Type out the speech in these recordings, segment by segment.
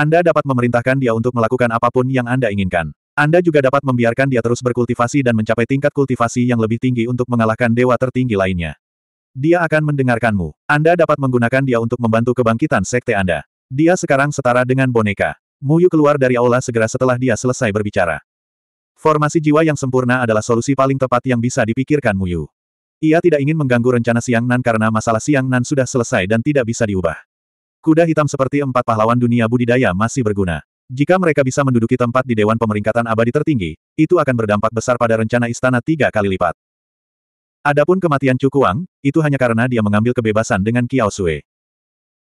Anda dapat memerintahkan dia untuk melakukan apapun yang Anda inginkan. Anda juga dapat membiarkan dia terus berkultivasi dan mencapai tingkat kultivasi yang lebih tinggi untuk mengalahkan dewa tertinggi lainnya. Dia akan mendengarkanmu. Anda dapat menggunakan dia untuk membantu kebangkitan sekte Anda. Dia sekarang setara dengan boneka. Muyu keluar dari aula segera setelah dia selesai berbicara. Formasi jiwa yang sempurna adalah solusi paling tepat yang bisa dipikirkan Muyu. Ia tidak ingin mengganggu rencana Siang Nan karena masalah Siang Nan sudah selesai dan tidak bisa diubah. Kuda hitam seperti empat pahlawan dunia budidaya masih berguna. Jika mereka bisa menduduki tempat di Dewan Pemeringkatan Abadi tertinggi, itu akan berdampak besar pada rencana istana tiga kali lipat. Adapun kematian Cukuang, itu hanya karena dia mengambil kebebasan dengan Kiao Sui.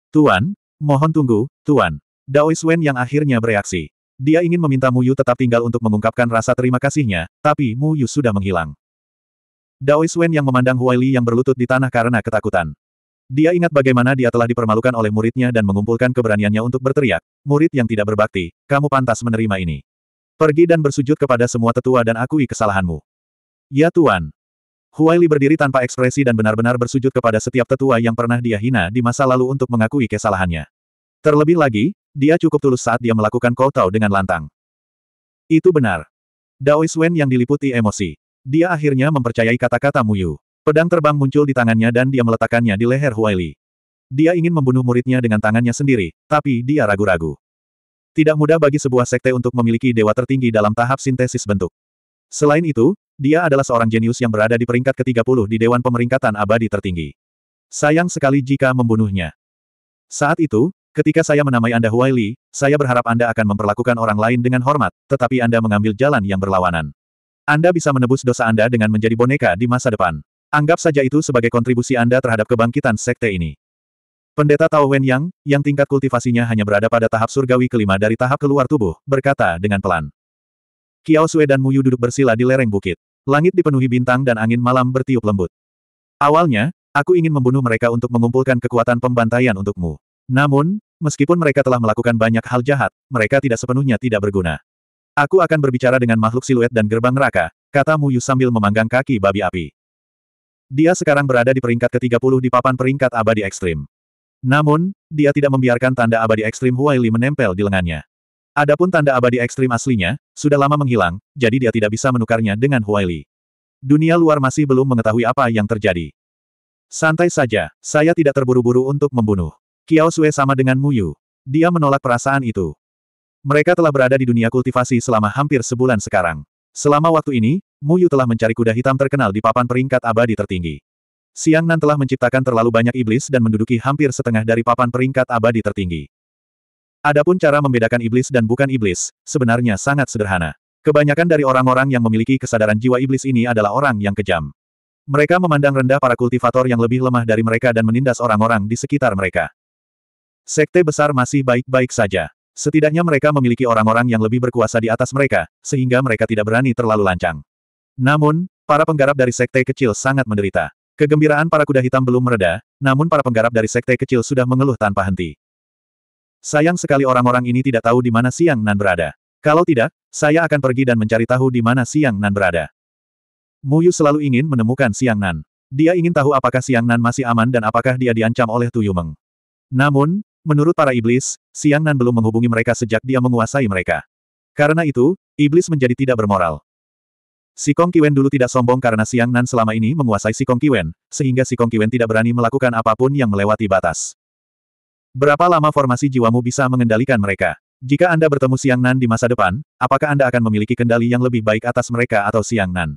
Tuan, mohon tunggu, Tuan. Daois Wen yang akhirnya bereaksi. Dia ingin meminta Mu Yu tetap tinggal untuk mengungkapkan rasa terima kasihnya, tapi Mu Yu sudah menghilang. Daois Wen yang memandang Huai Li yang berlutut di tanah karena ketakutan. Dia ingat bagaimana dia telah dipermalukan oleh muridnya dan mengumpulkan keberaniannya untuk berteriak, murid yang tidak berbakti, kamu pantas menerima ini. Pergi dan bersujud kepada semua tetua dan akui kesalahanmu. Ya Tuan. Huaili berdiri tanpa ekspresi dan benar-benar bersujud kepada setiap tetua yang pernah dia hina di masa lalu untuk mengakui kesalahannya. Terlebih lagi, dia cukup tulus saat dia melakukan koutau dengan lantang. Itu benar. Dao yang diliputi emosi. Dia akhirnya mempercayai kata-kata Muyu. Pedang terbang muncul di tangannya dan dia meletakkannya di leher Huaili. Dia ingin membunuh muridnya dengan tangannya sendiri, tapi dia ragu-ragu. Tidak mudah bagi sebuah sekte untuk memiliki dewa tertinggi dalam tahap sintesis bentuk. Selain itu, dia adalah seorang jenius yang berada di peringkat ke-30 di Dewan Pemeringkatan Abadi tertinggi. Sayang sekali jika membunuhnya. Saat itu, Ketika saya menamai Anda Huaili, saya berharap Anda akan memperlakukan orang lain dengan hormat, tetapi Anda mengambil jalan yang berlawanan. Anda bisa menebus dosa Anda dengan menjadi boneka di masa depan. Anggap saja itu sebagai kontribusi Anda terhadap kebangkitan sekte ini. Pendeta Tao Wen Yang, yang tingkat kultivasinya hanya berada pada tahap surgawi kelima dari tahap keluar tubuh, berkata dengan pelan. Kiao Sue dan Muyu duduk bersila di lereng bukit. Langit dipenuhi bintang dan angin malam bertiup lembut. Awalnya, aku ingin membunuh mereka untuk mengumpulkan kekuatan pembantaian untukmu. Namun, meskipun mereka telah melakukan banyak hal jahat, mereka tidak sepenuhnya tidak berguna. Aku akan berbicara dengan makhluk siluet dan gerbang neraka, kata Muyu sambil memanggang kaki babi api. Dia sekarang berada di peringkat ke-30 di papan peringkat abadi ekstrim. Namun, dia tidak membiarkan tanda abadi ekstrim Huaili menempel di lengannya. Adapun tanda abadi ekstrim aslinya, sudah lama menghilang, jadi dia tidak bisa menukarnya dengan Huaili. Dunia luar masih belum mengetahui apa yang terjadi. Santai saja, saya tidak terburu-buru untuk membunuh. Kiao Sue sama dengan Muyu. Dia menolak perasaan itu. Mereka telah berada di dunia kultivasi selama hampir sebulan sekarang. Selama waktu ini, Muyu telah mencari kuda hitam terkenal di papan peringkat abadi tertinggi. Siang Nan telah menciptakan terlalu banyak iblis dan menduduki hampir setengah dari papan peringkat abadi tertinggi. Adapun cara membedakan iblis dan bukan iblis, sebenarnya sangat sederhana. Kebanyakan dari orang-orang yang memiliki kesadaran jiwa iblis ini adalah orang yang kejam. Mereka memandang rendah para kultivator yang lebih lemah dari mereka dan menindas orang-orang di sekitar mereka. Sekte besar masih baik-baik saja. Setidaknya mereka memiliki orang-orang yang lebih berkuasa di atas mereka, sehingga mereka tidak berani terlalu lancang. Namun, para penggarap dari sekte kecil sangat menderita. Kegembiraan para kuda hitam belum mereda, namun para penggarap dari sekte kecil sudah mengeluh tanpa henti. Sayang sekali orang-orang ini tidak tahu di mana Siang Nan berada. Kalau tidak, saya akan pergi dan mencari tahu di mana Siang Nan berada. Muyu selalu ingin menemukan Siang Nan. Dia ingin tahu apakah Siang Nan masih aman dan apakah dia diancam oleh Tuyumeng. Namun, menurut para iblis, Siang Nan belum menghubungi mereka sejak dia menguasai mereka. Karena itu, iblis menjadi tidak bermoral. Si Kong Kiwen dulu tidak sombong karena Siang Nan selama ini menguasai Si Kong Kiwen, sehingga Si Kong Kiwen tidak berani melakukan apapun yang melewati batas. Berapa lama formasi jiwamu bisa mengendalikan mereka? Jika Anda bertemu Siang Nan di masa depan, apakah Anda akan memiliki kendali yang lebih baik atas mereka atau Siang Nan?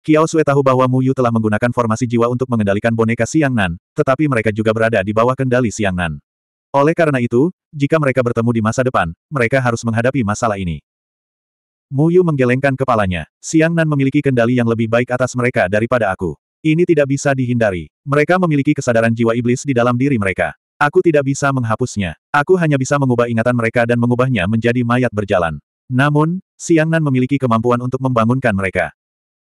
Kiao Sue tahu bahwa Mu Yu telah menggunakan formasi jiwa untuk mengendalikan boneka Siang Nan, tetapi mereka juga berada di bawah kendali Siang Nan. Oleh karena itu, jika mereka bertemu di masa depan, mereka harus menghadapi masalah ini. Muyu menggelengkan kepalanya. Siang Nan memiliki kendali yang lebih baik atas mereka daripada aku. Ini tidak bisa dihindari. Mereka memiliki kesadaran jiwa iblis di dalam diri mereka. Aku tidak bisa menghapusnya. Aku hanya bisa mengubah ingatan mereka dan mengubahnya menjadi mayat berjalan. Namun, Siang Nan memiliki kemampuan untuk membangunkan mereka.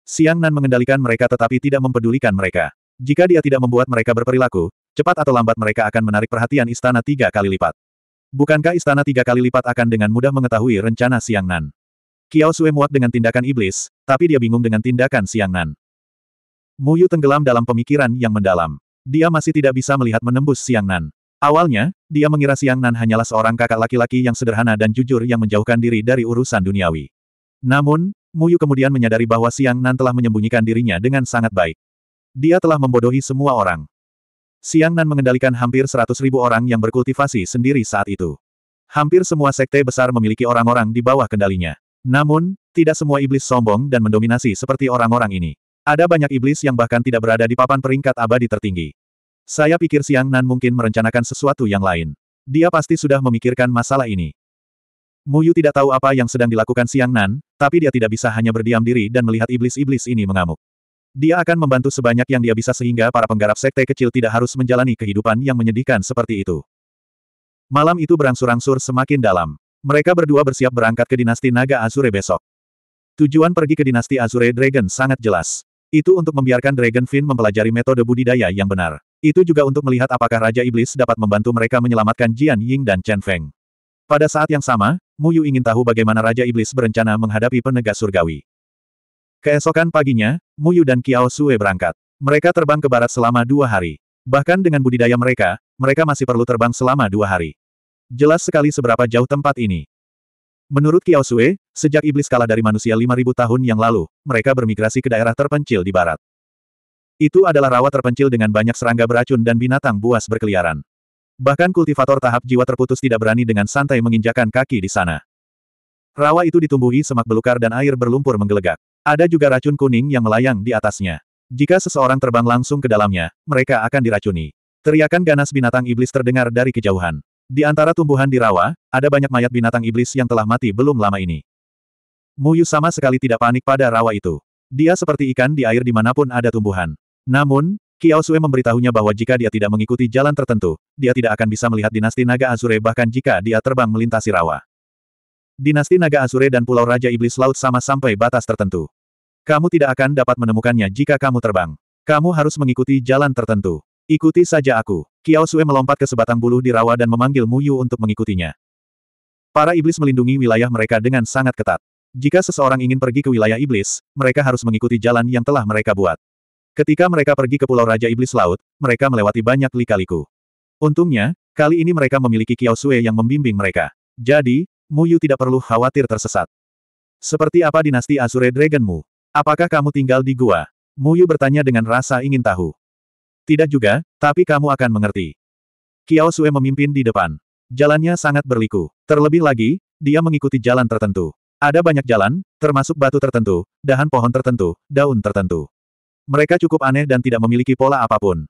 Siang Nan mengendalikan mereka tetapi tidak mempedulikan mereka. Jika dia tidak membuat mereka berperilaku, cepat atau lambat mereka akan menarik perhatian istana tiga kali lipat. Bukankah istana tiga kali lipat akan dengan mudah mengetahui rencana Siang Nan? Kiao Sue muak dengan tindakan iblis, tapi dia bingung dengan tindakan Siang Nan. Mu Yu tenggelam dalam pemikiran yang mendalam. Dia masih tidak bisa melihat menembus Siang Nan. Awalnya, dia mengira Siang Nan hanyalah seorang kakak laki-laki yang sederhana dan jujur yang menjauhkan diri dari urusan duniawi. Namun, Mu Yu kemudian menyadari bahwa Siang Nan telah menyembunyikan dirinya dengan sangat baik. Dia telah membodohi semua orang. Siang Nan mengendalikan hampir seratus ribu orang yang berkultivasi sendiri saat itu. Hampir semua sekte besar memiliki orang-orang di bawah kendalinya. Namun, tidak semua iblis sombong dan mendominasi seperti orang-orang ini. Ada banyak iblis yang bahkan tidak berada di papan peringkat abadi tertinggi. Saya pikir Siang Nan mungkin merencanakan sesuatu yang lain. Dia pasti sudah memikirkan masalah ini. Muyu tidak tahu apa yang sedang dilakukan Siang Nan, tapi dia tidak bisa hanya berdiam diri dan melihat iblis-iblis ini mengamuk. Dia akan membantu sebanyak yang dia bisa sehingga para penggarap sekte kecil tidak harus menjalani kehidupan yang menyedihkan seperti itu. Malam itu berangsur-angsur semakin dalam. Mereka berdua bersiap berangkat ke dinasti Naga Azure besok. Tujuan pergi ke dinasti Azure Dragon sangat jelas. Itu untuk membiarkan Dragon Fin mempelajari metode budidaya yang benar. Itu juga untuk melihat apakah Raja Iblis dapat membantu mereka menyelamatkan Jian Ying dan Chen Feng. Pada saat yang sama, Mu Yu ingin tahu bagaimana Raja Iblis berencana menghadapi penegak surgawi. Keesokan paginya, Mu Yu dan Kiao Sue berangkat. Mereka terbang ke barat selama dua hari. Bahkan dengan budidaya mereka, mereka masih perlu terbang selama dua hari. Jelas sekali seberapa jauh tempat ini. Menurut Kiao Sue, sejak iblis kalah dari manusia 5000 tahun yang lalu, mereka bermigrasi ke daerah terpencil di barat. Itu adalah rawa terpencil dengan banyak serangga beracun dan binatang buas berkeliaran. Bahkan kultivator tahap jiwa terputus tidak berani dengan santai menginjakan kaki di sana. Rawa itu ditumbuhi semak belukar dan air berlumpur menggelegak. Ada juga racun kuning yang melayang di atasnya. Jika seseorang terbang langsung ke dalamnya, mereka akan diracuni. Teriakan ganas binatang iblis terdengar dari kejauhan. Di antara tumbuhan di rawa, ada banyak mayat binatang iblis yang telah mati belum lama ini. Muyu sama sekali tidak panik pada rawa itu. Dia seperti ikan di air dimanapun ada tumbuhan. Namun, Kiao Sue memberitahunya bahwa jika dia tidak mengikuti jalan tertentu, dia tidak akan bisa melihat dinasti naga Azure bahkan jika dia terbang melintasi rawa. Dinasti naga Azure dan Pulau Raja Iblis Laut sama sampai batas tertentu. Kamu tidak akan dapat menemukannya jika kamu terbang. Kamu harus mengikuti jalan tertentu. Ikuti saja aku. Kiao Sue melompat ke sebatang bulu di rawa dan memanggil Mu Yu untuk mengikutinya. Para iblis melindungi wilayah mereka dengan sangat ketat. Jika seseorang ingin pergi ke wilayah iblis, mereka harus mengikuti jalan yang telah mereka buat. Ketika mereka pergi ke Pulau Raja Iblis Laut, mereka melewati banyak lika-liku. Untungnya, kali ini mereka memiliki Kiao Sue yang membimbing mereka. Jadi, Mu Yu tidak perlu khawatir tersesat. Seperti apa dinasti Azure Dragonmu? Apakah kamu tinggal di gua? Mu Yu bertanya dengan rasa ingin tahu. Tidak juga, tapi kamu akan mengerti. Kiao Sue memimpin di depan. Jalannya sangat berliku. Terlebih lagi, dia mengikuti jalan tertentu. Ada banyak jalan, termasuk batu tertentu, dahan pohon tertentu, daun tertentu. Mereka cukup aneh dan tidak memiliki pola apapun.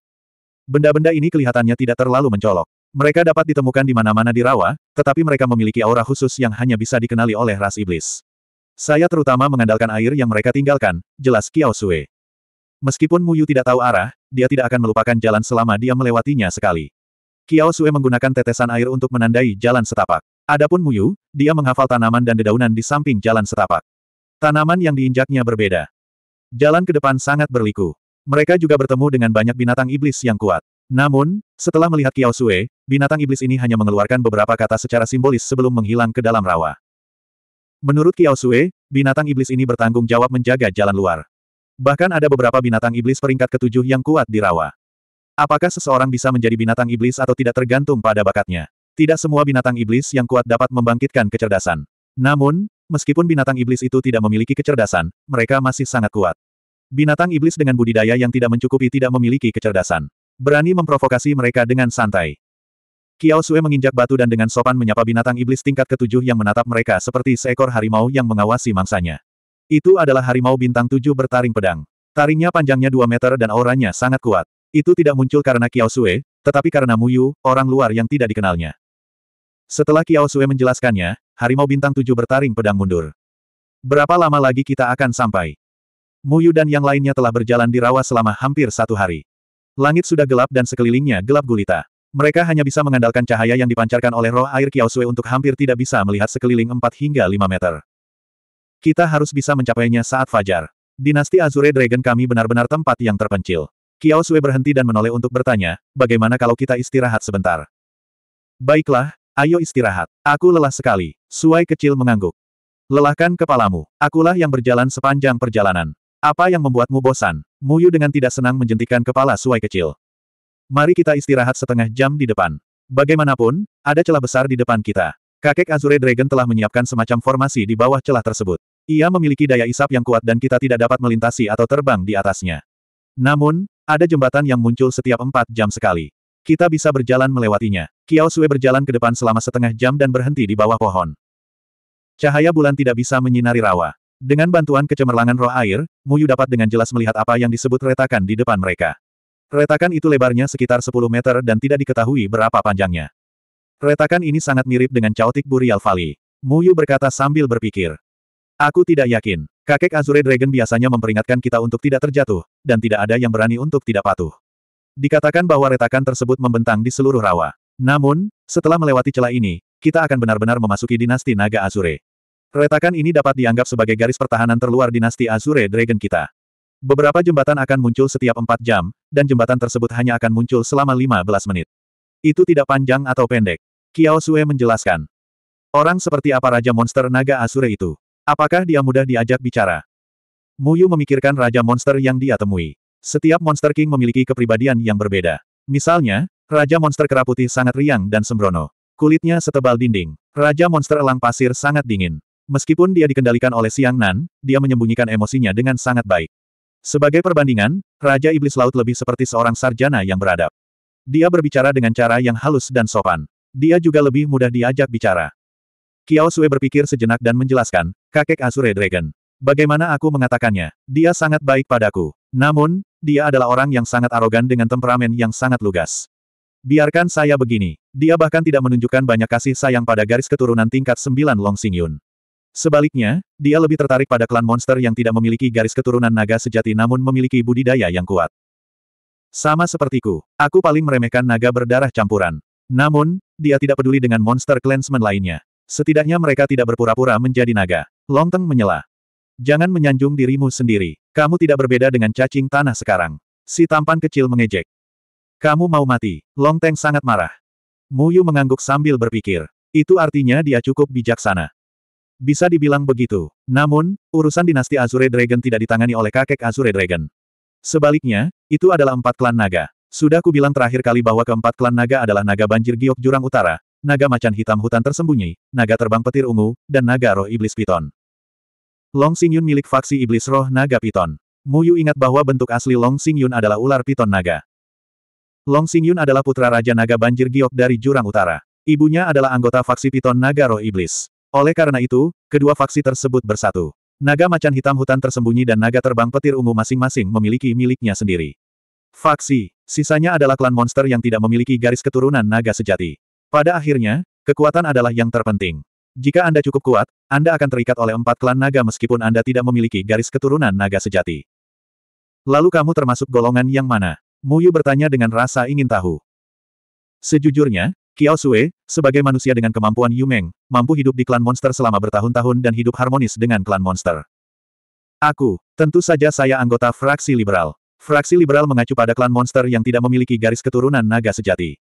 Benda-benda ini kelihatannya tidak terlalu mencolok. Mereka dapat ditemukan di mana-mana di rawa, tetapi mereka memiliki aura khusus yang hanya bisa dikenali oleh ras iblis. Saya terutama mengandalkan air yang mereka tinggalkan, jelas Kiao Sue. Meskipun Muyu tidak tahu arah, dia tidak akan melupakan jalan selama dia melewatinya sekali. Kiao Sue menggunakan tetesan air untuk menandai jalan setapak. Adapun Muyu, dia menghafal tanaman dan dedaunan di samping jalan setapak. Tanaman yang diinjaknya berbeda. Jalan ke depan sangat berliku. Mereka juga bertemu dengan banyak binatang iblis yang kuat. Namun, setelah melihat Kiao Sue, binatang iblis ini hanya mengeluarkan beberapa kata secara simbolis sebelum menghilang ke dalam rawa. Menurut Kiao Sue, binatang iblis ini bertanggung jawab menjaga jalan luar. Bahkan ada beberapa binatang iblis peringkat ketujuh yang kuat di rawa. Apakah seseorang bisa menjadi binatang iblis atau tidak tergantung pada bakatnya? Tidak semua binatang iblis yang kuat dapat membangkitkan kecerdasan. Namun, meskipun binatang iblis itu tidak memiliki kecerdasan, mereka masih sangat kuat. Binatang iblis dengan budidaya yang tidak mencukupi tidak memiliki kecerdasan. Berani memprovokasi mereka dengan santai. Kiao Sue menginjak batu dan dengan sopan menyapa binatang iblis tingkat ketujuh yang menatap mereka seperti seekor harimau yang mengawasi mangsanya. Itu adalah harimau bintang tujuh bertaring pedang. Taringnya panjangnya dua meter dan auranya sangat kuat. Itu tidak muncul karena Kiao Sue, tetapi karena Muyu, orang luar yang tidak dikenalnya. Setelah Kiao Sue menjelaskannya, harimau bintang tujuh bertaring pedang mundur. Berapa lama lagi kita akan sampai? Muyu dan yang lainnya telah berjalan di rawa selama hampir satu hari. Langit sudah gelap dan sekelilingnya gelap gulita. Mereka hanya bisa mengandalkan cahaya yang dipancarkan oleh roh air Kiao Sue untuk hampir tidak bisa melihat sekeliling 4 hingga 5 meter. Kita harus bisa mencapainya saat fajar. Dinasti Azure Dragon kami benar-benar tempat yang terpencil. Kiao Sui berhenti dan menoleh untuk bertanya, bagaimana kalau kita istirahat sebentar? Baiklah, ayo istirahat. Aku lelah sekali. Suai kecil mengangguk. Lelahkan kepalamu. Akulah yang berjalan sepanjang perjalanan. Apa yang membuatmu bosan? Muyu dengan tidak senang menjentikan kepala Suai kecil. Mari kita istirahat setengah jam di depan. Bagaimanapun, ada celah besar di depan kita. Kakek Azure Dragon telah menyiapkan semacam formasi di bawah celah tersebut. Ia memiliki daya isap yang kuat dan kita tidak dapat melintasi atau terbang di atasnya. Namun, ada jembatan yang muncul setiap empat jam sekali. Kita bisa berjalan melewatinya. Kiao Sue berjalan ke depan selama setengah jam dan berhenti di bawah pohon. Cahaya bulan tidak bisa menyinari rawa. Dengan bantuan kecemerlangan roh air, Mu Yu dapat dengan jelas melihat apa yang disebut retakan di depan mereka. Retakan itu lebarnya sekitar 10 meter dan tidak diketahui berapa panjangnya. Retakan ini sangat mirip dengan caotik Burial Valley. Yu berkata sambil berpikir. Aku tidak yakin. Kakek Azure Dragon biasanya memperingatkan kita untuk tidak terjatuh, dan tidak ada yang berani untuk tidak patuh. Dikatakan bahwa retakan tersebut membentang di seluruh rawa. Namun, setelah melewati celah ini, kita akan benar-benar memasuki dinasti Naga Azure. Retakan ini dapat dianggap sebagai garis pertahanan terluar dinasti Azure Dragon kita. Beberapa jembatan akan muncul setiap 4 jam, dan jembatan tersebut hanya akan muncul selama 15 menit. Itu tidak panjang atau pendek. Kiao Sue menjelaskan. Orang seperti apa Raja Monster Naga Azure itu? Apakah dia mudah diajak bicara? Muyu memikirkan raja monster yang dia temui. Setiap monster king memiliki kepribadian yang berbeda. Misalnya, raja monster kera putih sangat riang dan sembrono. Kulitnya setebal dinding. Raja monster elang pasir sangat dingin. Meskipun dia dikendalikan oleh Siang Nan, dia menyembunyikan emosinya dengan sangat baik. Sebagai perbandingan, Raja Iblis Laut lebih seperti seorang sarjana yang beradab. Dia berbicara dengan cara yang halus dan sopan. Dia juga lebih mudah diajak bicara. Kiao Sue berpikir sejenak dan menjelaskan, kakek Asure Dragon. Bagaimana aku mengatakannya, dia sangat baik padaku. Namun, dia adalah orang yang sangat arogan dengan temperamen yang sangat lugas. Biarkan saya begini. Dia bahkan tidak menunjukkan banyak kasih sayang pada garis keturunan tingkat 9 Long Xingyun. Yun. Sebaliknya, dia lebih tertarik pada klan monster yang tidak memiliki garis keturunan naga sejati namun memiliki budidaya yang kuat. Sama sepertiku, aku paling meremehkan naga berdarah campuran. Namun, dia tidak peduli dengan monster clansmen lainnya. Setidaknya mereka tidak berpura-pura menjadi naga. Longteng menyela. Jangan menyanjung dirimu sendiri. Kamu tidak berbeda dengan cacing tanah sekarang. Si tampan kecil mengejek. Kamu mau mati. Longteng sangat marah. Muyu mengangguk sambil berpikir. Itu artinya dia cukup bijaksana. Bisa dibilang begitu. Namun, urusan dinasti Azure Dragon tidak ditangani oleh kakek Azure Dragon. Sebaliknya, itu adalah empat klan naga. Sudah kubilang terakhir kali bahwa keempat klan naga adalah naga banjir giok jurang utara, naga macan hitam hutan tersembunyi, naga terbang petir ungu, dan naga roh iblis piton. Long Xingyun milik faksi iblis roh naga piton. Muyu ingat bahwa bentuk asli Long Xingyun adalah ular piton naga. Long Xingyun adalah putra Raja Naga Banjir Giok dari Jurang Utara. Ibunya adalah anggota faksi piton naga roh iblis. Oleh karena itu, kedua faksi tersebut bersatu. Naga macan hitam hutan tersembunyi dan naga terbang petir ungu masing-masing memiliki miliknya sendiri. Faksi, sisanya adalah klan monster yang tidak memiliki garis keturunan naga sejati. Pada akhirnya, kekuatan adalah yang terpenting. Jika Anda cukup kuat, Anda akan terikat oleh empat klan naga meskipun Anda tidak memiliki garis keturunan naga sejati. Lalu kamu termasuk golongan yang mana? Muyu bertanya dengan rasa ingin tahu. Sejujurnya, Kiao Sue, sebagai manusia dengan kemampuan Yumeng, mampu hidup di klan monster selama bertahun-tahun dan hidup harmonis dengan klan monster. Aku, tentu saja saya anggota fraksi liberal. Fraksi liberal mengacu pada klan monster yang tidak memiliki garis keturunan naga sejati.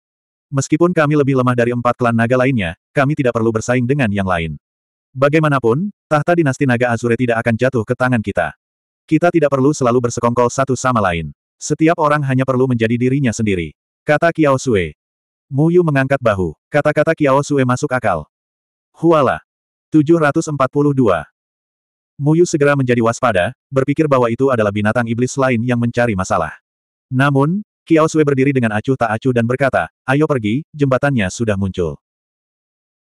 Meskipun kami lebih lemah dari empat klan naga lainnya, kami tidak perlu bersaing dengan yang lain. Bagaimanapun, tahta dinasti naga Azure tidak akan jatuh ke tangan kita. Kita tidak perlu selalu bersekongkol satu sama lain. Setiap orang hanya perlu menjadi dirinya sendiri. Kata Kiao Sue. Yu mengangkat bahu. Kata-kata Kiao Sue masuk akal. Huala. 742. Mu Yu segera menjadi waspada, berpikir bahwa itu adalah binatang iblis lain yang mencari masalah. Namun, Kiao Sui berdiri dengan acuh tak acuh dan berkata, ayo pergi, jembatannya sudah muncul.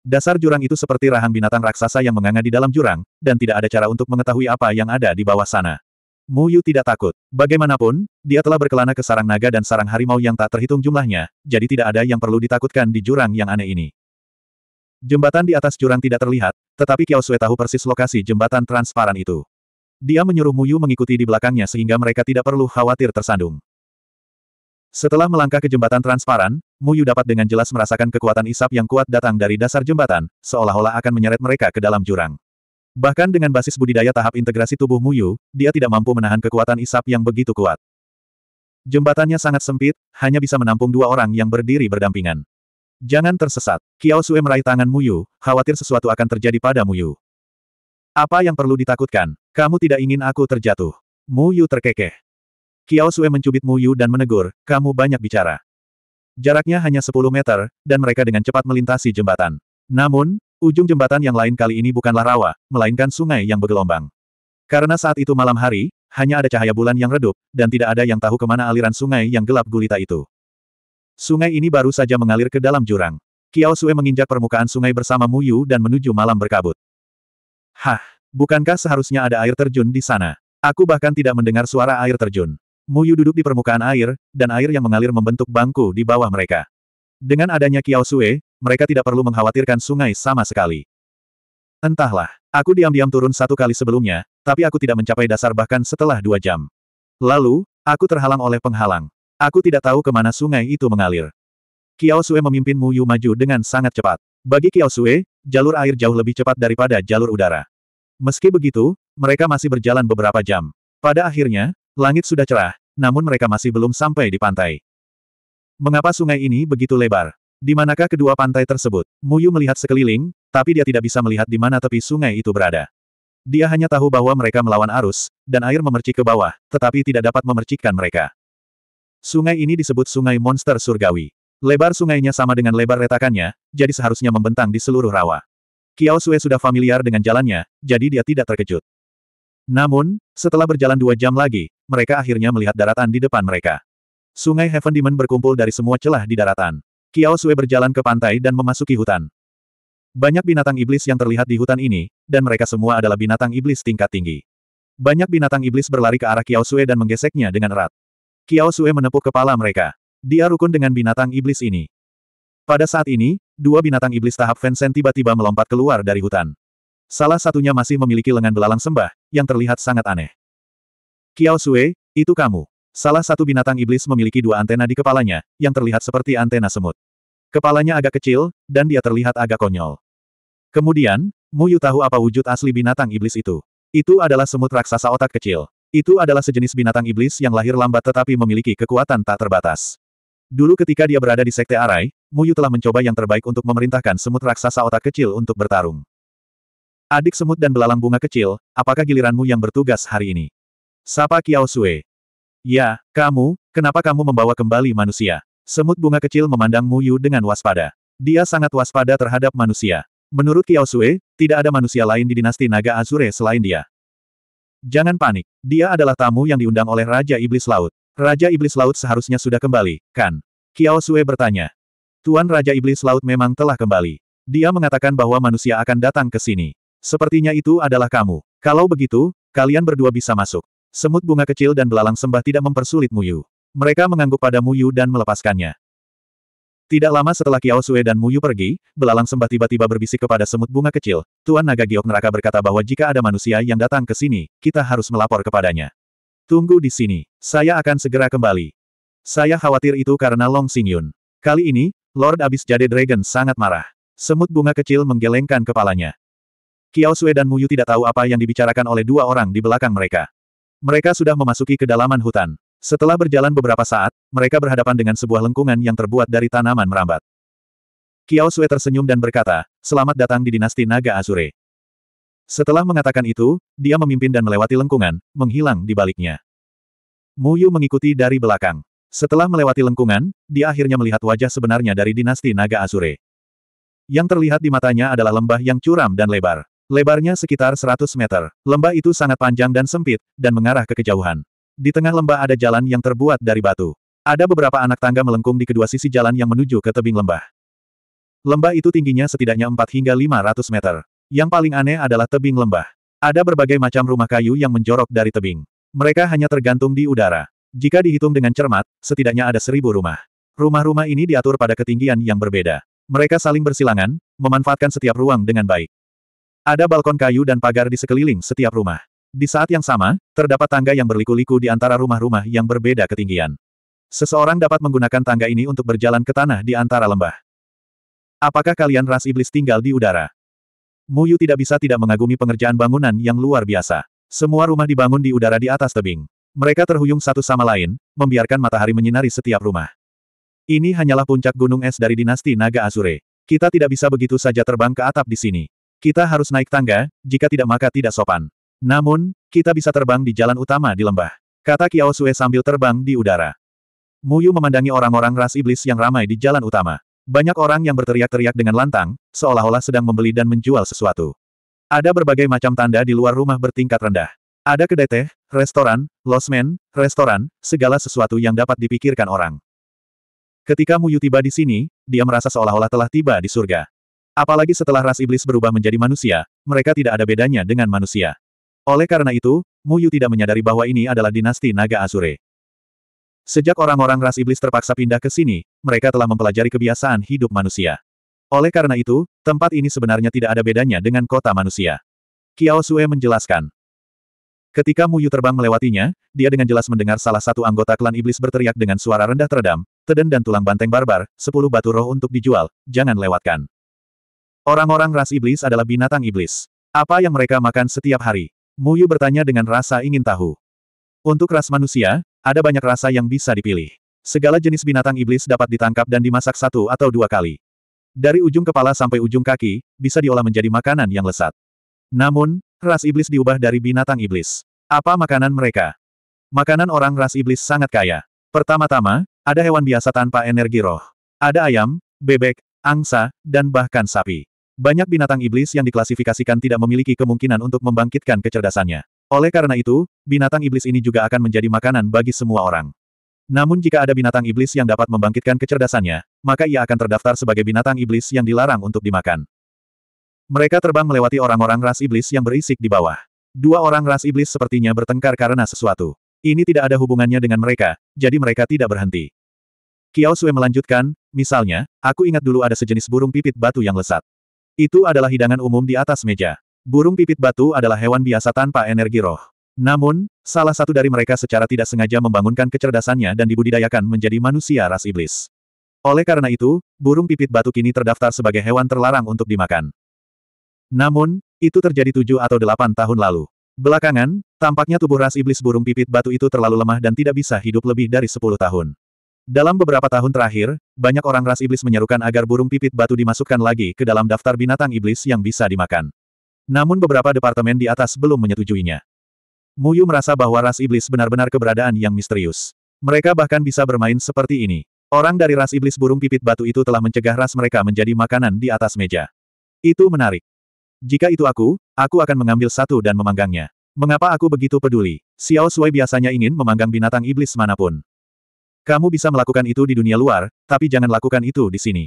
Dasar jurang itu seperti rahang binatang raksasa yang menganga di dalam jurang, dan tidak ada cara untuk mengetahui apa yang ada di bawah sana. Mu Yu tidak takut. Bagaimanapun, dia telah berkelana ke sarang naga dan sarang harimau yang tak terhitung jumlahnya, jadi tidak ada yang perlu ditakutkan di jurang yang aneh ini. Jembatan di atas jurang tidak terlihat, tetapi Kiao Sui tahu persis lokasi jembatan transparan itu. Dia menyuruh Mu Yu mengikuti di belakangnya sehingga mereka tidak perlu khawatir tersandung. Setelah melangkah ke jembatan transparan, Mu Yu dapat dengan jelas merasakan kekuatan isap yang kuat datang dari dasar jembatan, seolah-olah akan menyeret mereka ke dalam jurang. Bahkan dengan basis budidaya tahap integrasi tubuh Mu Yu, dia tidak mampu menahan kekuatan isap yang begitu kuat. Jembatannya sangat sempit, hanya bisa menampung dua orang yang berdiri berdampingan. Jangan tersesat. Kiao Sue meraih tangan Mu Yu, khawatir sesuatu akan terjadi pada Mu Yu. Apa yang perlu ditakutkan? Kamu tidak ingin aku terjatuh. Mu Yu terkekeh. Kiao Sue mencubit Mu Yu dan menegur, kamu banyak bicara. Jaraknya hanya 10 meter, dan mereka dengan cepat melintasi jembatan. Namun, ujung jembatan yang lain kali ini bukanlah rawa, melainkan sungai yang bergelombang. Karena saat itu malam hari, hanya ada cahaya bulan yang redup, dan tidak ada yang tahu kemana aliran sungai yang gelap gulita itu. Sungai ini baru saja mengalir ke dalam jurang. Kiao Sue menginjak permukaan sungai bersama Mu Yu dan menuju malam berkabut. Hah, bukankah seharusnya ada air terjun di sana? Aku bahkan tidak mendengar suara air terjun. Muyu duduk di permukaan air, dan air yang mengalir membentuk bangku di bawah mereka. Dengan adanya Kiao Sue, mereka tidak perlu mengkhawatirkan sungai sama sekali. Entahlah, aku diam-diam turun satu kali sebelumnya, tapi aku tidak mencapai dasar bahkan setelah dua jam. Lalu, aku terhalang oleh penghalang. Aku tidak tahu kemana sungai itu mengalir. Kiao Sue memimpin Muyu maju dengan sangat cepat. Bagi Kiao Sue, jalur air jauh lebih cepat daripada jalur udara. Meski begitu, mereka masih berjalan beberapa jam. Pada akhirnya, Langit sudah cerah, namun mereka masih belum sampai di pantai. Mengapa sungai ini begitu lebar? Di manakah kedua pantai tersebut? Muyu melihat sekeliling, tapi dia tidak bisa melihat di mana tepi sungai itu berada. Dia hanya tahu bahwa mereka melawan arus, dan air memercik ke bawah, tetapi tidak dapat memercikkan mereka. Sungai ini disebut Sungai Monster Surgawi. Lebar sungainya sama dengan lebar retakannya, jadi seharusnya membentang di seluruh rawa. Kiao Sue sudah familiar dengan jalannya, jadi dia tidak terkejut. Namun, setelah berjalan dua jam lagi, mereka akhirnya melihat daratan di depan mereka. Sungai Heaven Demon berkumpul dari semua celah di daratan. Kiao Sue berjalan ke pantai dan memasuki hutan. Banyak binatang iblis yang terlihat di hutan ini, dan mereka semua adalah binatang iblis tingkat tinggi. Banyak binatang iblis berlari ke arah Kiao Sue dan menggeseknya dengan erat. Kiao Sue menepuk kepala mereka. Dia rukun dengan binatang iblis ini. Pada saat ini, dua binatang iblis tahap Fensen tiba-tiba melompat keluar dari hutan. Salah satunya masih memiliki lengan belalang sembah, yang terlihat sangat aneh. Kiao Sue, itu kamu. Salah satu binatang iblis memiliki dua antena di kepalanya, yang terlihat seperti antena semut. Kepalanya agak kecil, dan dia terlihat agak konyol. Kemudian, Mu Yu tahu apa wujud asli binatang iblis itu. Itu adalah semut raksasa otak kecil. Itu adalah sejenis binatang iblis yang lahir lambat tetapi memiliki kekuatan tak terbatas. Dulu ketika dia berada di Sekte Arai, Mu Yu telah mencoba yang terbaik untuk memerintahkan semut raksasa otak kecil untuk bertarung. Adik semut dan belalang bunga kecil, apakah giliranmu yang bertugas hari ini? Sapa Kiao Sue. Ya, kamu, kenapa kamu membawa kembali manusia? Semut bunga kecil memandang Mu Yu dengan waspada. Dia sangat waspada terhadap manusia. Menurut Kiao Sue, tidak ada manusia lain di dinasti naga Azure selain dia. Jangan panik, dia adalah tamu yang diundang oleh Raja Iblis Laut. Raja Iblis Laut seharusnya sudah kembali, kan? Kiao Sue bertanya. Tuan Raja Iblis Laut memang telah kembali. Dia mengatakan bahwa manusia akan datang ke sini. Sepertinya itu adalah kamu. Kalau begitu, kalian berdua bisa masuk. Semut bunga kecil dan belalang sembah tidak mempersulit Muyu. Mereka mengangguk pada Muyu dan melepaskannya. Tidak lama setelah Kiao Sue dan Mu Yu pergi, belalang sembah tiba-tiba berbisik kepada semut bunga kecil, Tuan Naga Giok Neraka berkata bahwa jika ada manusia yang datang ke sini, kita harus melapor kepadanya. Tunggu di sini, saya akan segera kembali. Saya khawatir itu karena Long Yun. Kali ini, Lord Abis Jade Dragon sangat marah. Semut bunga kecil menggelengkan kepalanya. Kiao Sue dan Mu Yu tidak tahu apa yang dibicarakan oleh dua orang di belakang mereka. Mereka sudah memasuki kedalaman hutan. Setelah berjalan beberapa saat, mereka berhadapan dengan sebuah lengkungan yang terbuat dari tanaman merambat. Kiao Sui tersenyum dan berkata, selamat datang di dinasti Naga Azure. Setelah mengatakan itu, dia memimpin dan melewati lengkungan, menghilang di baliknya. Mu Yu mengikuti dari belakang. Setelah melewati lengkungan, dia akhirnya melihat wajah sebenarnya dari dinasti Naga Azure. Yang terlihat di matanya adalah lembah yang curam dan lebar. Lebarnya sekitar 100 meter, lembah itu sangat panjang dan sempit, dan mengarah ke kejauhan. Di tengah lembah ada jalan yang terbuat dari batu. Ada beberapa anak tangga melengkung di kedua sisi jalan yang menuju ke tebing lembah. Lembah itu tingginya setidaknya 4 hingga 500 meter. Yang paling aneh adalah tebing lembah. Ada berbagai macam rumah kayu yang menjorok dari tebing. Mereka hanya tergantung di udara. Jika dihitung dengan cermat, setidaknya ada seribu rumah. Rumah-rumah ini diatur pada ketinggian yang berbeda. Mereka saling bersilangan, memanfaatkan setiap ruang dengan baik. Ada balkon kayu dan pagar di sekeliling setiap rumah. Di saat yang sama, terdapat tangga yang berliku-liku di antara rumah-rumah yang berbeda ketinggian. Seseorang dapat menggunakan tangga ini untuk berjalan ke tanah di antara lembah. Apakah kalian ras iblis tinggal di udara? Muyu tidak bisa tidak mengagumi pengerjaan bangunan yang luar biasa. Semua rumah dibangun di udara di atas tebing. Mereka terhuyung satu sama lain, membiarkan matahari menyinari setiap rumah. Ini hanyalah puncak gunung es dari dinasti Naga Azure. Kita tidak bisa begitu saja terbang ke atap di sini. Kita harus naik tangga, jika tidak maka tidak sopan. Namun, kita bisa terbang di jalan utama di lembah. Kata Kiao Sue sambil terbang di udara. Muyu memandangi orang-orang ras iblis yang ramai di jalan utama. Banyak orang yang berteriak-teriak dengan lantang, seolah-olah sedang membeli dan menjual sesuatu. Ada berbagai macam tanda di luar rumah bertingkat rendah. Ada kedai teh, restoran, losmen, restoran, segala sesuatu yang dapat dipikirkan orang. Ketika Muyu tiba di sini, dia merasa seolah-olah telah tiba di surga. Apalagi setelah ras iblis berubah menjadi manusia, mereka tidak ada bedanya dengan manusia. Oleh karena itu, Mu Yu tidak menyadari bahwa ini adalah dinasti naga Azure. Sejak orang-orang ras iblis terpaksa pindah ke sini, mereka telah mempelajari kebiasaan hidup manusia. Oleh karena itu, tempat ini sebenarnya tidak ada bedanya dengan kota manusia. Kiao Sue menjelaskan. Ketika Mu Yu terbang melewatinya, dia dengan jelas mendengar salah satu anggota klan iblis berteriak dengan suara rendah teredam, teden dan tulang banteng barbar, sepuluh batu roh untuk dijual, jangan lewatkan. Orang-orang ras iblis adalah binatang iblis. Apa yang mereka makan setiap hari? Muyu bertanya dengan rasa ingin tahu. Untuk ras manusia, ada banyak rasa yang bisa dipilih. Segala jenis binatang iblis dapat ditangkap dan dimasak satu atau dua kali. Dari ujung kepala sampai ujung kaki, bisa diolah menjadi makanan yang lesat. Namun, ras iblis diubah dari binatang iblis. Apa makanan mereka? Makanan orang ras iblis sangat kaya. Pertama-tama, ada hewan biasa tanpa energi roh. Ada ayam, bebek, angsa, dan bahkan sapi. Banyak binatang iblis yang diklasifikasikan tidak memiliki kemungkinan untuk membangkitkan kecerdasannya. Oleh karena itu, binatang iblis ini juga akan menjadi makanan bagi semua orang. Namun jika ada binatang iblis yang dapat membangkitkan kecerdasannya, maka ia akan terdaftar sebagai binatang iblis yang dilarang untuk dimakan. Mereka terbang melewati orang-orang ras iblis yang berisik di bawah. Dua orang ras iblis sepertinya bertengkar karena sesuatu. Ini tidak ada hubungannya dengan mereka, jadi mereka tidak berhenti. Kiao Sue melanjutkan, misalnya, aku ingat dulu ada sejenis burung pipit batu yang lesat. Itu adalah hidangan umum di atas meja. Burung pipit batu adalah hewan biasa tanpa energi roh. Namun, salah satu dari mereka secara tidak sengaja membangunkan kecerdasannya dan dibudidayakan menjadi manusia ras iblis. Oleh karena itu, burung pipit batu kini terdaftar sebagai hewan terlarang untuk dimakan. Namun, itu terjadi tujuh atau delapan tahun lalu. Belakangan, tampaknya tubuh ras iblis burung pipit batu itu terlalu lemah dan tidak bisa hidup lebih dari sepuluh tahun. Dalam beberapa tahun terakhir, banyak orang ras iblis menyerukan agar burung pipit batu dimasukkan lagi ke dalam daftar binatang iblis yang bisa dimakan. Namun beberapa departemen di atas belum menyetujuinya. Muyu merasa bahwa ras iblis benar-benar keberadaan yang misterius. Mereka bahkan bisa bermain seperti ini. Orang dari ras iblis burung pipit batu itu telah mencegah ras mereka menjadi makanan di atas meja. Itu menarik. Jika itu aku, aku akan mengambil satu dan memanggangnya. Mengapa aku begitu peduli? Xiao Sui biasanya ingin memanggang binatang iblis manapun. Kamu bisa melakukan itu di dunia luar, tapi jangan lakukan itu di sini.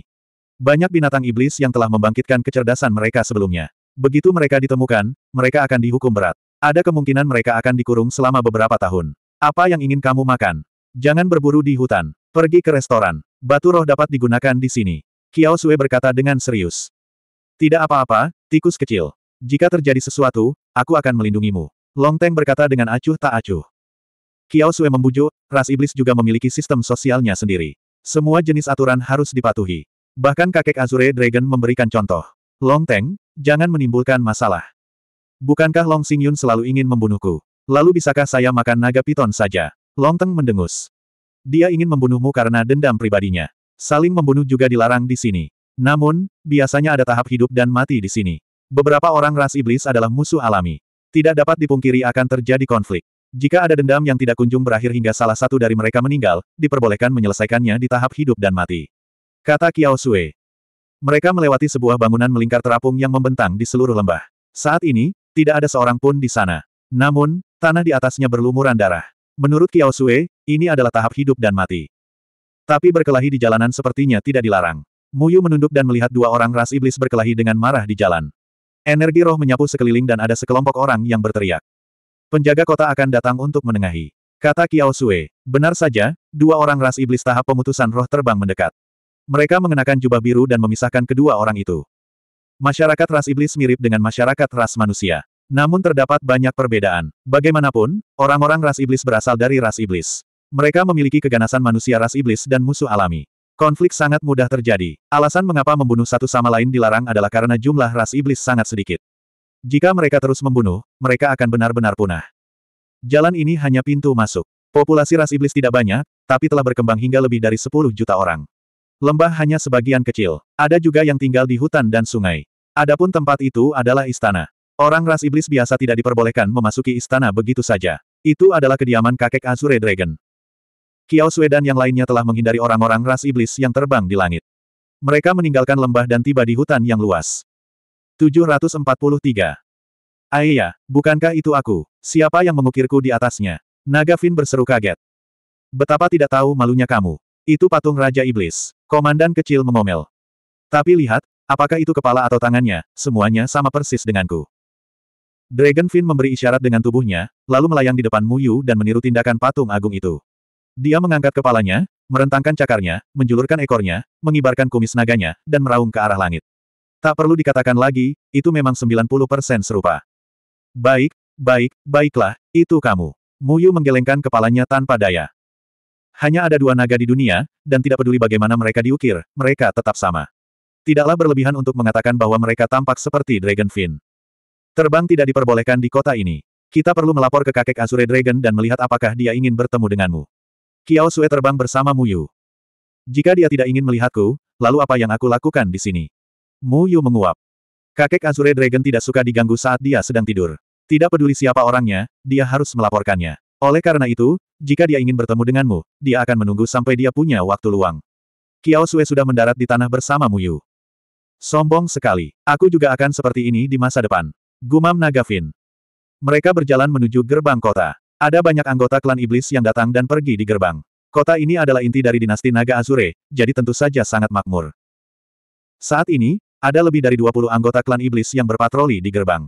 Banyak binatang iblis yang telah membangkitkan kecerdasan mereka sebelumnya. Begitu mereka ditemukan, mereka akan dihukum berat. Ada kemungkinan mereka akan dikurung selama beberapa tahun. Apa yang ingin kamu makan? Jangan berburu di hutan. Pergi ke restoran. Batu roh dapat digunakan di sini. Kiao Sue berkata dengan serius. Tidak apa-apa, tikus kecil. Jika terjadi sesuatu, aku akan melindungimu. Long Longteng berkata dengan acuh tak acuh. Kiao Sue membujuk, ras iblis juga memiliki sistem sosialnya sendiri. Semua jenis aturan harus dipatuhi. Bahkan kakek Azure Dragon memberikan contoh. Long Teng, jangan menimbulkan masalah. Bukankah Long Xingyun selalu ingin membunuhku? Lalu bisakah saya makan naga piton saja? Long Teng mendengus. Dia ingin membunuhmu karena dendam pribadinya. Saling membunuh juga dilarang di sini. Namun, biasanya ada tahap hidup dan mati di sini. Beberapa orang ras iblis adalah musuh alami. Tidak dapat dipungkiri akan terjadi konflik. Jika ada dendam yang tidak kunjung berakhir hingga salah satu dari mereka meninggal, diperbolehkan menyelesaikannya di tahap hidup dan mati. Kata Kiao Sui. Mereka melewati sebuah bangunan melingkar terapung yang membentang di seluruh lembah. Saat ini, tidak ada seorang pun di sana. Namun, tanah di atasnya berlumuran darah. Menurut Kiao Sui, ini adalah tahap hidup dan mati. Tapi berkelahi di jalanan sepertinya tidak dilarang. Muyu menunduk dan melihat dua orang ras iblis berkelahi dengan marah di jalan. Energi roh menyapu sekeliling dan ada sekelompok orang yang berteriak. Penjaga kota akan datang untuk menengahi. Kata Kiao Sue, benar saja, dua orang ras iblis tahap pemutusan roh terbang mendekat. Mereka mengenakan jubah biru dan memisahkan kedua orang itu. Masyarakat ras iblis mirip dengan masyarakat ras manusia. Namun terdapat banyak perbedaan. Bagaimanapun, orang-orang ras iblis berasal dari ras iblis. Mereka memiliki keganasan manusia ras iblis dan musuh alami. Konflik sangat mudah terjadi. Alasan mengapa membunuh satu sama lain dilarang adalah karena jumlah ras iblis sangat sedikit. Jika mereka terus membunuh, mereka akan benar-benar punah. Jalan ini hanya pintu masuk. Populasi ras iblis tidak banyak, tapi telah berkembang hingga lebih dari 10 juta orang. Lembah hanya sebagian kecil. Ada juga yang tinggal di hutan dan sungai. Adapun tempat itu adalah istana. Orang ras iblis biasa tidak diperbolehkan memasuki istana begitu saja. Itu adalah kediaman kakek Azure Dragon. Kiao Sue dan yang lainnya telah menghindari orang-orang ras iblis yang terbang di langit. Mereka meninggalkan lembah dan tiba di hutan yang luas. 743. Aiya, bukankah itu aku? Siapa yang mengukirku di atasnya? Naga Fin berseru kaget. Betapa tidak tahu malunya kamu. Itu patung Raja Iblis. Komandan kecil mengomel. Tapi lihat, apakah itu kepala atau tangannya, semuanya sama persis denganku. Dragon Fin memberi isyarat dengan tubuhnya, lalu melayang di depan Muyu dan meniru tindakan patung agung itu. Dia mengangkat kepalanya, merentangkan cakarnya, menjulurkan ekornya, mengibarkan kumis naganya, dan meraung ke arah langit. Tak perlu dikatakan lagi, itu memang 90% serupa. Baik, baik, baiklah, itu kamu. Muyu menggelengkan kepalanya tanpa daya. Hanya ada dua naga di dunia, dan tidak peduli bagaimana mereka diukir, mereka tetap sama. Tidaklah berlebihan untuk mengatakan bahwa mereka tampak seperti Dragonfin. Terbang tidak diperbolehkan di kota ini. Kita perlu melapor ke kakek Azure Dragon dan melihat apakah dia ingin bertemu denganmu. Kiao Sue terbang bersama Muyu. Jika dia tidak ingin melihatku, lalu apa yang aku lakukan di sini? Mu Yu menguap. Kakek Azure Dragon tidak suka diganggu saat dia sedang tidur. Tidak peduli siapa orangnya, dia harus melaporkannya. Oleh karena itu, jika dia ingin bertemu denganmu, dia akan menunggu sampai dia punya waktu luang. Kiao Sue sudah mendarat di tanah bersama Mu Yu. Sombong sekali. Aku juga akan seperti ini di masa depan. Gumam Nagafin. Mereka berjalan menuju gerbang kota. Ada banyak anggota klan iblis yang datang dan pergi di gerbang. Kota ini adalah inti dari dinasti Naga Azure, jadi tentu saja sangat makmur. Saat ini, ada lebih dari 20 anggota klan iblis yang berpatroli di gerbang.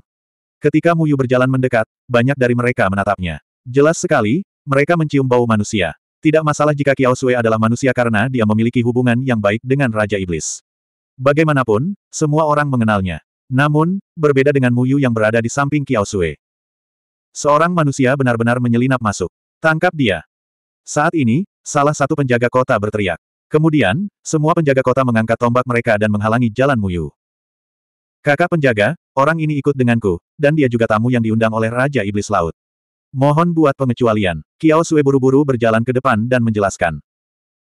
Ketika Muyu berjalan mendekat, banyak dari mereka menatapnya. Jelas sekali, mereka mencium bau manusia. Tidak masalah jika Kiao Sui adalah manusia karena dia memiliki hubungan yang baik dengan Raja Iblis. Bagaimanapun, semua orang mengenalnya. Namun, berbeda dengan Muyu yang berada di samping Kiao Sui. Seorang manusia benar-benar menyelinap masuk. Tangkap dia. Saat ini, salah satu penjaga kota berteriak. Kemudian, semua penjaga kota mengangkat tombak mereka dan menghalangi jalan Muyu. Kakak penjaga, orang ini ikut denganku, dan dia juga tamu yang diundang oleh Raja Iblis Laut. Mohon buat pengecualian. Kiao Sue buru-buru berjalan ke depan dan menjelaskan.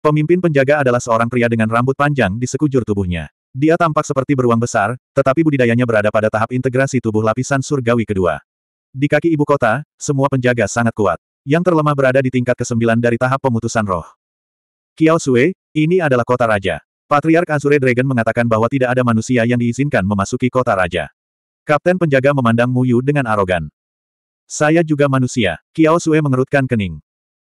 Pemimpin penjaga adalah seorang pria dengan rambut panjang di sekujur tubuhnya. Dia tampak seperti beruang besar, tetapi budidayanya berada pada tahap integrasi tubuh lapisan surgawi kedua. Di kaki ibu kota, semua penjaga sangat kuat. Yang terlemah berada di tingkat ke-9 dari tahap pemutusan roh. Kiao Sue, ini adalah kota raja. Patriark Azure Dragon mengatakan bahwa tidak ada manusia yang diizinkan memasuki kota raja. Kapten penjaga memandang Muyu dengan arogan. Saya juga manusia. Kiao Sue mengerutkan kening.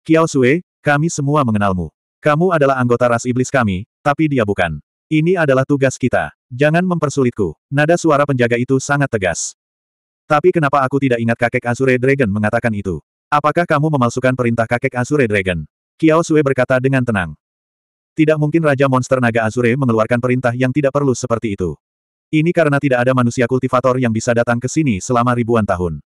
Kiao Sue, kami semua mengenalmu. Kamu adalah anggota ras iblis kami, tapi dia bukan. Ini adalah tugas kita. Jangan mempersulitku. Nada suara penjaga itu sangat tegas. Tapi kenapa aku tidak ingat kakek Azure Dragon mengatakan itu? Apakah kamu memalsukan perintah kakek Azure Dragon? Kiao Sue berkata dengan tenang. Tidak mungkin Raja Monster Naga Azure mengeluarkan perintah yang tidak perlu seperti itu. Ini karena tidak ada manusia kultivator yang bisa datang ke sini selama ribuan tahun.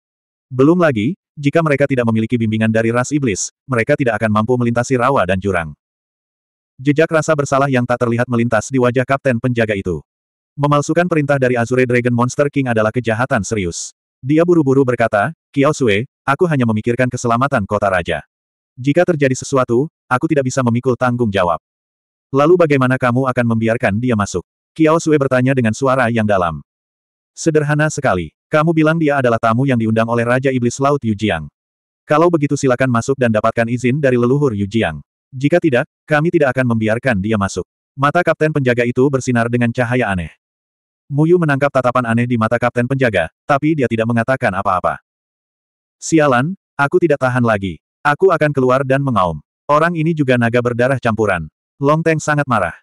Belum lagi, jika mereka tidak memiliki bimbingan dari ras iblis, mereka tidak akan mampu melintasi rawa dan jurang. Jejak rasa bersalah yang tak terlihat melintas di wajah kapten penjaga itu. Memalsukan perintah dari Azure Dragon Monster King adalah kejahatan serius. Dia buru-buru berkata, Kiao Sue, aku hanya memikirkan keselamatan kota raja. Jika terjadi sesuatu, aku tidak bisa memikul tanggung jawab. Lalu bagaimana kamu akan membiarkan dia masuk? Kiao Sue bertanya dengan suara yang dalam. Sederhana sekali. Kamu bilang dia adalah tamu yang diundang oleh Raja Iblis Laut Yujiang. Kalau begitu silakan masuk dan dapatkan izin dari leluhur Yujiang. Jika tidak, kami tidak akan membiarkan dia masuk. Mata kapten penjaga itu bersinar dengan cahaya aneh. Muyu menangkap tatapan aneh di mata kapten penjaga, tapi dia tidak mengatakan apa-apa. Sialan, aku tidak tahan lagi. Aku akan keluar dan mengaum. Orang ini juga naga berdarah campuran. Long Teng sangat marah.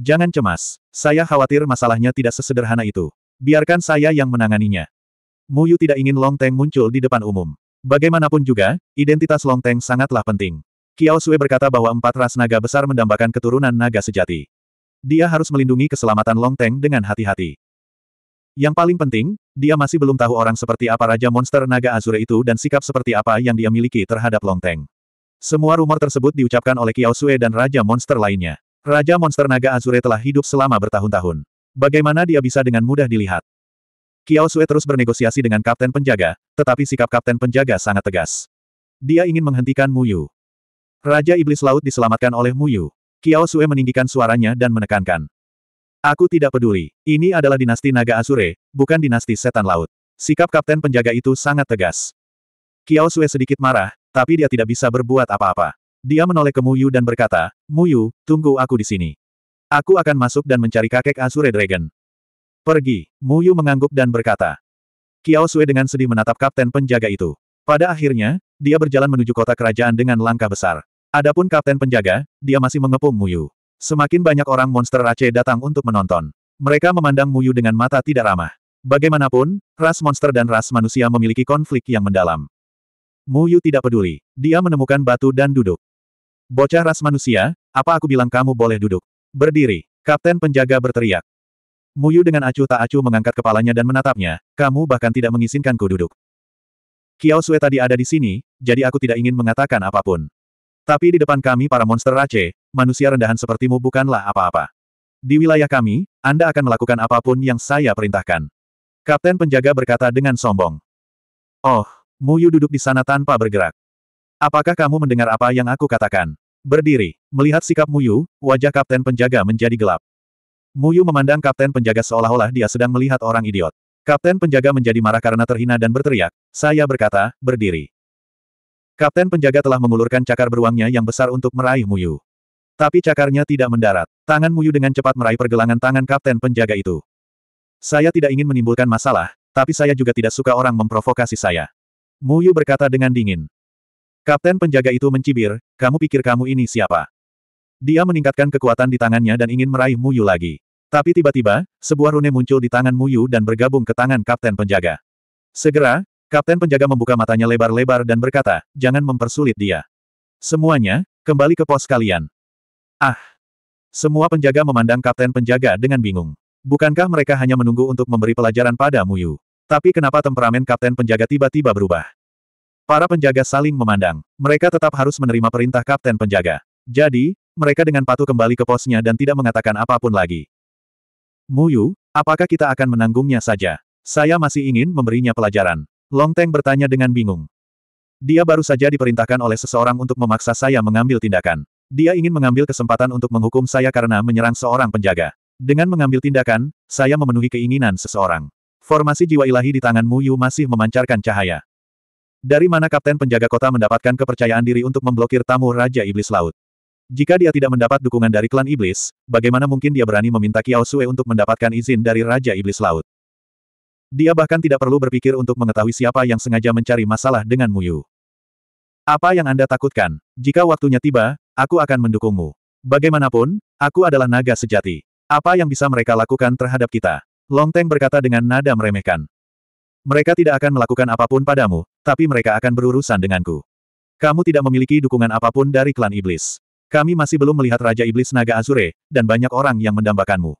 Jangan cemas, saya khawatir masalahnya tidak sesederhana itu. Biarkan saya yang menanganinya. Muyu tidak ingin Long Teng muncul di depan umum. Bagaimanapun juga, identitas Long Teng sangatlah penting. Kiao Sui berkata bahwa empat ras naga besar mendambakan keturunan naga sejati. Dia harus melindungi keselamatan Long Teng dengan hati-hati. Yang paling penting, dia masih belum tahu orang seperti apa Raja Monster Naga Azure itu dan sikap seperti apa yang dia miliki terhadap Long Teng. Semua rumor tersebut diucapkan oleh Kiao Sue dan Raja Monster lainnya. Raja Monster Naga Azure telah hidup selama bertahun-tahun. Bagaimana dia bisa dengan mudah dilihat? Kiao Sue terus bernegosiasi dengan Kapten Penjaga, tetapi sikap Kapten Penjaga sangat tegas. Dia ingin menghentikan Muyu. Raja Iblis Laut diselamatkan oleh Muyu. Kiao Sue meninggikan suaranya dan menekankan. Aku tidak peduli. Ini adalah dinasti Naga Azure, bukan dinasti Setan Laut. Sikap Kapten Penjaga itu sangat tegas. Kiao Sue sedikit marah, tapi dia tidak bisa berbuat apa-apa. Dia menoleh ke Muyu dan berkata, Muyu, tunggu aku di sini. Aku akan masuk dan mencari kakek Azure Dragon. Pergi, Muyu mengangguk dan berkata. Kiao Sui dengan sedih menatap kapten penjaga itu. Pada akhirnya, dia berjalan menuju kota kerajaan dengan langkah besar. Adapun kapten penjaga, dia masih mengepung Muyu. Semakin banyak orang monster Aceh datang untuk menonton. Mereka memandang Muyu dengan mata tidak ramah. Bagaimanapun, ras monster dan ras manusia memiliki konflik yang mendalam. Mu Yu tidak peduli. Dia menemukan batu dan duduk. Bocah ras manusia, apa aku bilang kamu boleh duduk? Berdiri. Kapten penjaga berteriak. Mu Yu dengan acuh tak acuh mengangkat kepalanya dan menatapnya, kamu bahkan tidak mengizinkanku duduk. Kiao Sue tadi ada di sini, jadi aku tidak ingin mengatakan apapun. Tapi di depan kami para monster race, manusia rendahan sepertimu bukanlah apa-apa. Di wilayah kami, Anda akan melakukan apapun yang saya perintahkan. Kapten penjaga berkata dengan sombong. Oh, Muyu duduk di sana tanpa bergerak. Apakah kamu mendengar apa yang aku katakan? Berdiri. Melihat sikap Muyu, wajah kapten penjaga menjadi gelap. Muyu memandang kapten penjaga seolah-olah dia sedang melihat orang idiot. Kapten penjaga menjadi marah karena terhina dan berteriak, saya berkata, berdiri. Kapten penjaga telah mengulurkan cakar beruangnya yang besar untuk meraih Muyu. Tapi cakarnya tidak mendarat. Tangan Muyu dengan cepat meraih pergelangan tangan kapten penjaga itu. Saya tidak ingin menimbulkan masalah, tapi saya juga tidak suka orang memprovokasi saya. Mu Yu berkata dengan dingin. Kapten penjaga itu mencibir, kamu pikir kamu ini siapa? Dia meningkatkan kekuatan di tangannya dan ingin meraih Mu Yu lagi. Tapi tiba-tiba, sebuah rune muncul di tangan Mu Yu dan bergabung ke tangan kapten penjaga. Segera, kapten penjaga membuka matanya lebar-lebar dan berkata, jangan mempersulit dia. Semuanya, kembali ke pos kalian. Ah! Semua penjaga memandang kapten penjaga dengan bingung. Bukankah mereka hanya menunggu untuk memberi pelajaran pada Mu Yu? Tapi kenapa temperamen kapten penjaga tiba-tiba berubah? Para penjaga saling memandang. Mereka tetap harus menerima perintah kapten penjaga. Jadi, mereka dengan patuh kembali ke posnya dan tidak mengatakan apapun lagi. Muyu, apakah kita akan menanggungnya saja? Saya masih ingin memberinya pelajaran. Long Teng bertanya dengan bingung. Dia baru saja diperintahkan oleh seseorang untuk memaksa saya mengambil tindakan. Dia ingin mengambil kesempatan untuk menghukum saya karena menyerang seorang penjaga. Dengan mengambil tindakan, saya memenuhi keinginan seseorang. Formasi jiwa ilahi di tangan Mu Yu masih memancarkan cahaya. Dari mana Kapten Penjaga Kota mendapatkan kepercayaan diri untuk memblokir tamu Raja Iblis Laut? Jika dia tidak mendapat dukungan dari klan Iblis, bagaimana mungkin dia berani meminta Kiao Sue untuk mendapatkan izin dari Raja Iblis Laut? Dia bahkan tidak perlu berpikir untuk mengetahui siapa yang sengaja mencari masalah dengan Mu Yu. Apa yang Anda takutkan? Jika waktunya tiba, aku akan mendukungmu. Bagaimanapun, aku adalah naga sejati. Apa yang bisa mereka lakukan terhadap kita? Long Longteng berkata dengan nada meremehkan. Mereka tidak akan melakukan apapun padamu, tapi mereka akan berurusan denganku. Kamu tidak memiliki dukungan apapun dari klan iblis. Kami masih belum melihat Raja Iblis Naga Azure, dan banyak orang yang mendambakanmu.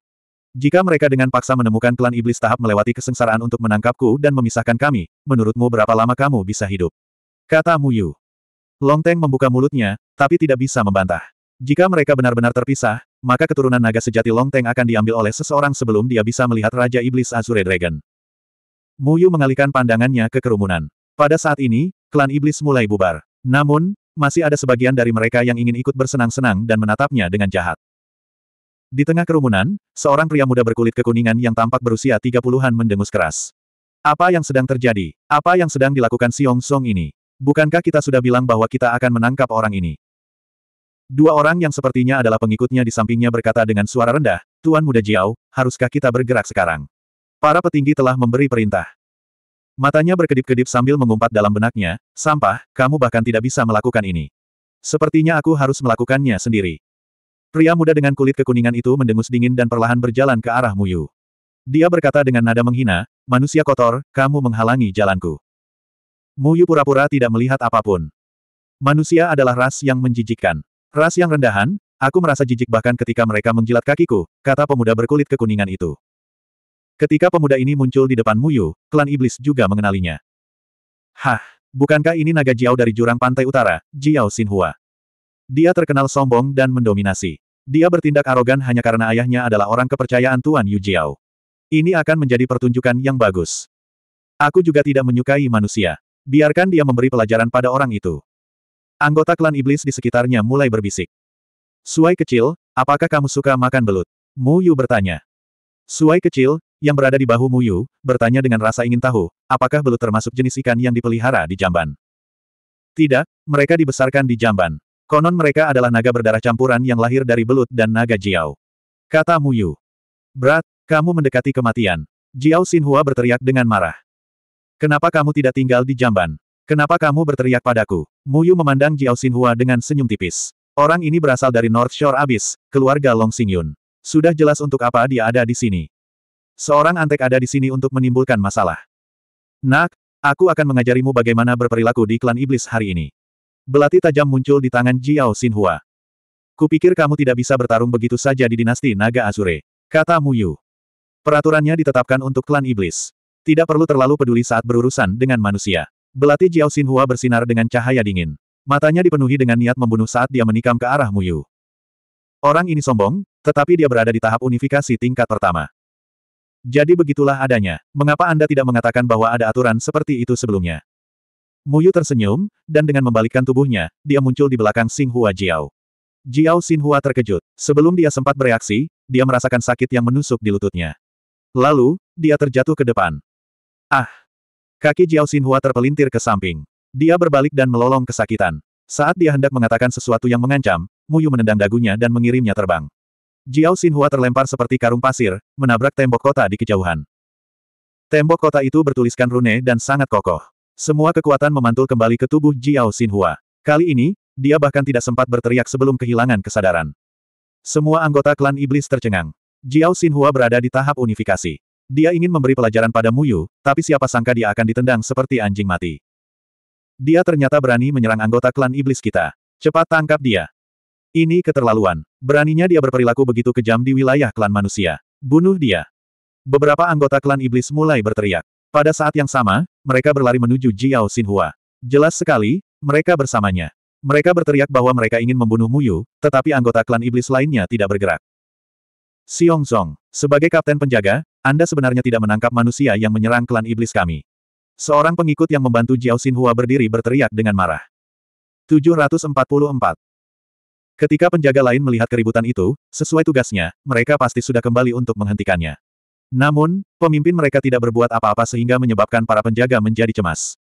Jika mereka dengan paksa menemukan klan iblis tahap melewati kesengsaraan untuk menangkapku dan memisahkan kami, menurutmu berapa lama kamu bisa hidup? Kata Muyu. Longteng membuka mulutnya, tapi tidak bisa membantah. Jika mereka benar-benar terpisah, maka keturunan naga sejati Long Teng akan diambil oleh seseorang sebelum dia bisa melihat Raja Iblis Azure Dragon. Mu Yu mengalihkan pandangannya ke kerumunan. Pada saat ini, klan Iblis mulai bubar. Namun, masih ada sebagian dari mereka yang ingin ikut bersenang-senang dan menatapnya dengan jahat. Di tengah kerumunan, seorang pria muda berkulit kekuningan yang tampak berusia 30-an mendengus keras. Apa yang sedang terjadi? Apa yang sedang dilakukan Siong Song ini? Bukankah kita sudah bilang bahwa kita akan menangkap orang ini? Dua orang yang sepertinya adalah pengikutnya di sampingnya berkata dengan suara rendah, Tuan Muda Jiao, haruskah kita bergerak sekarang? Para petinggi telah memberi perintah. Matanya berkedip-kedip sambil mengumpat dalam benaknya, sampah, kamu bahkan tidak bisa melakukan ini. Sepertinya aku harus melakukannya sendiri. Pria muda dengan kulit kekuningan itu mendengus dingin dan perlahan berjalan ke arah Muyu. Dia berkata dengan nada menghina, manusia kotor, kamu menghalangi jalanku. Muyu pura-pura tidak melihat apapun. Manusia adalah ras yang menjijikkan. Ras yang rendahan, aku merasa jijik bahkan ketika mereka menjilat kakiku, kata pemuda berkulit kekuningan itu. Ketika pemuda ini muncul di depan Muyu, klan iblis juga mengenalinya. Hah, bukankah ini naga Jiao dari jurang pantai utara, Jiao Xinhua? Dia terkenal sombong dan mendominasi. Dia bertindak arogan hanya karena ayahnya adalah orang kepercayaan Tuan Yu Jiao. Ini akan menjadi pertunjukan yang bagus. Aku juga tidak menyukai manusia. Biarkan dia memberi pelajaran pada orang itu. Anggota klan iblis di sekitarnya mulai berbisik. Suai kecil, apakah kamu suka makan belut? Mu Yu bertanya. Suai kecil, yang berada di bahu Mu Yu, bertanya dengan rasa ingin tahu, apakah belut termasuk jenis ikan yang dipelihara di jamban? Tidak, mereka dibesarkan di jamban. Konon mereka adalah naga berdarah campuran yang lahir dari belut dan naga Jiao. Kata Mu Yu. Berat, kamu mendekati kematian. Jiao Xinhua berteriak dengan marah. Kenapa kamu tidak tinggal di jamban? Kenapa kamu berteriak padaku? Muyu memandang Jiao Xinhua dengan senyum tipis. Orang ini berasal dari North Shore Abyss, keluarga Long Xingyun. Sudah jelas untuk apa dia ada di sini. Seorang antek ada di sini untuk menimbulkan masalah. Nak, aku akan mengajarimu bagaimana berperilaku di klan iblis hari ini. Belati tajam muncul di tangan Jiao Xinhua. Kupikir kamu tidak bisa bertarung begitu saja di dinasti Naga Azure. Kata Muyu. Peraturannya ditetapkan untuk klan iblis. Tidak perlu terlalu peduli saat berurusan dengan manusia. Belati Jiao Xinhua bersinar dengan cahaya dingin. Matanya dipenuhi dengan niat membunuh saat dia menikam ke arah Muyu. Orang ini sombong, tetapi dia berada di tahap unifikasi tingkat pertama. Jadi begitulah adanya. Mengapa Anda tidak mengatakan bahwa ada aturan seperti itu sebelumnya? Muyu tersenyum, dan dengan membalikkan tubuhnya, dia muncul di belakang Xinhua Jiao. Jiao Xinhua terkejut. Sebelum dia sempat bereaksi, dia merasakan sakit yang menusuk di lututnya. Lalu, dia terjatuh ke depan. Ah! Kaki Jiao Xinhua terpelintir ke samping. Dia berbalik dan melolong kesakitan. Saat dia hendak mengatakan sesuatu yang mengancam, Muyu menendang dagunya dan mengirimnya terbang. Jiao Xinhua terlempar seperti karung pasir, menabrak tembok kota di kejauhan. Tembok kota itu bertuliskan rune dan sangat kokoh. Semua kekuatan memantul kembali ke tubuh Jiao Xinhua. Kali ini, dia bahkan tidak sempat berteriak sebelum kehilangan kesadaran. Semua anggota klan iblis tercengang. Jiao Xinhua berada di tahap unifikasi. Dia ingin memberi pelajaran pada Muyu, tapi siapa sangka dia akan ditendang seperti anjing mati. Dia ternyata berani menyerang anggota klan iblis kita. Cepat tangkap dia. Ini keterlaluan. Beraninya dia berperilaku begitu kejam di wilayah klan manusia. Bunuh dia. Beberapa anggota klan iblis mulai berteriak. Pada saat yang sama, mereka berlari menuju Jiao Xinhua. Jelas sekali, mereka bersamanya. Mereka berteriak bahwa mereka ingin membunuh Muyu, tetapi anggota klan iblis lainnya tidak bergerak. Xiong Zong, sebagai kapten penjaga, anda sebenarnya tidak menangkap manusia yang menyerang klan iblis kami. Seorang pengikut yang membantu Jiao Xinhua berdiri berteriak dengan marah. 744. Ketika penjaga lain melihat keributan itu, sesuai tugasnya, mereka pasti sudah kembali untuk menghentikannya. Namun, pemimpin mereka tidak berbuat apa-apa sehingga menyebabkan para penjaga menjadi cemas.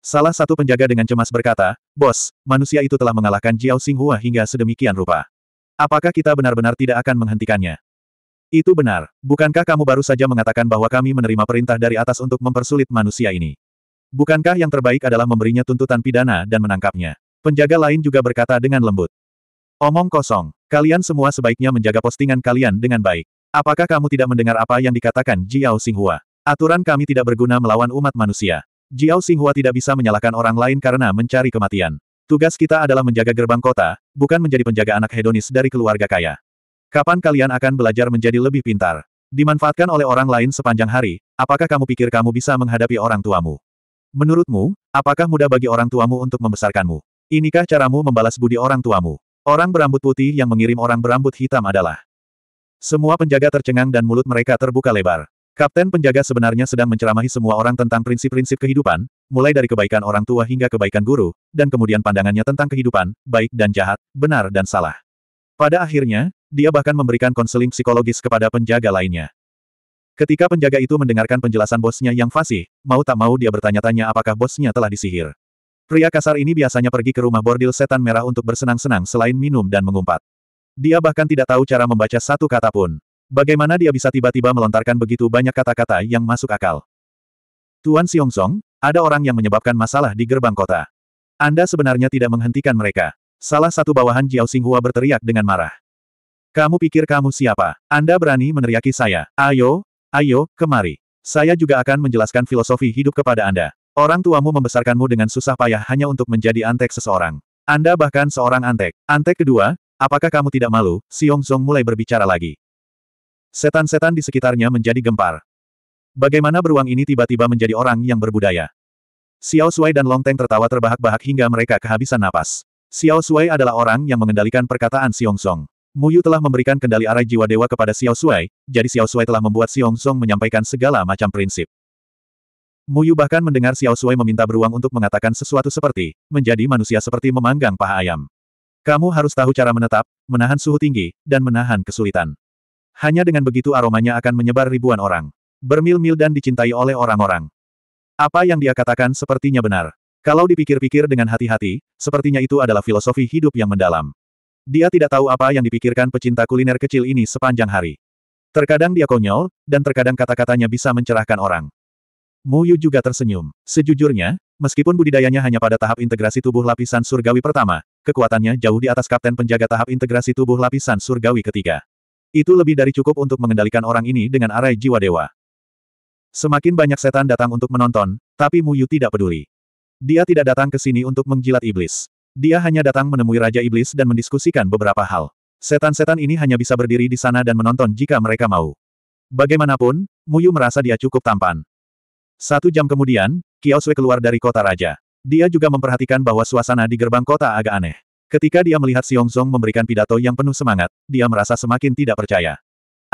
Salah satu penjaga dengan cemas berkata, Bos, manusia itu telah mengalahkan Jiao Xinghua hingga sedemikian rupa. Apakah kita benar-benar tidak akan menghentikannya? Itu benar. Bukankah kamu baru saja mengatakan bahwa kami menerima perintah dari atas untuk mempersulit manusia ini? Bukankah yang terbaik adalah memberinya tuntutan pidana dan menangkapnya? Penjaga lain juga berkata dengan lembut. Omong kosong. Kalian semua sebaiknya menjaga postingan kalian dengan baik. Apakah kamu tidak mendengar apa yang dikatakan Jiao Xinghua? Aturan kami tidak berguna melawan umat manusia. Jiao Xinghua tidak bisa menyalahkan orang lain karena mencari kematian. Tugas kita adalah menjaga gerbang kota, bukan menjadi penjaga anak hedonis dari keluarga kaya. Kapan kalian akan belajar menjadi lebih pintar? Dimanfaatkan oleh orang lain sepanjang hari, apakah kamu pikir kamu bisa menghadapi orang tuamu? Menurutmu, apakah mudah bagi orang tuamu untuk membesarkanmu? Inikah caramu membalas budi orang tuamu? Orang berambut putih yang mengirim orang berambut hitam adalah semua penjaga tercengang dan mulut mereka terbuka lebar. Kapten penjaga sebenarnya sedang menceramahi semua orang tentang prinsip-prinsip kehidupan, mulai dari kebaikan orang tua hingga kebaikan guru, dan kemudian pandangannya tentang kehidupan, baik dan jahat, benar dan salah. Pada akhirnya, dia bahkan memberikan konseling psikologis kepada penjaga lainnya. Ketika penjaga itu mendengarkan penjelasan bosnya yang fasih, mau tak mau dia bertanya-tanya apakah bosnya telah disihir. Pria kasar ini biasanya pergi ke rumah bordil setan merah untuk bersenang-senang selain minum dan mengumpat. Dia bahkan tidak tahu cara membaca satu kata pun. Bagaimana dia bisa tiba-tiba melontarkan begitu banyak kata-kata yang masuk akal? Tuan Xiongzong, ada orang yang menyebabkan masalah di gerbang kota. Anda sebenarnya tidak menghentikan mereka. Salah satu bawahan Jiao Xinghua berteriak dengan marah. Kamu pikir kamu siapa? Anda berani meneriaki saya. Ayo, ayo, kemari. Saya juga akan menjelaskan filosofi hidup kepada Anda. Orang tuamu membesarkanmu dengan susah payah hanya untuk menjadi antek seseorang. Anda bahkan seorang antek. Antek kedua, apakah kamu tidak malu? Siong Song mulai berbicara lagi. Setan-setan di sekitarnya menjadi gempar. Bagaimana beruang ini tiba-tiba menjadi orang yang berbudaya? Xiao Sui dan Long Teng tertawa terbahak-bahak hingga mereka kehabisan napas. Xiao Sui adalah orang yang mengendalikan perkataan Xiong Song. Muyu telah memberikan kendali arah jiwa dewa kepada Xiao Suai, jadi Xiao Suai telah membuat Xiong Song menyampaikan segala macam prinsip. Muyu bahkan mendengar Xiao Suai meminta beruang untuk mengatakan sesuatu seperti, menjadi manusia seperti memanggang paha ayam. Kamu harus tahu cara menetap, menahan suhu tinggi, dan menahan kesulitan. Hanya dengan begitu aromanya akan menyebar ribuan orang. Bermil-mil dan dicintai oleh orang-orang. Apa yang dia katakan sepertinya benar. Kalau dipikir-pikir dengan hati-hati, sepertinya itu adalah filosofi hidup yang mendalam. Dia tidak tahu apa yang dipikirkan pecinta kuliner kecil ini sepanjang hari. Terkadang dia konyol, dan terkadang kata-katanya bisa mencerahkan orang. Mu Yu juga tersenyum. Sejujurnya, meskipun budidayanya hanya pada tahap integrasi tubuh lapisan surgawi pertama, kekuatannya jauh di atas kapten penjaga tahap integrasi tubuh lapisan surgawi ketiga. Itu lebih dari cukup untuk mengendalikan orang ini dengan arai jiwa dewa. Semakin banyak setan datang untuk menonton, tapi Mu Yu tidak peduli. Dia tidak datang ke sini untuk menjilat iblis. Dia hanya datang menemui Raja Iblis dan mendiskusikan beberapa hal. Setan-setan ini hanya bisa berdiri di sana dan menonton jika mereka mau. Bagaimanapun, Muyu merasa dia cukup tampan. Satu jam kemudian, Kiaoswe keluar dari kota raja. Dia juga memperhatikan bahwa suasana di gerbang kota agak aneh. Ketika dia melihat Xiongzong memberikan pidato yang penuh semangat, dia merasa semakin tidak percaya.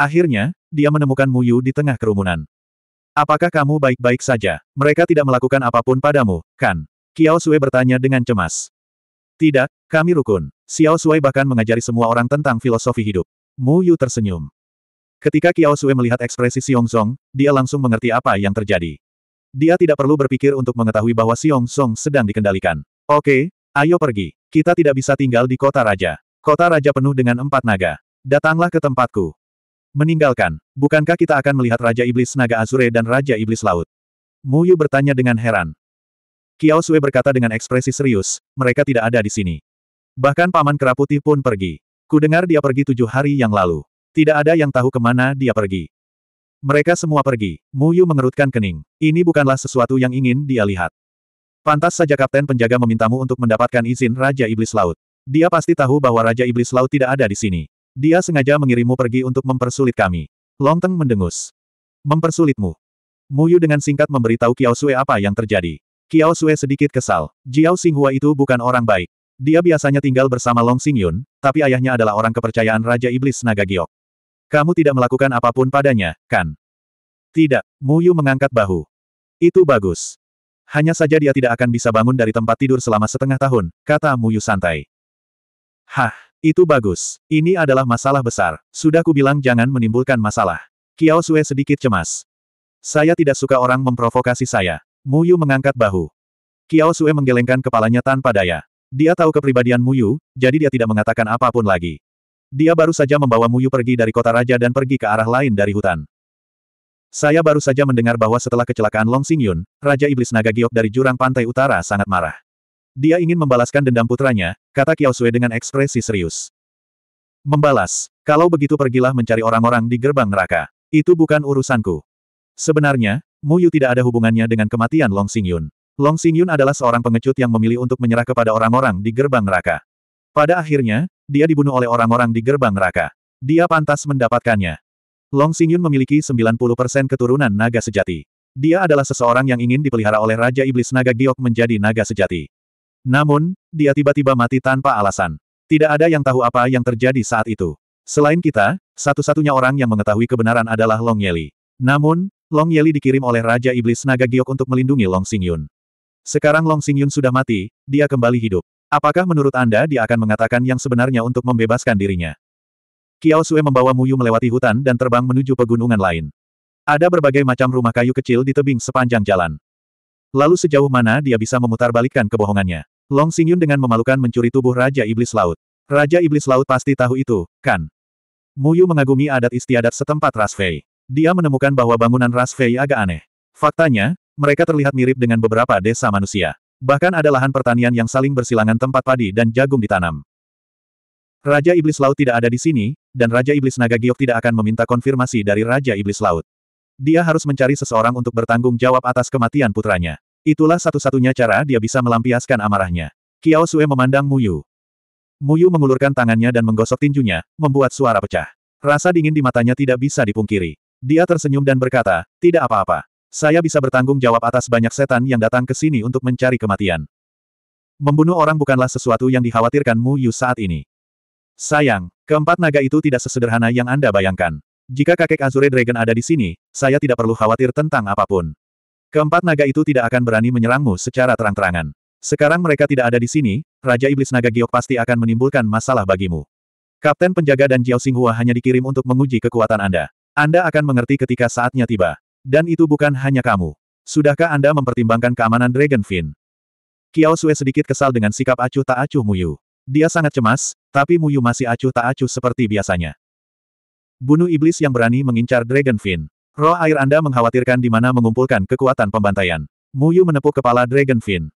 Akhirnya, dia menemukan Muyu di tengah kerumunan. Apakah kamu baik-baik saja? Mereka tidak melakukan apapun padamu, kan? Kiao Sue bertanya dengan cemas. Tidak, kami rukun. Xiao Sui bahkan mengajari semua orang tentang filosofi hidup. Mu Yu tersenyum. Ketika Xiao Sui melihat ekspresi Xiong Song, dia langsung mengerti apa yang terjadi. Dia tidak perlu berpikir untuk mengetahui bahwa Xiong Song sedang dikendalikan. Oke, ayo pergi. Kita tidak bisa tinggal di kota raja. Kota raja penuh dengan empat naga. Datanglah ke tempatku. Meninggalkan. Bukankah kita akan melihat Raja Iblis Naga Azure dan Raja Iblis Laut? Mu Yu bertanya dengan heran. Kiao Sue berkata dengan ekspresi serius, mereka tidak ada di sini. Bahkan Paman Kera Putih pun pergi. Kudengar dia pergi tujuh hari yang lalu. Tidak ada yang tahu kemana dia pergi. Mereka semua pergi. Mu Yu mengerutkan kening. Ini bukanlah sesuatu yang ingin dia lihat. Pantas saja Kapten Penjaga memintamu untuk mendapatkan izin Raja Iblis Laut. Dia pasti tahu bahwa Raja Iblis Laut tidak ada di sini. Dia sengaja mengirimmu pergi untuk mempersulit kami. Longteng mendengus. Mempersulitmu. Mu Yu dengan singkat memberitahu Kiao Sue apa yang terjadi. Kiao Sue sedikit kesal. Jiao Xinghua itu bukan orang baik. Dia biasanya tinggal bersama Long Xingyun, tapi ayahnya adalah orang kepercayaan Raja Iblis Naga Giok. Kamu tidak melakukan apapun padanya, kan? Tidak, Mu Yu mengangkat bahu. Itu bagus. Hanya saja dia tidak akan bisa bangun dari tempat tidur selama setengah tahun, kata Mu Yu santai. Hah, itu bagus. Ini adalah masalah besar. Sudah kubilang jangan menimbulkan masalah. Kiao Sue sedikit cemas. Saya tidak suka orang memprovokasi saya. Muyu mengangkat bahu. Kiao Sue menggelengkan kepalanya tanpa daya. Dia tahu kepribadian Muyu, jadi dia tidak mengatakan apapun lagi. Dia baru saja membawa Muyu pergi dari kota raja dan pergi ke arah lain dari hutan. Saya baru saja mendengar bahwa setelah kecelakaan Long Xing Yun, Raja Iblis Naga Giok dari Jurang Pantai Utara sangat marah. Dia ingin membalaskan dendam putranya, kata Kiao Sue dengan ekspresi serius. Membalas, kalau begitu pergilah mencari orang-orang di gerbang neraka. Itu bukan urusanku. Sebenarnya, Muyu tidak ada hubungannya dengan kematian Long Xingyun. Long Xingyun adalah seorang pengecut yang memilih untuk menyerah kepada orang-orang di gerbang neraka. Pada akhirnya, dia dibunuh oleh orang-orang di gerbang neraka. Dia pantas mendapatkannya. Long Xingyun memiliki 90% keturunan naga sejati. Dia adalah seseorang yang ingin dipelihara oleh Raja Iblis Naga Giok menjadi naga sejati. Namun, dia tiba-tiba mati tanpa alasan. Tidak ada yang tahu apa yang terjadi saat itu. Selain kita, satu-satunya orang yang mengetahui kebenaran adalah Long Yeli. Namun, Long Yeli dikirim oleh Raja Iblis Naga Giok untuk melindungi Long Xingyun. Sekarang Long Xingyun sudah mati, dia kembali hidup. Apakah menurut Anda dia akan mengatakan yang sebenarnya untuk membebaskan dirinya? Kiao Sue membawa Muyu melewati hutan dan terbang menuju pegunungan lain. Ada berbagai macam rumah kayu kecil di tebing sepanjang jalan. Lalu sejauh mana dia bisa memutarbalikkan kebohongannya? Long Xingyun dengan memalukan mencuri tubuh Raja Iblis Laut. Raja Iblis Laut pasti tahu itu, kan? Muyu mengagumi adat istiadat setempat Rasfei. Dia menemukan bahwa bangunan ras Fei agak aneh. Faktanya, mereka terlihat mirip dengan beberapa desa manusia. Bahkan ada lahan pertanian yang saling bersilangan tempat padi dan jagung ditanam. Raja Iblis Laut tidak ada di sini, dan Raja Iblis Naga Giok tidak akan meminta konfirmasi dari Raja Iblis Laut. Dia harus mencari seseorang untuk bertanggung jawab atas kematian putranya. Itulah satu-satunya cara dia bisa melampiaskan amarahnya. Kiao Sue memandang Muyu. Muyu mengulurkan tangannya dan menggosok tinjunya, membuat suara pecah. Rasa dingin di matanya tidak bisa dipungkiri. Dia tersenyum dan berkata, tidak apa-apa. Saya bisa bertanggung jawab atas banyak setan yang datang ke sini untuk mencari kematian. Membunuh orang bukanlah sesuatu yang dikhawatirkan Mu Yu saat ini. Sayang, keempat naga itu tidak sesederhana yang Anda bayangkan. Jika kakek Azure Dragon ada di sini, saya tidak perlu khawatir tentang apapun. Keempat naga itu tidak akan berani menyerangmu secara terang-terangan. Sekarang mereka tidak ada di sini, Raja Iblis Naga Giok pasti akan menimbulkan masalah bagimu. Kapten penjaga dan Jiao Xinghua hanya dikirim untuk menguji kekuatan Anda. Anda akan mengerti ketika saatnya tiba. Dan itu bukan hanya kamu. Sudahkah Anda mempertimbangkan keamanan Dragonfin? Kiao Sue sedikit kesal dengan sikap acuh tak acuh Muyu. Dia sangat cemas, tapi Muyu masih acuh tak acuh seperti biasanya. Bunuh iblis yang berani mengincar Dragonfin. Roh air Anda mengkhawatirkan di mana mengumpulkan kekuatan pembantaian. Muyu menepuk kepala Dragonfin.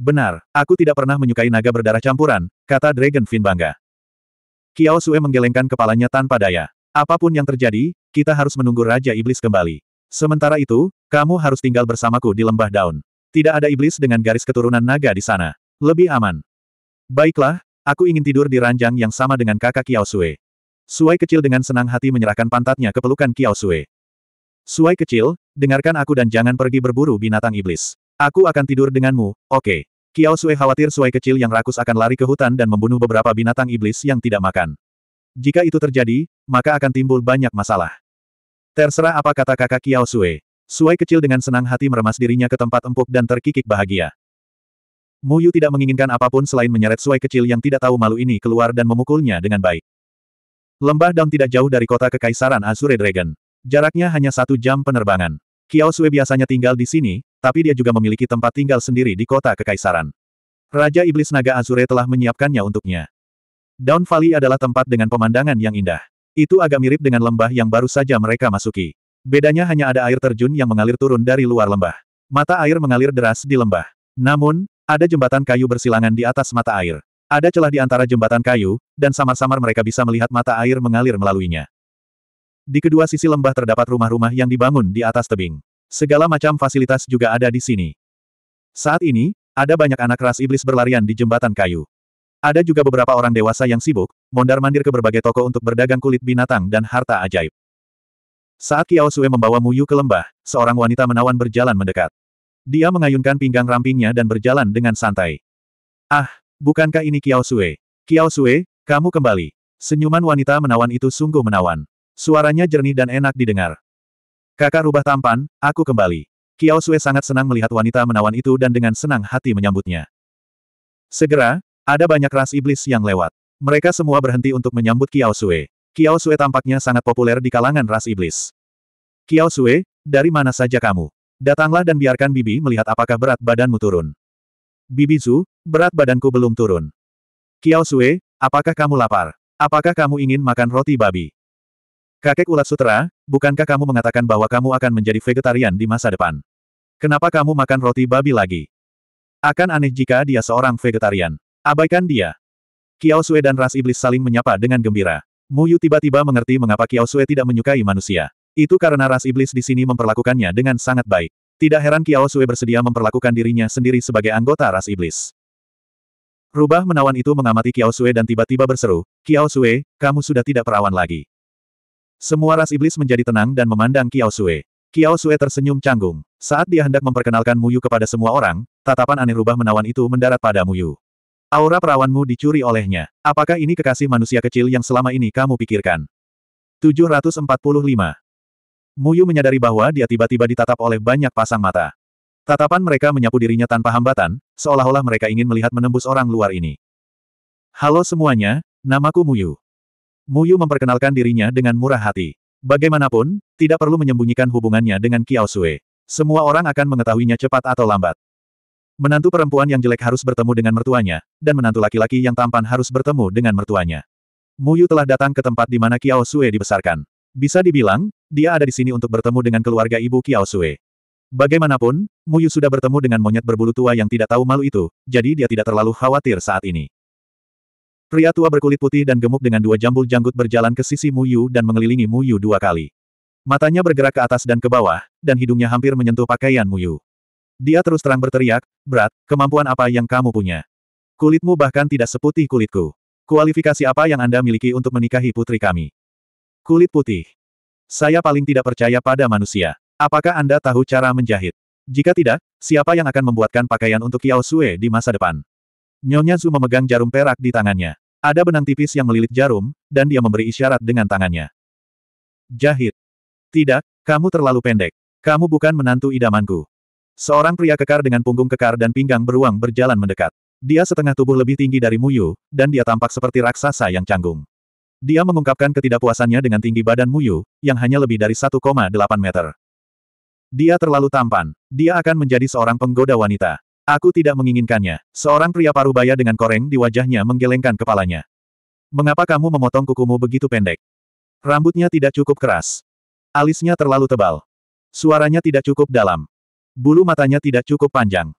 Benar, aku tidak pernah menyukai naga berdarah campuran, kata Dragonfin bangga. Kiao Sue menggelengkan kepalanya tanpa daya. Apapun yang terjadi, kita harus menunggu Raja Iblis kembali. Sementara itu, kamu harus tinggal bersamaku di lembah daun. Tidak ada iblis dengan garis keturunan naga di sana. Lebih aman. Baiklah, aku ingin tidur di ranjang yang sama dengan kakak Kiao Sui. Suai kecil dengan senang hati menyerahkan pantatnya ke pelukan Kiao Sui. Suai kecil, dengarkan aku dan jangan pergi berburu binatang iblis. Aku akan tidur denganmu, oke. Okay. Kiao Sui khawatir Suai kecil yang rakus akan lari ke hutan dan membunuh beberapa binatang iblis yang tidak makan. Jika itu terjadi, maka akan timbul banyak masalah. Terserah apa kata kakak Kiao Sue. Suai kecil dengan senang hati meremas dirinya ke tempat empuk dan terkikik bahagia. Muyu tidak menginginkan apapun selain menyeret suai kecil yang tidak tahu malu ini keluar dan memukulnya dengan baik. Lembah Dam tidak jauh dari kota Kekaisaran Azure Dragon. Jaraknya hanya satu jam penerbangan. Kiao Sue biasanya tinggal di sini, tapi dia juga memiliki tempat tinggal sendiri di kota Kekaisaran. Raja Iblis Naga Azure telah menyiapkannya untuknya. Down Valley adalah tempat dengan pemandangan yang indah. Itu agak mirip dengan lembah yang baru saja mereka masuki. Bedanya hanya ada air terjun yang mengalir turun dari luar lembah. Mata air mengalir deras di lembah. Namun, ada jembatan kayu bersilangan di atas mata air. Ada celah di antara jembatan kayu, dan samar-samar mereka bisa melihat mata air mengalir melaluinya. Di kedua sisi lembah terdapat rumah-rumah yang dibangun di atas tebing. Segala macam fasilitas juga ada di sini. Saat ini, ada banyak anak ras iblis berlarian di jembatan kayu. Ada juga beberapa orang dewasa yang sibuk, mondar-mandir ke berbagai toko untuk berdagang kulit binatang dan harta ajaib. Saat Kiao Sue membawa Muyu ke lembah, seorang wanita menawan berjalan mendekat. Dia mengayunkan pinggang rampingnya dan berjalan dengan santai. Ah, bukankah ini Kiao Sue? Kiao Sue, kamu kembali. Senyuman wanita menawan itu sungguh menawan. Suaranya jernih dan enak didengar. Kakak rubah tampan, aku kembali. Kiao Sue sangat senang melihat wanita menawan itu dan dengan senang hati menyambutnya. Segera, ada banyak ras iblis yang lewat. Mereka semua berhenti untuk menyambut Kiao Sue. Kiao Sue tampaknya sangat populer di kalangan ras iblis. Kiao Sue, dari mana saja kamu? Datanglah dan biarkan Bibi melihat apakah berat badanmu turun. Bibi Zu, berat badanku belum turun. Kiao Sue, apakah kamu lapar? Apakah kamu ingin makan roti babi? Kakek ulat sutera, bukankah kamu mengatakan bahwa kamu akan menjadi vegetarian di masa depan? Kenapa kamu makan roti babi lagi? Akan aneh jika dia seorang vegetarian. Abaikan dia. Kiao Sue dan ras iblis saling menyapa dengan gembira. Mu Yu tiba-tiba mengerti mengapa Kiao Sue tidak menyukai manusia. Itu karena ras iblis di sini memperlakukannya dengan sangat baik. Tidak heran Kiao Sue bersedia memperlakukan dirinya sendiri sebagai anggota ras iblis. Rubah menawan itu mengamati Kiao Sue dan tiba-tiba berseru, Kiao Sue, kamu sudah tidak perawan lagi. Semua ras iblis menjadi tenang dan memandang Kiao Sue. Kiao Sue tersenyum canggung. Saat dia hendak memperkenalkan Muyu kepada semua orang, tatapan aneh rubah menawan itu mendarat pada Muyu. Aura perawanmu dicuri olehnya. Apakah ini kekasih manusia kecil yang selama ini kamu pikirkan? 745. Muyu menyadari bahwa dia tiba-tiba ditatap oleh banyak pasang mata. Tatapan mereka menyapu dirinya tanpa hambatan, seolah-olah mereka ingin melihat menembus orang luar ini. Halo semuanya, namaku Muyu. Muyu memperkenalkan dirinya dengan murah hati. Bagaimanapun, tidak perlu menyembunyikan hubungannya dengan Kiao Sue. Semua orang akan mengetahuinya cepat atau lambat. Menantu perempuan yang jelek harus bertemu dengan mertuanya, dan menantu laki-laki yang tampan harus bertemu dengan mertuanya. Muyu telah datang ke tempat di mana Kiao Sue dibesarkan. Bisa dibilang, dia ada di sini untuk bertemu dengan keluarga ibu Kiao Sue. Bagaimanapun, Muyu sudah bertemu dengan monyet berbulu tua yang tidak tahu malu itu, jadi dia tidak terlalu khawatir saat ini. Pria tua berkulit putih dan gemuk dengan dua jambul janggut berjalan ke sisi Muyu dan mengelilingi Muyu dua kali. Matanya bergerak ke atas dan ke bawah, dan hidungnya hampir menyentuh pakaian Muyu. Dia terus terang berteriak, Berat, kemampuan apa yang kamu punya? Kulitmu bahkan tidak seputih kulitku. Kualifikasi apa yang Anda miliki untuk menikahi putri kami? Kulit putih. Saya paling tidak percaya pada manusia. Apakah Anda tahu cara menjahit? Jika tidak, siapa yang akan membuatkan pakaian untuk Yao Sue di masa depan? Nyonya Zhu memegang jarum perak di tangannya. Ada benang tipis yang melilit jarum, dan dia memberi isyarat dengan tangannya. Jahit. Tidak, kamu terlalu pendek. Kamu bukan menantu idamanku. Seorang pria kekar dengan punggung kekar dan pinggang beruang berjalan mendekat. Dia setengah tubuh lebih tinggi dari Muyu, dan dia tampak seperti raksasa yang canggung. Dia mengungkapkan ketidakpuasannya dengan tinggi badan Muyu, yang hanya lebih dari 1,8 meter. Dia terlalu tampan. Dia akan menjadi seorang penggoda wanita. Aku tidak menginginkannya. Seorang pria parubaya dengan koreng di wajahnya menggelengkan kepalanya. Mengapa kamu memotong kukumu begitu pendek? Rambutnya tidak cukup keras. Alisnya terlalu tebal. Suaranya tidak cukup dalam. Bulu matanya tidak cukup panjang.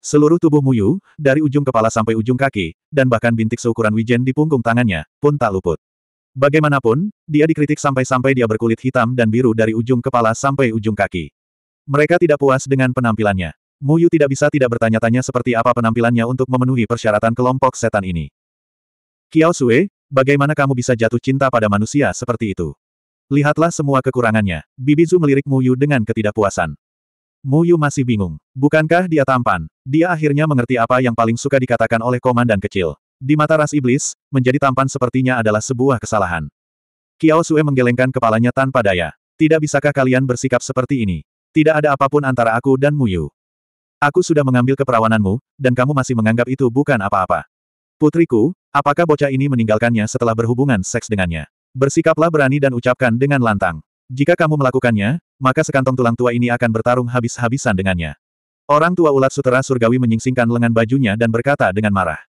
Seluruh tubuh Muyu, dari ujung kepala sampai ujung kaki, dan bahkan bintik seukuran wijen di punggung tangannya, pun tak luput. Bagaimanapun, dia dikritik sampai-sampai dia berkulit hitam dan biru dari ujung kepala sampai ujung kaki. Mereka tidak puas dengan penampilannya. Muyu tidak bisa tidak bertanya-tanya seperti apa penampilannya untuk memenuhi persyaratan kelompok setan ini. Kiao Sue, bagaimana kamu bisa jatuh cinta pada manusia seperti itu? Lihatlah semua kekurangannya. Bibizu melirik Muyu dengan ketidakpuasan. Muyu masih bingung. Bukankah dia tampan? Dia akhirnya mengerti apa yang paling suka dikatakan oleh komandan kecil. Di mata ras iblis, menjadi tampan sepertinya adalah sebuah kesalahan. Kiao Sue menggelengkan kepalanya tanpa daya. Tidak bisakah kalian bersikap seperti ini? Tidak ada apapun antara aku dan Muyu. Aku sudah mengambil keperawananmu, dan kamu masih menganggap itu bukan apa-apa. Putriku, apakah bocah ini meninggalkannya setelah berhubungan seks dengannya? Bersikaplah berani dan ucapkan dengan lantang. Jika kamu melakukannya, maka sekantong tulang tua ini akan bertarung habis-habisan dengannya. Orang tua ulat sutera surgawi menyingsingkan lengan bajunya dan berkata dengan marah.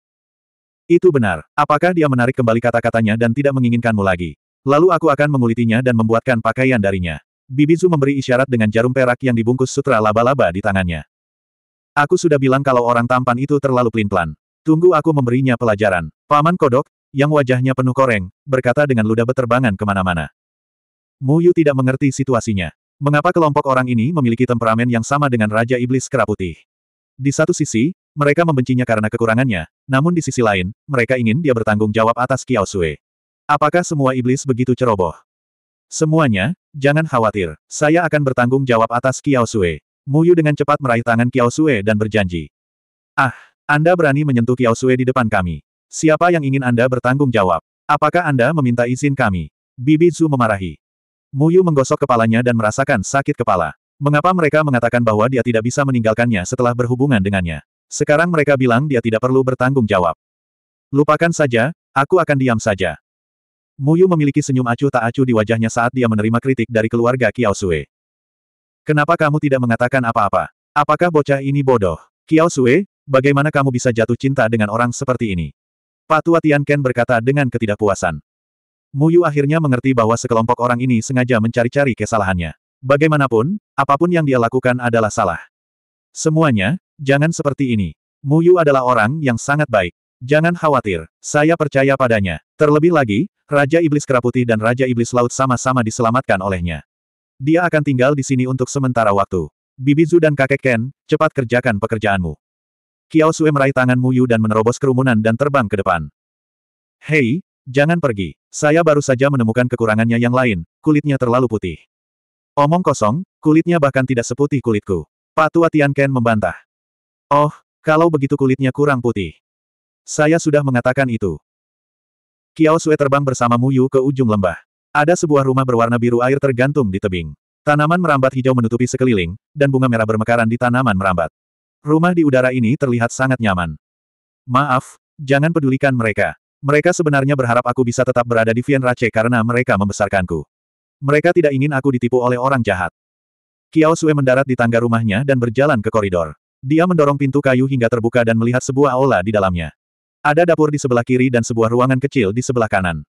Itu benar. Apakah dia menarik kembali kata-katanya dan tidak menginginkanmu lagi? Lalu aku akan mengulitinya dan membuatkan pakaian darinya. Bibizu memberi isyarat dengan jarum perak yang dibungkus sutra laba-laba di tangannya. Aku sudah bilang kalau orang tampan itu terlalu pelin-pelan. Tunggu aku memberinya pelajaran. Paman kodok, yang wajahnya penuh koreng, berkata dengan luda beterbangan kemana-mana. Mu Yu tidak mengerti situasinya. Mengapa kelompok orang ini memiliki temperamen yang sama dengan Raja Iblis Kera Putih? Di satu sisi, mereka membencinya karena kekurangannya, namun di sisi lain, mereka ingin dia bertanggung jawab atas Kiao Sui. Apakah semua iblis begitu ceroboh? Semuanya, jangan khawatir, saya akan bertanggung jawab atas Kiao Sui. Mu Yu dengan cepat meraih tangan Kiao Sui dan berjanji. Ah, Anda berani menyentuh Kiao Sui di depan kami. Siapa yang ingin Anda bertanggung jawab? Apakah Anda meminta izin kami? Bibi Zhu memarahi. Muyu menggosok kepalanya dan merasakan sakit kepala. Mengapa mereka mengatakan bahwa dia tidak bisa meninggalkannya setelah berhubungan dengannya? Sekarang mereka bilang dia tidak perlu bertanggung jawab. Lupakan saja, aku akan diam saja. Muyu memiliki senyum acuh tak acuh di wajahnya saat dia menerima kritik dari keluarga Kiao Sue. Kenapa kamu tidak mengatakan apa-apa? Apakah bocah ini bodoh? Kiao Sue, bagaimana kamu bisa jatuh cinta dengan orang seperti ini? Patua Tian Ken berkata dengan ketidakpuasan. Muyu akhirnya mengerti bahwa sekelompok orang ini sengaja mencari-cari kesalahannya. Bagaimanapun, apapun yang dia lakukan adalah salah. Semuanya, jangan seperti ini. Muyu adalah orang yang sangat baik. Jangan khawatir, saya percaya padanya. Terlebih lagi, Raja Iblis Keraputi dan Raja Iblis Laut sama-sama diselamatkan olehnya. Dia akan tinggal di sini untuk sementara waktu. Bibi Bibizu dan kakek Ken, cepat kerjakan pekerjaanmu. Kiao Sue meraih tangan Muyu dan menerobos kerumunan dan terbang ke depan. Hei, Jangan pergi. Saya baru saja menemukan kekurangannya yang lain, kulitnya terlalu putih. Omong kosong, kulitnya bahkan tidak seputih kulitku. Patua Tianken membantah. Oh, kalau begitu kulitnya kurang putih. Saya sudah mengatakan itu. Kiao Sue terbang bersama Muyu ke ujung lembah. Ada sebuah rumah berwarna biru air tergantung di tebing. Tanaman merambat hijau menutupi sekeliling, dan bunga merah bermekaran di tanaman merambat. Rumah di udara ini terlihat sangat nyaman. Maaf, jangan pedulikan mereka. Mereka sebenarnya berharap aku bisa tetap berada di Rache karena mereka membesarkanku. Mereka tidak ingin aku ditipu oleh orang jahat. Kiao Sue mendarat di tangga rumahnya dan berjalan ke koridor. Dia mendorong pintu kayu hingga terbuka dan melihat sebuah aula di dalamnya. Ada dapur di sebelah kiri dan sebuah ruangan kecil di sebelah kanan.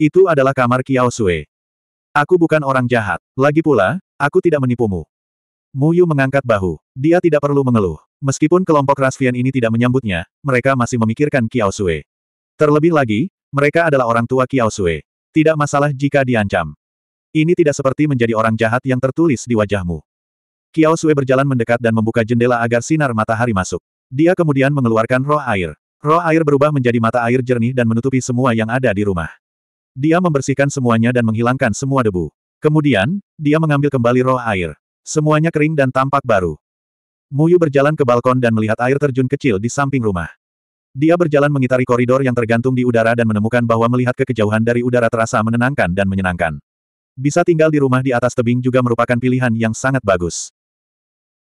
Itu adalah kamar Kiao Sue. Aku bukan orang jahat. Lagi pula, aku tidak menipumu. Mu Yu mengangkat bahu. Dia tidak perlu mengeluh. Meskipun kelompok Rasvian ini tidak menyambutnya, mereka masih memikirkan Kiao Sue. Terlebih lagi, mereka adalah orang tua Kiao Sui. Tidak masalah jika diancam. Ini tidak seperti menjadi orang jahat yang tertulis di wajahmu. Kiao Sui berjalan mendekat dan membuka jendela agar sinar matahari masuk. Dia kemudian mengeluarkan roh air. Roh air berubah menjadi mata air jernih dan menutupi semua yang ada di rumah. Dia membersihkan semuanya dan menghilangkan semua debu. Kemudian, dia mengambil kembali roh air. Semuanya kering dan tampak baru. Muyu berjalan ke balkon dan melihat air terjun kecil di samping rumah. Dia berjalan mengitari koridor yang tergantung di udara dan menemukan bahwa melihat ke kejauhan dari udara terasa menenangkan dan menyenangkan. Bisa tinggal di rumah di atas tebing juga merupakan pilihan yang sangat bagus.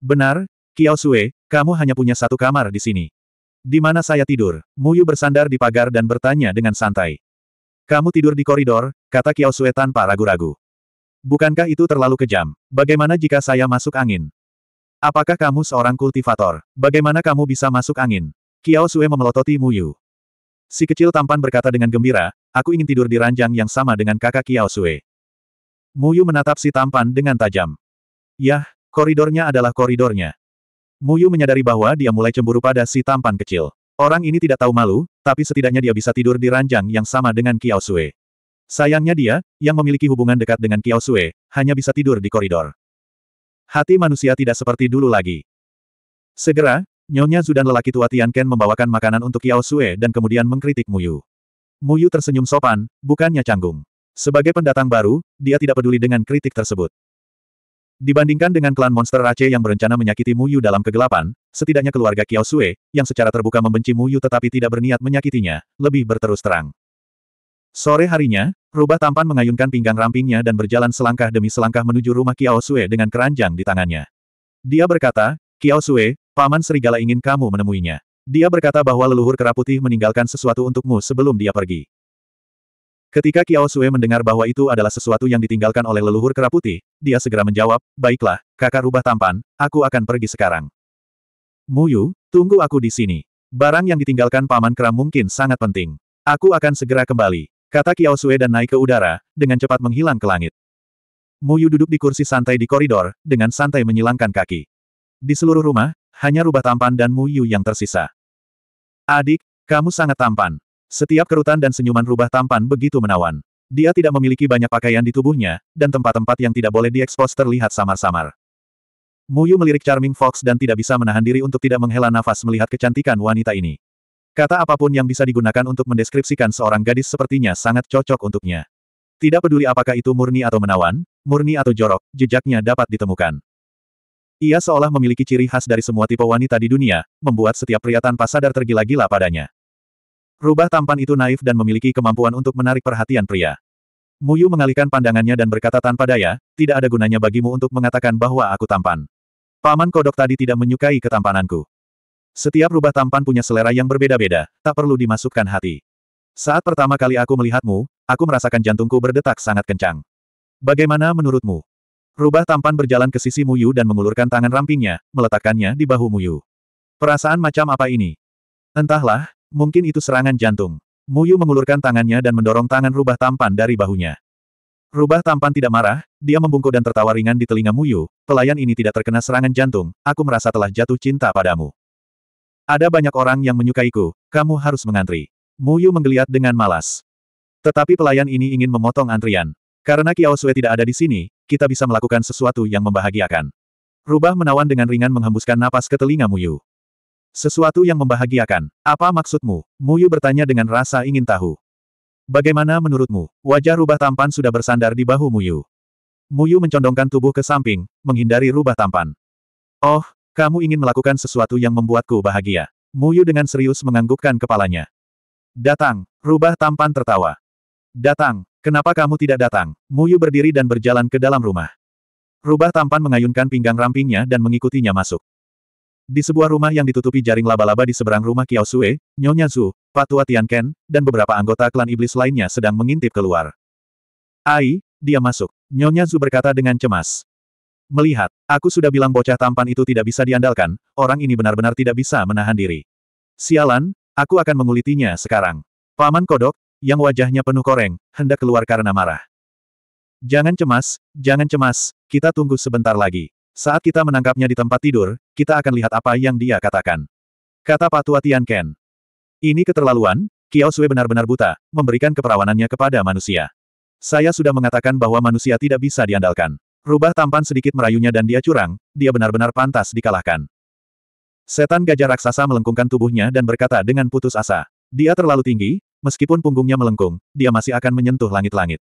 Benar, Kiao Sue, kamu hanya punya satu kamar di sini. Di mana saya tidur? Muyu bersandar di pagar dan bertanya dengan santai. Kamu tidur di koridor, kata Kiao Sue tanpa ragu-ragu. Bukankah itu terlalu kejam? Bagaimana jika saya masuk angin? Apakah kamu seorang kultivator? Bagaimana kamu bisa masuk angin? Kiao Sue memelototi Mu Yu. Si kecil tampan berkata dengan gembira, aku ingin tidur di ranjang yang sama dengan kakak Kiao Sue. Mu Yu menatap si tampan dengan tajam. Yah, koridornya adalah koridornya. Mu Yu menyadari bahwa dia mulai cemburu pada si tampan kecil. Orang ini tidak tahu malu, tapi setidaknya dia bisa tidur di ranjang yang sama dengan Kiao Sue. Sayangnya dia, yang memiliki hubungan dekat dengan Kiao Sue, hanya bisa tidur di koridor. Hati manusia tidak seperti dulu lagi. Segera, Nyonya Zudan lelaki tua Tian Ken membawakan makanan untuk Yao Sue dan kemudian mengkritik Muyu. Muyu tersenyum sopan, bukannya canggung. Sebagai pendatang baru, dia tidak peduli dengan kritik tersebut. Dibandingkan dengan klan monster Rache yang berencana menyakiti Muyu dalam kegelapan, setidaknya keluarga Kiao Sue, yang secara terbuka membenci Muyu tetapi tidak berniat menyakitinya, lebih berterus terang. Sore harinya, rubah tampan mengayunkan pinggang rampingnya dan berjalan selangkah demi selangkah menuju rumah Kiao Sue dengan keranjang di tangannya. Dia berkata, Kiao Sue, Paman Serigala ingin kamu menemuinya. Dia berkata bahwa leluhur kera putih meninggalkan sesuatu untukmu sebelum dia pergi. Ketika Kiao Sue mendengar bahwa itu adalah sesuatu yang ditinggalkan oleh leluhur kera putih, dia segera menjawab, Baiklah, kakak rubah tampan, aku akan pergi sekarang. Muyu, tunggu aku di sini. Barang yang ditinggalkan paman kera mungkin sangat penting. Aku akan segera kembali. Kata Kiao Sue dan naik ke udara, dengan cepat menghilang ke langit. Muyu duduk di kursi santai di koridor, dengan santai menyilangkan kaki. Di seluruh rumah, hanya rubah tampan dan Mu Yu yang tersisa. Adik, kamu sangat tampan. Setiap kerutan dan senyuman rubah tampan begitu menawan. Dia tidak memiliki banyak pakaian di tubuhnya, dan tempat-tempat yang tidak boleh diekspos terlihat samar-samar. Muyu melirik Charming Fox dan tidak bisa menahan diri untuk tidak menghela nafas melihat kecantikan wanita ini. Kata apapun yang bisa digunakan untuk mendeskripsikan seorang gadis sepertinya sangat cocok untuknya. Tidak peduli apakah itu murni atau menawan, murni atau jorok, jejaknya dapat ditemukan. Ia seolah memiliki ciri khas dari semua tipe wanita di dunia, membuat setiap pria tanpa sadar tergila-gila padanya. Rubah tampan itu naif dan memiliki kemampuan untuk menarik perhatian pria. Muyu mengalihkan pandangannya dan berkata tanpa daya, tidak ada gunanya bagimu untuk mengatakan bahwa aku tampan. Paman kodok tadi tidak menyukai ketampananku. Setiap rubah tampan punya selera yang berbeda-beda, tak perlu dimasukkan hati. Saat pertama kali aku melihatmu, aku merasakan jantungku berdetak sangat kencang. Bagaimana menurutmu? Rubah tampan berjalan ke sisi Muyu dan mengulurkan tangan rampingnya, meletakkannya di bahu Muyu. Perasaan macam apa ini? Entahlah, mungkin itu serangan jantung. Muyu mengulurkan tangannya dan mendorong tangan rubah tampan dari bahunya. Rubah tampan tidak marah, dia membungkuk dan tertawa ringan di telinga Muyu, pelayan ini tidak terkena serangan jantung, aku merasa telah jatuh cinta padamu. Ada banyak orang yang menyukaiku, kamu harus mengantri. Muyu menggeliat dengan malas. Tetapi pelayan ini ingin memotong antrian. Karena Kiao Sue tidak ada di sini, kita bisa melakukan sesuatu yang membahagiakan. Rubah menawan dengan ringan menghembuskan napas ke telinga Muyu. Sesuatu yang membahagiakan. Apa maksudmu? Muyu bertanya dengan rasa ingin tahu. Bagaimana menurutmu? Wajah rubah tampan sudah bersandar di bahu Muyu. Muyu mencondongkan tubuh ke samping, menghindari rubah tampan. Oh, kamu ingin melakukan sesuatu yang membuatku bahagia. Muyu dengan serius menganggukkan kepalanya. Datang, rubah tampan tertawa. Datang, Kenapa kamu tidak datang? Muyu berdiri dan berjalan ke dalam rumah. Rubah tampan mengayunkan pinggang rampingnya dan mengikutinya masuk. Di sebuah rumah yang ditutupi jaring laba-laba di seberang rumah Kiao Sue, Nyonya Zhu, Patua Tianken, dan beberapa anggota klan iblis lainnya sedang mengintip keluar. Ai, dia masuk. Nyonya Zhu berkata dengan cemas. Melihat, aku sudah bilang bocah tampan itu tidak bisa diandalkan, orang ini benar-benar tidak bisa menahan diri. Sialan, aku akan mengulitinya sekarang. Paman Kodok, yang wajahnya penuh koreng, hendak keluar karena marah. Jangan cemas, jangan cemas, kita tunggu sebentar lagi. Saat kita menangkapnya di tempat tidur, kita akan lihat apa yang dia katakan. Kata Patua Ken. Ini keterlaluan, Kiao Sui benar-benar buta, memberikan keperawanannya kepada manusia. Saya sudah mengatakan bahwa manusia tidak bisa diandalkan. Rubah tampan sedikit merayunya dan dia curang, dia benar-benar pantas dikalahkan. Setan gajah raksasa melengkungkan tubuhnya dan berkata dengan putus asa. Dia terlalu tinggi, Meskipun punggungnya melengkung, dia masih akan menyentuh langit-langit.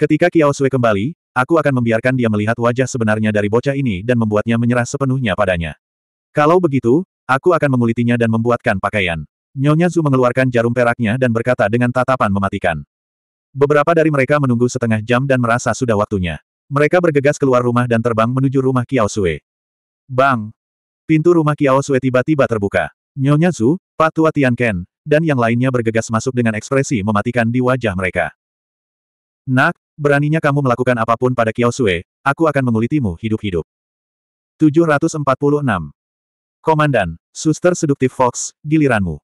Ketika Kiao Sui kembali, aku akan membiarkan dia melihat wajah sebenarnya dari bocah ini dan membuatnya menyerah sepenuhnya padanya. Kalau begitu, aku akan mengulitinya dan membuatkan pakaian. Nyonya Zhu mengeluarkan jarum peraknya dan berkata dengan tatapan mematikan. Beberapa dari mereka menunggu setengah jam dan merasa sudah waktunya. Mereka bergegas keluar rumah dan terbang menuju rumah Kiao Sui. Bang! Pintu rumah Kiao Sui tiba-tiba terbuka. Nyonya Zhu, Pak Tua Tian Ken dan yang lainnya bergegas masuk dengan ekspresi mematikan di wajah mereka. Nak, beraninya kamu melakukan apapun pada Kiao Sue, aku akan mengulitimu hidup-hidup. 746. Komandan, suster seduktif Fox, giliranmu.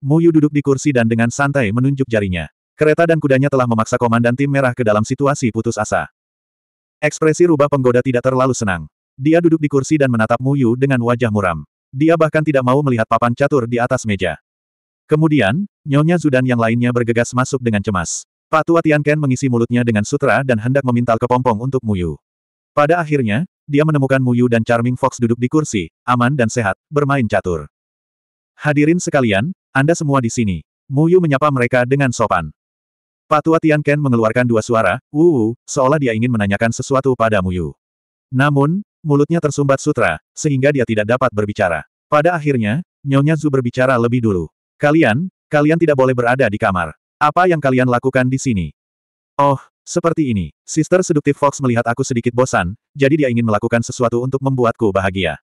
Muyu duduk di kursi dan dengan santai menunjuk jarinya. Kereta dan kudanya telah memaksa komandan tim merah ke dalam situasi putus asa. Ekspresi rubah penggoda tidak terlalu senang. Dia duduk di kursi dan menatap Muyu dengan wajah muram. Dia bahkan tidak mau melihat papan catur di atas meja. Kemudian, Nyonya Zudan yang lainnya bergegas masuk dengan cemas. Pak Tua Tianken mengisi mulutnya dengan sutra dan hendak memintal kepompong untuk Muyu. Pada akhirnya, dia menemukan Muyu dan Charming Fox duduk di kursi, aman dan sehat, bermain catur. Hadirin sekalian, Anda semua di sini. Muyu menyapa mereka dengan sopan. Pak Patua Tianken mengeluarkan dua suara, wuwu, seolah dia ingin menanyakan sesuatu pada Muyu. Namun, mulutnya tersumbat sutra, sehingga dia tidak dapat berbicara. Pada akhirnya, Nyonya Zu berbicara lebih dulu. Kalian, kalian tidak boleh berada di kamar. Apa yang kalian lakukan di sini? Oh, seperti ini. Sister seduktif Fox melihat aku sedikit bosan, jadi dia ingin melakukan sesuatu untuk membuatku bahagia.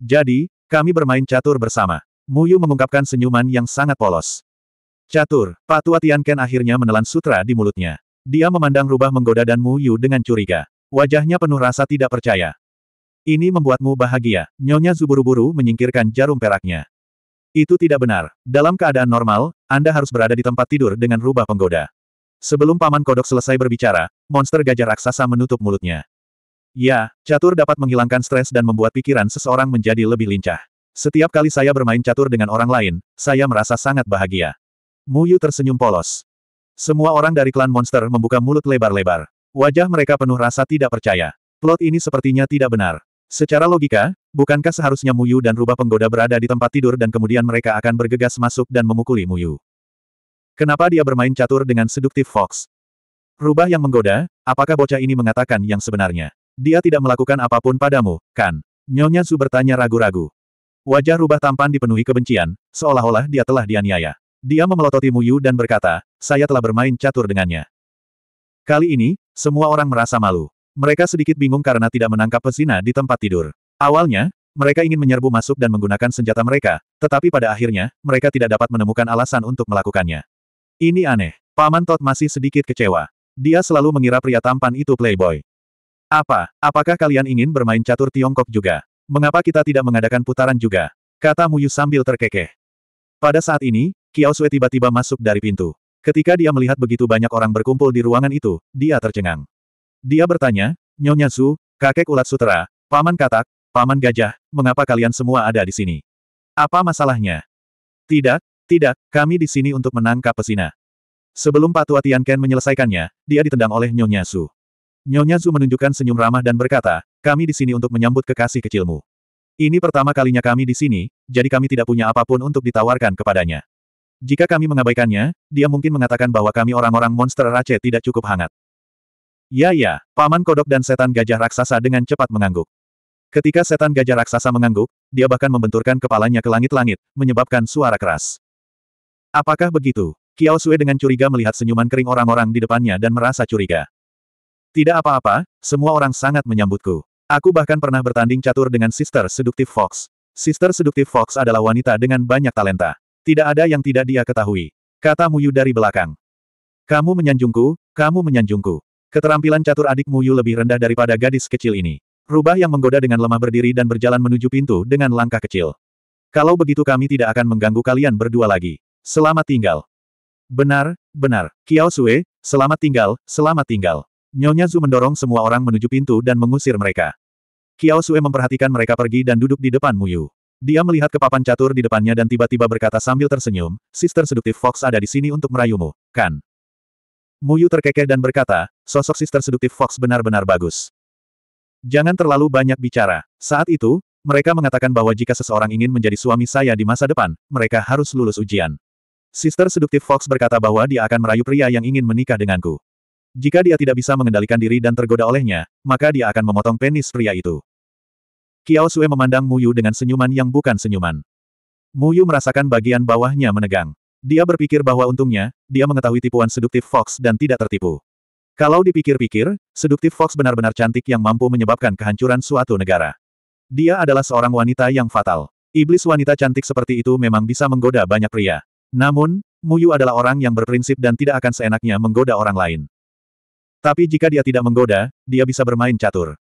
Jadi, kami bermain catur bersama. Muyu mengungkapkan senyuman yang sangat polos. Catur, Pak Tua Tian Ken akhirnya menelan sutra di mulutnya. Dia memandang rubah menggoda dan Muyu dengan curiga. Wajahnya penuh rasa tidak percaya. Ini membuatmu bahagia. Nyonya Zuburu-buru menyingkirkan jarum peraknya. Itu tidak benar. Dalam keadaan normal, Anda harus berada di tempat tidur dengan rubah penggoda. Sebelum Paman Kodok selesai berbicara, monster gajah raksasa menutup mulutnya. Ya, catur dapat menghilangkan stres dan membuat pikiran seseorang menjadi lebih lincah. Setiap kali saya bermain catur dengan orang lain, saya merasa sangat bahagia. Muyu tersenyum polos. Semua orang dari klan monster membuka mulut lebar-lebar. Wajah mereka penuh rasa tidak percaya. Plot ini sepertinya tidak benar. Secara logika, Bukankah seharusnya Muyu dan rubah penggoda berada di tempat tidur dan kemudian mereka akan bergegas masuk dan memukuli Muyu? Kenapa dia bermain catur dengan seduktif Fox? Rubah yang menggoda, apakah bocah ini mengatakan yang sebenarnya? Dia tidak melakukan apapun padamu, kan? Nyonya Su bertanya ragu-ragu. Wajah rubah tampan dipenuhi kebencian, seolah-olah dia telah dianiaya. Dia memelototi Muyu dan berkata, saya telah bermain catur dengannya. Kali ini, semua orang merasa malu. Mereka sedikit bingung karena tidak menangkap pesina di tempat tidur. Awalnya, mereka ingin menyerbu masuk dan menggunakan senjata mereka, tetapi pada akhirnya, mereka tidak dapat menemukan alasan untuk melakukannya. Ini aneh. Paman Tot masih sedikit kecewa. Dia selalu mengira pria tampan itu playboy. Apa, apakah kalian ingin bermain catur Tiongkok juga? Mengapa kita tidak mengadakan putaran juga? Kata Muyu sambil terkekeh. Pada saat ini, Kiao Sui tiba-tiba masuk dari pintu. Ketika dia melihat begitu banyak orang berkumpul di ruangan itu, dia tercengang. Dia bertanya, Nyonya Su, kakek ulat sutera, paman katak, Paman Gajah, mengapa kalian semua ada di sini? Apa masalahnya? Tidak, tidak, kami di sini untuk menangkap pesina. Sebelum Patua Tianken menyelesaikannya, dia ditendang oleh Nyonya Su. Nyonya Su menunjukkan senyum ramah dan berkata, kami di sini untuk menyambut kekasih kecilmu. Ini pertama kalinya kami di sini, jadi kami tidak punya apapun untuk ditawarkan kepadanya. Jika kami mengabaikannya, dia mungkin mengatakan bahwa kami orang-orang monster race tidak cukup hangat. Ya ya, Paman Kodok dan Setan Gajah Raksasa dengan cepat mengangguk. Ketika setan gajah raksasa mengangguk, dia bahkan membenturkan kepalanya ke langit-langit, menyebabkan suara keras. Apakah begitu? Kiao Sue dengan curiga melihat senyuman kering orang-orang di depannya dan merasa curiga. Tidak apa-apa, semua orang sangat menyambutku. Aku bahkan pernah bertanding catur dengan Sister Seductive Fox. Sister Seductive Fox adalah wanita dengan banyak talenta. Tidak ada yang tidak dia ketahui. Kata Muyu dari belakang. Kamu menyanjungku, kamu menyanjungku. Keterampilan catur adik Muyu lebih rendah daripada gadis kecil ini. Rubah yang menggoda dengan lemah berdiri dan berjalan menuju pintu dengan langkah kecil. Kalau begitu kami tidak akan mengganggu kalian berdua lagi. Selamat tinggal. Benar, benar. Kiao Sue, selamat tinggal, selamat tinggal. Nyonya Zu mendorong semua orang menuju pintu dan mengusir mereka. Kiao Sue memperhatikan mereka pergi dan duduk di depan Muyu. Dia melihat ke papan catur di depannya dan tiba-tiba berkata sambil tersenyum, Sister Seduktif Fox ada di sini untuk merayumu, kan? Muyu terkekeh dan berkata, sosok Sister Seduktif Fox benar-benar bagus. Jangan terlalu banyak bicara. Saat itu, mereka mengatakan bahwa jika seseorang ingin menjadi suami saya di masa depan, mereka harus lulus ujian. Sister seduktif Fox berkata bahwa dia akan merayu pria yang ingin menikah denganku. Jika dia tidak bisa mengendalikan diri dan tergoda olehnya, maka dia akan memotong penis pria itu. Kiao Sue memandang Muyu dengan senyuman yang bukan senyuman. Muyu merasakan bagian bawahnya menegang. Dia berpikir bahwa untungnya, dia mengetahui tipuan seduktif Fox dan tidak tertipu. Kalau dipikir-pikir, seduktif Fox benar-benar cantik yang mampu menyebabkan kehancuran suatu negara. Dia adalah seorang wanita yang fatal. Iblis wanita cantik seperti itu memang bisa menggoda banyak pria. Namun, Muyu adalah orang yang berprinsip dan tidak akan seenaknya menggoda orang lain. Tapi jika dia tidak menggoda, dia bisa bermain catur.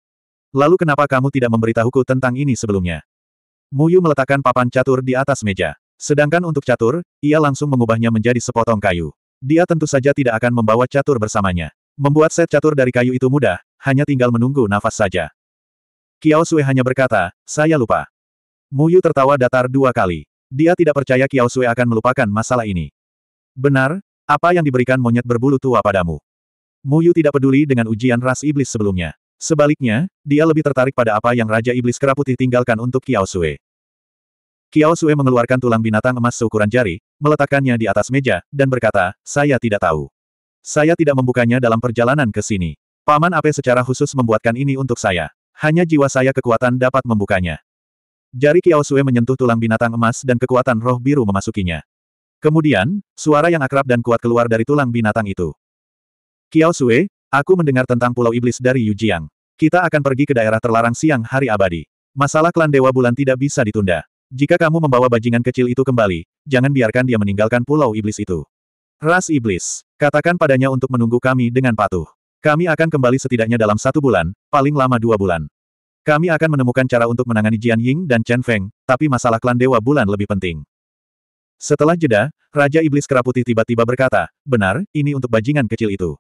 Lalu kenapa kamu tidak memberitahuku tentang ini sebelumnya? Muyu meletakkan papan catur di atas meja. Sedangkan untuk catur, ia langsung mengubahnya menjadi sepotong kayu. Dia tentu saja tidak akan membawa catur bersamanya. Membuat set catur dari kayu itu mudah, hanya tinggal menunggu nafas saja. Kiao Sui hanya berkata, saya lupa. Mu Yu tertawa datar dua kali. Dia tidak percaya Kiao Sui akan melupakan masalah ini. Benar, apa yang diberikan monyet berbulu tua padamu? Mu Yu tidak peduli dengan ujian ras iblis sebelumnya. Sebaliknya, dia lebih tertarik pada apa yang Raja Iblis Keraputi tinggalkan untuk Kiao Sui. Kiao Sui mengeluarkan tulang binatang emas seukuran jari, meletakkannya di atas meja, dan berkata, saya tidak tahu. Saya tidak membukanya dalam perjalanan ke sini. Paman Ape secara khusus membuatkan ini untuk saya. Hanya jiwa saya kekuatan dapat membukanya. Jari Kiao Sue menyentuh tulang binatang emas dan kekuatan roh biru memasukinya. Kemudian, suara yang akrab dan kuat keluar dari tulang binatang itu. Kiao Sue, aku mendengar tentang Pulau Iblis dari Yujiang. Kita akan pergi ke daerah terlarang siang hari abadi. Masalah klan Dewa Bulan tidak bisa ditunda. Jika kamu membawa bajingan kecil itu kembali, jangan biarkan dia meninggalkan Pulau Iblis itu. Ras Iblis. Katakan padanya untuk menunggu kami dengan patuh. Kami akan kembali setidaknya dalam satu bulan, paling lama dua bulan. Kami akan menemukan cara untuk menangani Jian Ying dan Chen Feng, tapi masalah klan Dewa Bulan lebih penting. Setelah jeda, Raja Iblis Keraputi tiba-tiba berkata, benar, ini untuk bajingan kecil itu.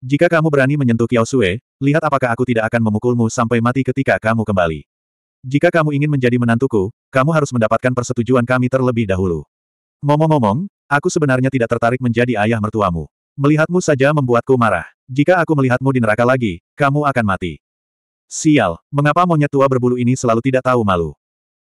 Jika kamu berani menyentuh Kiao Sue, lihat apakah aku tidak akan memukulmu sampai mati ketika kamu kembali. Jika kamu ingin menjadi menantuku, kamu harus mendapatkan persetujuan kami terlebih dahulu. Ngomong-ngomong, Aku sebenarnya tidak tertarik menjadi ayah mertuamu. Melihatmu saja membuatku marah. Jika aku melihatmu di neraka lagi, kamu akan mati. Sial, mengapa monyet tua berbulu ini selalu tidak tahu malu?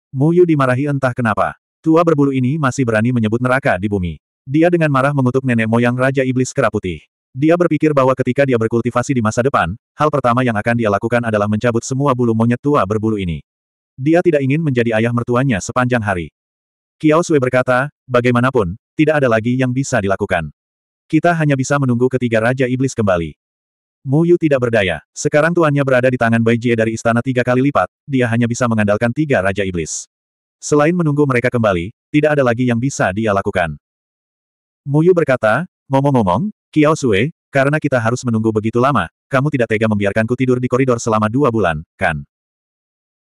Mu Muyu dimarahi entah kenapa. Tua berbulu ini masih berani menyebut neraka di bumi. Dia dengan marah mengutuk nenek moyang Raja Iblis Kera Putih. Dia berpikir bahwa ketika dia berkultivasi di masa depan, hal pertama yang akan dia lakukan adalah mencabut semua bulu monyet tua berbulu ini. Dia tidak ingin menjadi ayah mertuanya sepanjang hari. Kiao Sui berkata, bagaimanapun, tidak ada lagi yang bisa dilakukan. Kita hanya bisa menunggu ketiga Raja Iblis kembali. Mu Yu tidak berdaya. Sekarang tuannya berada di tangan Bai Jie dari istana tiga kali lipat, dia hanya bisa mengandalkan tiga Raja Iblis. Selain menunggu mereka kembali, tidak ada lagi yang bisa dia lakukan. Mu Yu berkata, ngomong-ngomong, Kiao Sui. karena kita harus menunggu begitu lama, kamu tidak tega membiarkanku tidur di koridor selama dua bulan, kan?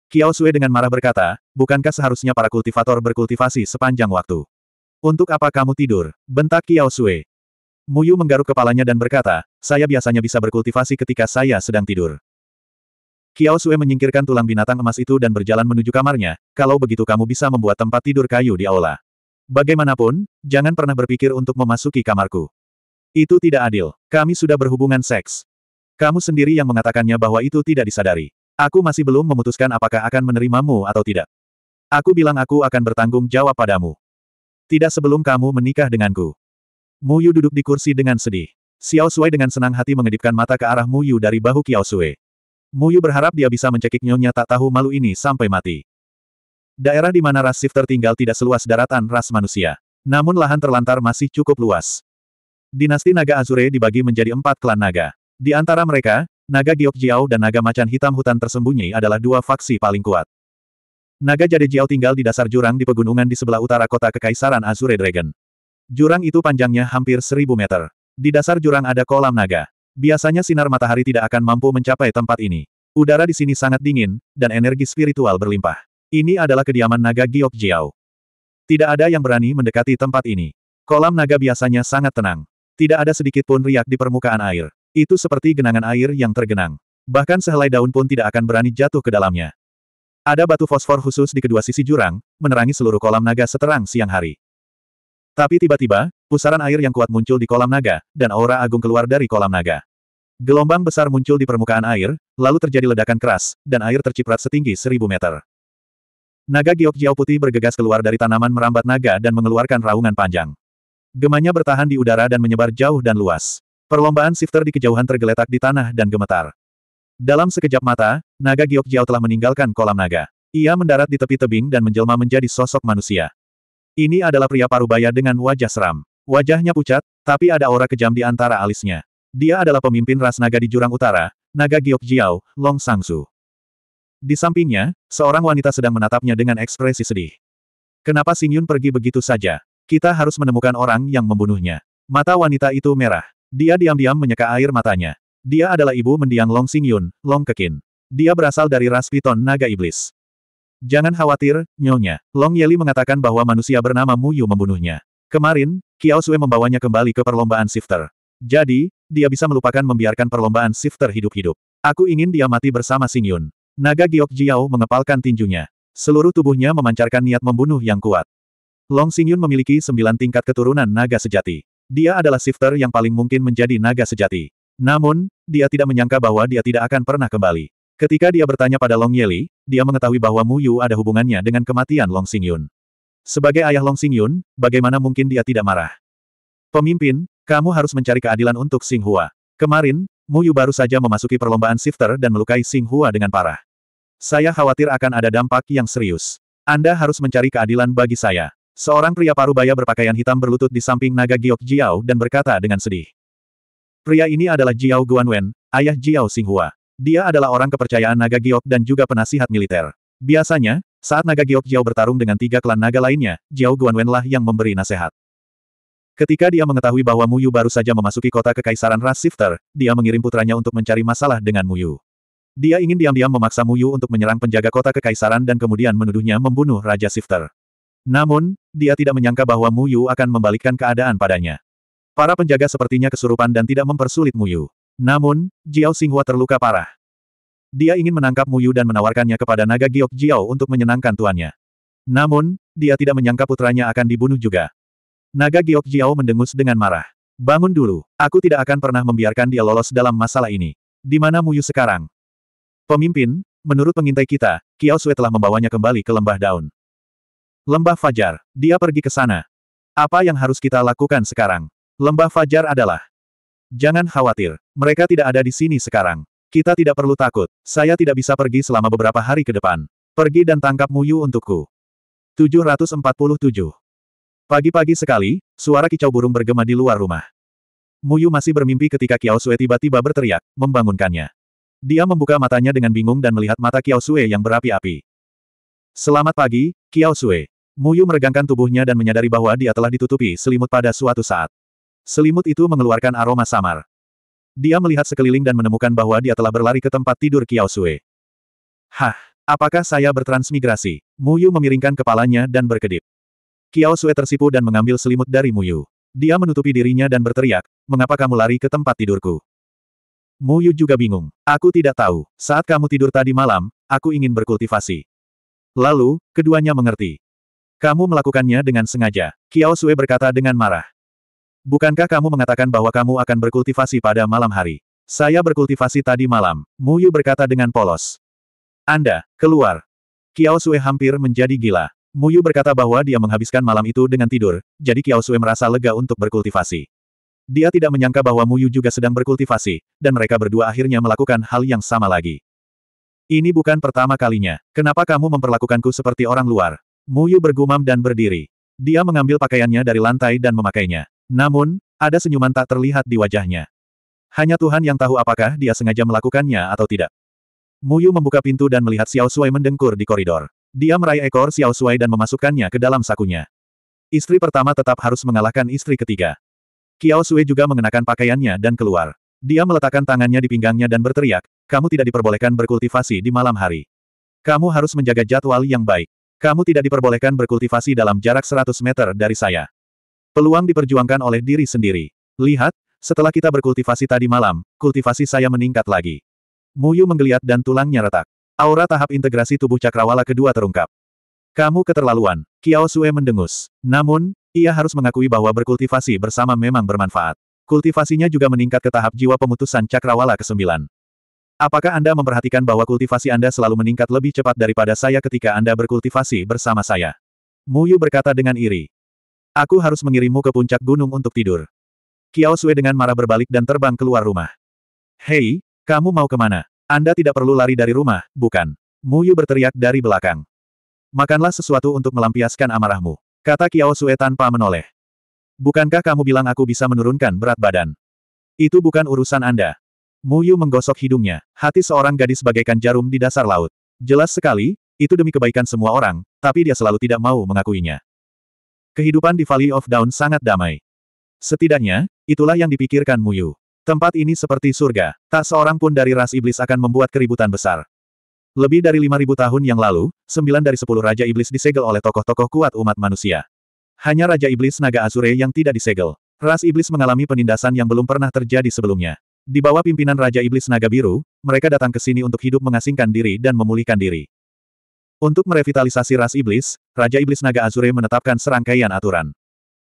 Kiao Sui dengan marah berkata, bukankah seharusnya para kultivator berkultivasi sepanjang waktu? Untuk apa kamu tidur? Bentak Kiao Sui. Muyu menggaruk kepalanya dan berkata, saya biasanya bisa berkultivasi ketika saya sedang tidur. Kiao Sui menyingkirkan tulang binatang emas itu dan berjalan menuju kamarnya, kalau begitu kamu bisa membuat tempat tidur kayu di aula. Bagaimanapun, jangan pernah berpikir untuk memasuki kamarku. Itu tidak adil. Kami sudah berhubungan seks. Kamu sendiri yang mengatakannya bahwa itu tidak disadari. Aku masih belum memutuskan apakah akan menerimamu atau tidak. Aku bilang aku akan bertanggung jawab padamu. Tidak sebelum kamu menikah denganku. Mu Yu duduk di kursi dengan sedih. Xiao Sui dengan senang hati mengedipkan mata ke arah Mu Yu dari bahu Xiao Sui. Mu Yu berharap dia bisa mencekik nyonya tak tahu malu ini sampai mati. Daerah di mana ras shifter tinggal tidak seluas daratan ras manusia. Namun lahan terlantar masih cukup luas. Dinasti Naga Azure dibagi menjadi empat klan naga. Di antara mereka, Naga Giok Jiao dan Naga Macan Hitam Hutan Tersembunyi adalah dua faksi paling kuat. Naga Jade Jiao tinggal di dasar jurang di pegunungan di sebelah utara kota Kekaisaran Azure Dragon. Jurang itu panjangnya hampir seribu meter. Di dasar jurang ada kolam naga. Biasanya sinar matahari tidak akan mampu mencapai tempat ini. Udara di sini sangat dingin, dan energi spiritual berlimpah. Ini adalah kediaman naga Giok Jiao. Tidak ada yang berani mendekati tempat ini. Kolam naga biasanya sangat tenang. Tidak ada sedikit pun riak di permukaan air. Itu seperti genangan air yang tergenang. Bahkan sehelai daun pun tidak akan berani jatuh ke dalamnya. Ada batu fosfor khusus di kedua sisi jurang, menerangi seluruh kolam naga seterang siang hari. Tapi tiba-tiba, pusaran air yang kuat muncul di kolam naga, dan aura agung keluar dari kolam naga. Gelombang besar muncul di permukaan air, lalu terjadi ledakan keras, dan air terciprat setinggi seribu meter. Naga giok jiao putih bergegas keluar dari tanaman merambat naga dan mengeluarkan raungan panjang. Gemanya bertahan di udara dan menyebar jauh dan luas. Perlombaan shifter di kejauhan tergeletak di tanah dan gemetar. Dalam sekejap mata, naga Giok Jiao telah meninggalkan kolam naga. Ia mendarat di tepi tebing dan menjelma menjadi sosok manusia. Ini adalah pria parubaya dengan wajah seram. Wajahnya pucat, tapi ada aura kejam di antara alisnya. Dia adalah pemimpin ras naga di jurang utara, naga Giok Jiao, Long Sangsu. Di sampingnya, seorang wanita sedang menatapnya dengan ekspresi sedih. Kenapa Sing Yun pergi begitu saja? Kita harus menemukan orang yang membunuhnya. Mata wanita itu merah. Dia diam-diam menyeka air matanya. Dia adalah ibu mendiang Long Xingyun, Long Kekin. Dia berasal dari ras piton naga iblis. Jangan khawatir, nyonya. Long Yeli mengatakan bahwa manusia bernama Muyu membunuhnya. Kemarin, Kiao Sue membawanya kembali ke perlombaan shifter. Jadi, dia bisa melupakan membiarkan perlombaan shifter hidup-hidup. Aku ingin dia mati bersama Xingyun. Naga Giok Jiao mengepalkan tinjunya. Seluruh tubuhnya memancarkan niat membunuh yang kuat. Long Xingyun memiliki sembilan tingkat keturunan naga sejati. Dia adalah shifter yang paling mungkin menjadi naga sejati. Namun, dia tidak menyangka bahwa dia tidak akan pernah kembali. Ketika dia bertanya pada Long Yeli, dia mengetahui bahwa Mu Yu ada hubungannya dengan kematian Long Xingyun. Sebagai ayah Long Xingyun, bagaimana mungkin dia tidak marah? Pemimpin, kamu harus mencari keadilan untuk Hua. Kemarin, Mu Yu baru saja memasuki perlombaan shifter dan melukai Hua dengan parah. Saya khawatir akan ada dampak yang serius. Anda harus mencari keadilan bagi saya. Seorang pria parubaya berpakaian hitam berlutut di samping naga Giok Jiao dan berkata dengan sedih. Pria ini adalah Jiao Guanwen, ayah Jiao Xinghua. Dia adalah orang kepercayaan naga giok dan juga penasihat militer. Biasanya, saat naga giok Jiao bertarung dengan tiga klan naga lainnya, Jiao Guanwen lah yang memberi nasihat. Ketika dia mengetahui bahwa Mu Yu baru saja memasuki kota kekaisaran Ras Shifter, dia mengirim putranya untuk mencari masalah dengan Mu Yu. Dia ingin diam-diam memaksa Mu Yu untuk menyerang penjaga kota kekaisaran dan kemudian menuduhnya membunuh Raja Shifter. Namun, dia tidak menyangka bahwa Mu Yu akan membalikkan keadaan padanya. Para penjaga sepertinya kesurupan dan tidak mempersulit Muyu. Namun, Jiao Xinghua terluka parah. Dia ingin menangkap Muyu dan menawarkannya kepada naga Giok Jiao untuk menyenangkan tuannya. Namun, dia tidak menyangka putranya akan dibunuh juga. Naga Giok Jiao mendengus dengan marah. Bangun dulu, aku tidak akan pernah membiarkan dia lolos dalam masalah ini. Di mana Muyu sekarang? Pemimpin, menurut pengintai kita, Kiao Sui telah membawanya kembali ke lembah daun. Lembah Fajar, dia pergi ke sana. Apa yang harus kita lakukan sekarang? Lembah Fajar adalah. Jangan khawatir, mereka tidak ada di sini sekarang. Kita tidak perlu takut, saya tidak bisa pergi selama beberapa hari ke depan. Pergi dan tangkap Muyu untukku. 747. Pagi-pagi sekali, suara kicau burung bergema di luar rumah. Muyu masih bermimpi ketika Kiao Sue tiba-tiba berteriak, membangunkannya. Dia membuka matanya dengan bingung dan melihat mata Kiao Sue yang berapi-api. Selamat pagi, Kiao Sue. Muyu meregangkan tubuhnya dan menyadari bahwa dia telah ditutupi selimut pada suatu saat. Selimut itu mengeluarkan aroma samar. Dia melihat sekeliling dan menemukan bahwa dia telah berlari ke tempat tidur Kiao Sui. Hah, apakah saya bertransmigrasi? Mu Yu memiringkan kepalanya dan berkedip. Kiao Sui tersipu dan mengambil selimut dari Mu Yu. Dia menutupi dirinya dan berteriak, mengapa kamu lari ke tempat tidurku? Mu Yu juga bingung. Aku tidak tahu. Saat kamu tidur tadi malam, aku ingin berkultivasi. Lalu, keduanya mengerti. Kamu melakukannya dengan sengaja. Kiao Sui berkata dengan marah. Bukankah kamu mengatakan bahwa kamu akan berkultivasi pada malam hari? Saya berkultivasi tadi malam, Mu Yu berkata dengan polos. Anda, keluar. Kiao Sue hampir menjadi gila. Mu Yu berkata bahwa dia menghabiskan malam itu dengan tidur, jadi Kiao Sue merasa lega untuk berkultivasi. Dia tidak menyangka bahwa Mu Yu juga sedang berkultivasi, dan mereka berdua akhirnya melakukan hal yang sama lagi. Ini bukan pertama kalinya. Kenapa kamu memperlakukanku seperti orang luar? Mu Yu bergumam dan berdiri. Dia mengambil pakaiannya dari lantai dan memakainya. Namun, ada senyuman tak terlihat di wajahnya. Hanya Tuhan yang tahu apakah dia sengaja melakukannya atau tidak. Muyu membuka pintu dan melihat Xiao Sui mendengkur di koridor. Dia meraih ekor Xiao Sui dan memasukkannya ke dalam sakunya. Istri pertama tetap harus mengalahkan istri ketiga. Xiao Sui juga mengenakan pakaiannya dan keluar. Dia meletakkan tangannya di pinggangnya dan berteriak, kamu tidak diperbolehkan berkultivasi di malam hari. Kamu harus menjaga jadwal yang baik. Kamu tidak diperbolehkan berkultivasi dalam jarak 100 meter dari saya. Peluang diperjuangkan oleh diri sendiri. Lihat, setelah kita berkultivasi tadi malam, kultivasi saya meningkat lagi. Muyu menggeliat dan tulangnya retak. Aura tahap integrasi tubuh cakrawala kedua terungkap. Kamu keterlaluan, Kiao Sue mendengus. Namun, ia harus mengakui bahwa berkultivasi bersama memang bermanfaat. Kultivasinya juga meningkat ke tahap jiwa pemutusan cakrawala ke-9. Apakah Anda memperhatikan bahwa kultivasi Anda selalu meningkat lebih cepat daripada saya ketika Anda berkultivasi bersama saya? Muyu berkata dengan iri. Aku harus mengirimmu ke puncak gunung untuk tidur. Kiao Sui dengan marah berbalik dan terbang keluar rumah. Hei, kamu mau kemana? Anda tidak perlu lari dari rumah, bukan? Mu Yu berteriak dari belakang. Makanlah sesuatu untuk melampiaskan amarahmu. Kata Kiao Sui tanpa menoleh. Bukankah kamu bilang aku bisa menurunkan berat badan? Itu bukan urusan Anda. Mu Yu menggosok hidungnya, hati seorang gadis bagaikan jarum di dasar laut. Jelas sekali, itu demi kebaikan semua orang, tapi dia selalu tidak mau mengakuinya. Kehidupan di Valley of Dawn sangat damai. Setidaknya, itulah yang dipikirkan Muyu. Tempat ini seperti surga, tak seorang pun dari ras iblis akan membuat keributan besar. Lebih dari 5.000 tahun yang lalu, 9 dari 10 Raja Iblis disegel oleh tokoh-tokoh kuat umat manusia. Hanya Raja Iblis Naga Azure yang tidak disegel. Ras Iblis mengalami penindasan yang belum pernah terjadi sebelumnya. Di bawah pimpinan Raja Iblis Naga Biru, mereka datang ke sini untuk hidup mengasingkan diri dan memulihkan diri. Untuk merevitalisasi ras iblis, Raja Iblis Naga Azure menetapkan serangkaian aturan.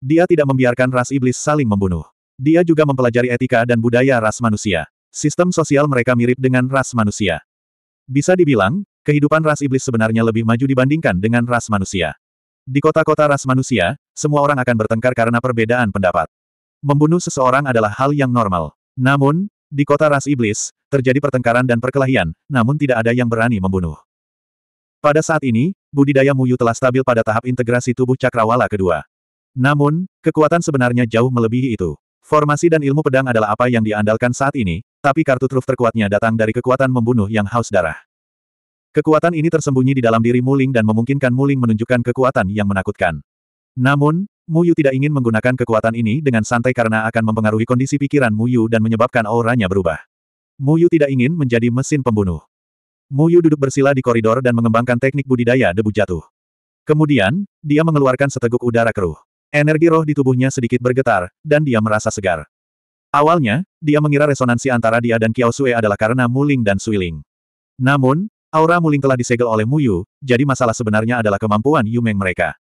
Dia tidak membiarkan ras iblis saling membunuh. Dia juga mempelajari etika dan budaya ras manusia. Sistem sosial mereka mirip dengan ras manusia. Bisa dibilang, kehidupan ras iblis sebenarnya lebih maju dibandingkan dengan ras manusia. Di kota-kota ras manusia, semua orang akan bertengkar karena perbedaan pendapat. Membunuh seseorang adalah hal yang normal. Namun, di kota ras iblis, terjadi pertengkaran dan perkelahian, namun tidak ada yang berani membunuh. Pada saat ini, budidaya Muyu telah stabil pada tahap integrasi tubuh cakrawala kedua. Namun, kekuatan sebenarnya jauh melebihi itu. Formasi dan ilmu pedang adalah apa yang diandalkan saat ini, tapi kartu truf terkuatnya datang dari kekuatan membunuh yang haus darah. Kekuatan ini tersembunyi di dalam diri Muling dan memungkinkan Muling menunjukkan kekuatan yang menakutkan. Namun, Muyu tidak ingin menggunakan kekuatan ini dengan santai karena akan mempengaruhi kondisi pikiran Muyu dan menyebabkan auranya berubah. Muyu tidak ingin menjadi mesin pembunuh. Mu Yu duduk bersila di koridor dan mengembangkan teknik budidaya debu jatuh. Kemudian, dia mengeluarkan seteguk udara keruh. Energi roh di tubuhnya sedikit bergetar, dan dia merasa segar. Awalnya, dia mengira resonansi antara dia dan Kiao Sue adalah karena Muling dan Suiling. Namun, aura Muling telah disegel oleh Muyu, jadi masalah sebenarnya adalah kemampuan Yumeng mereka.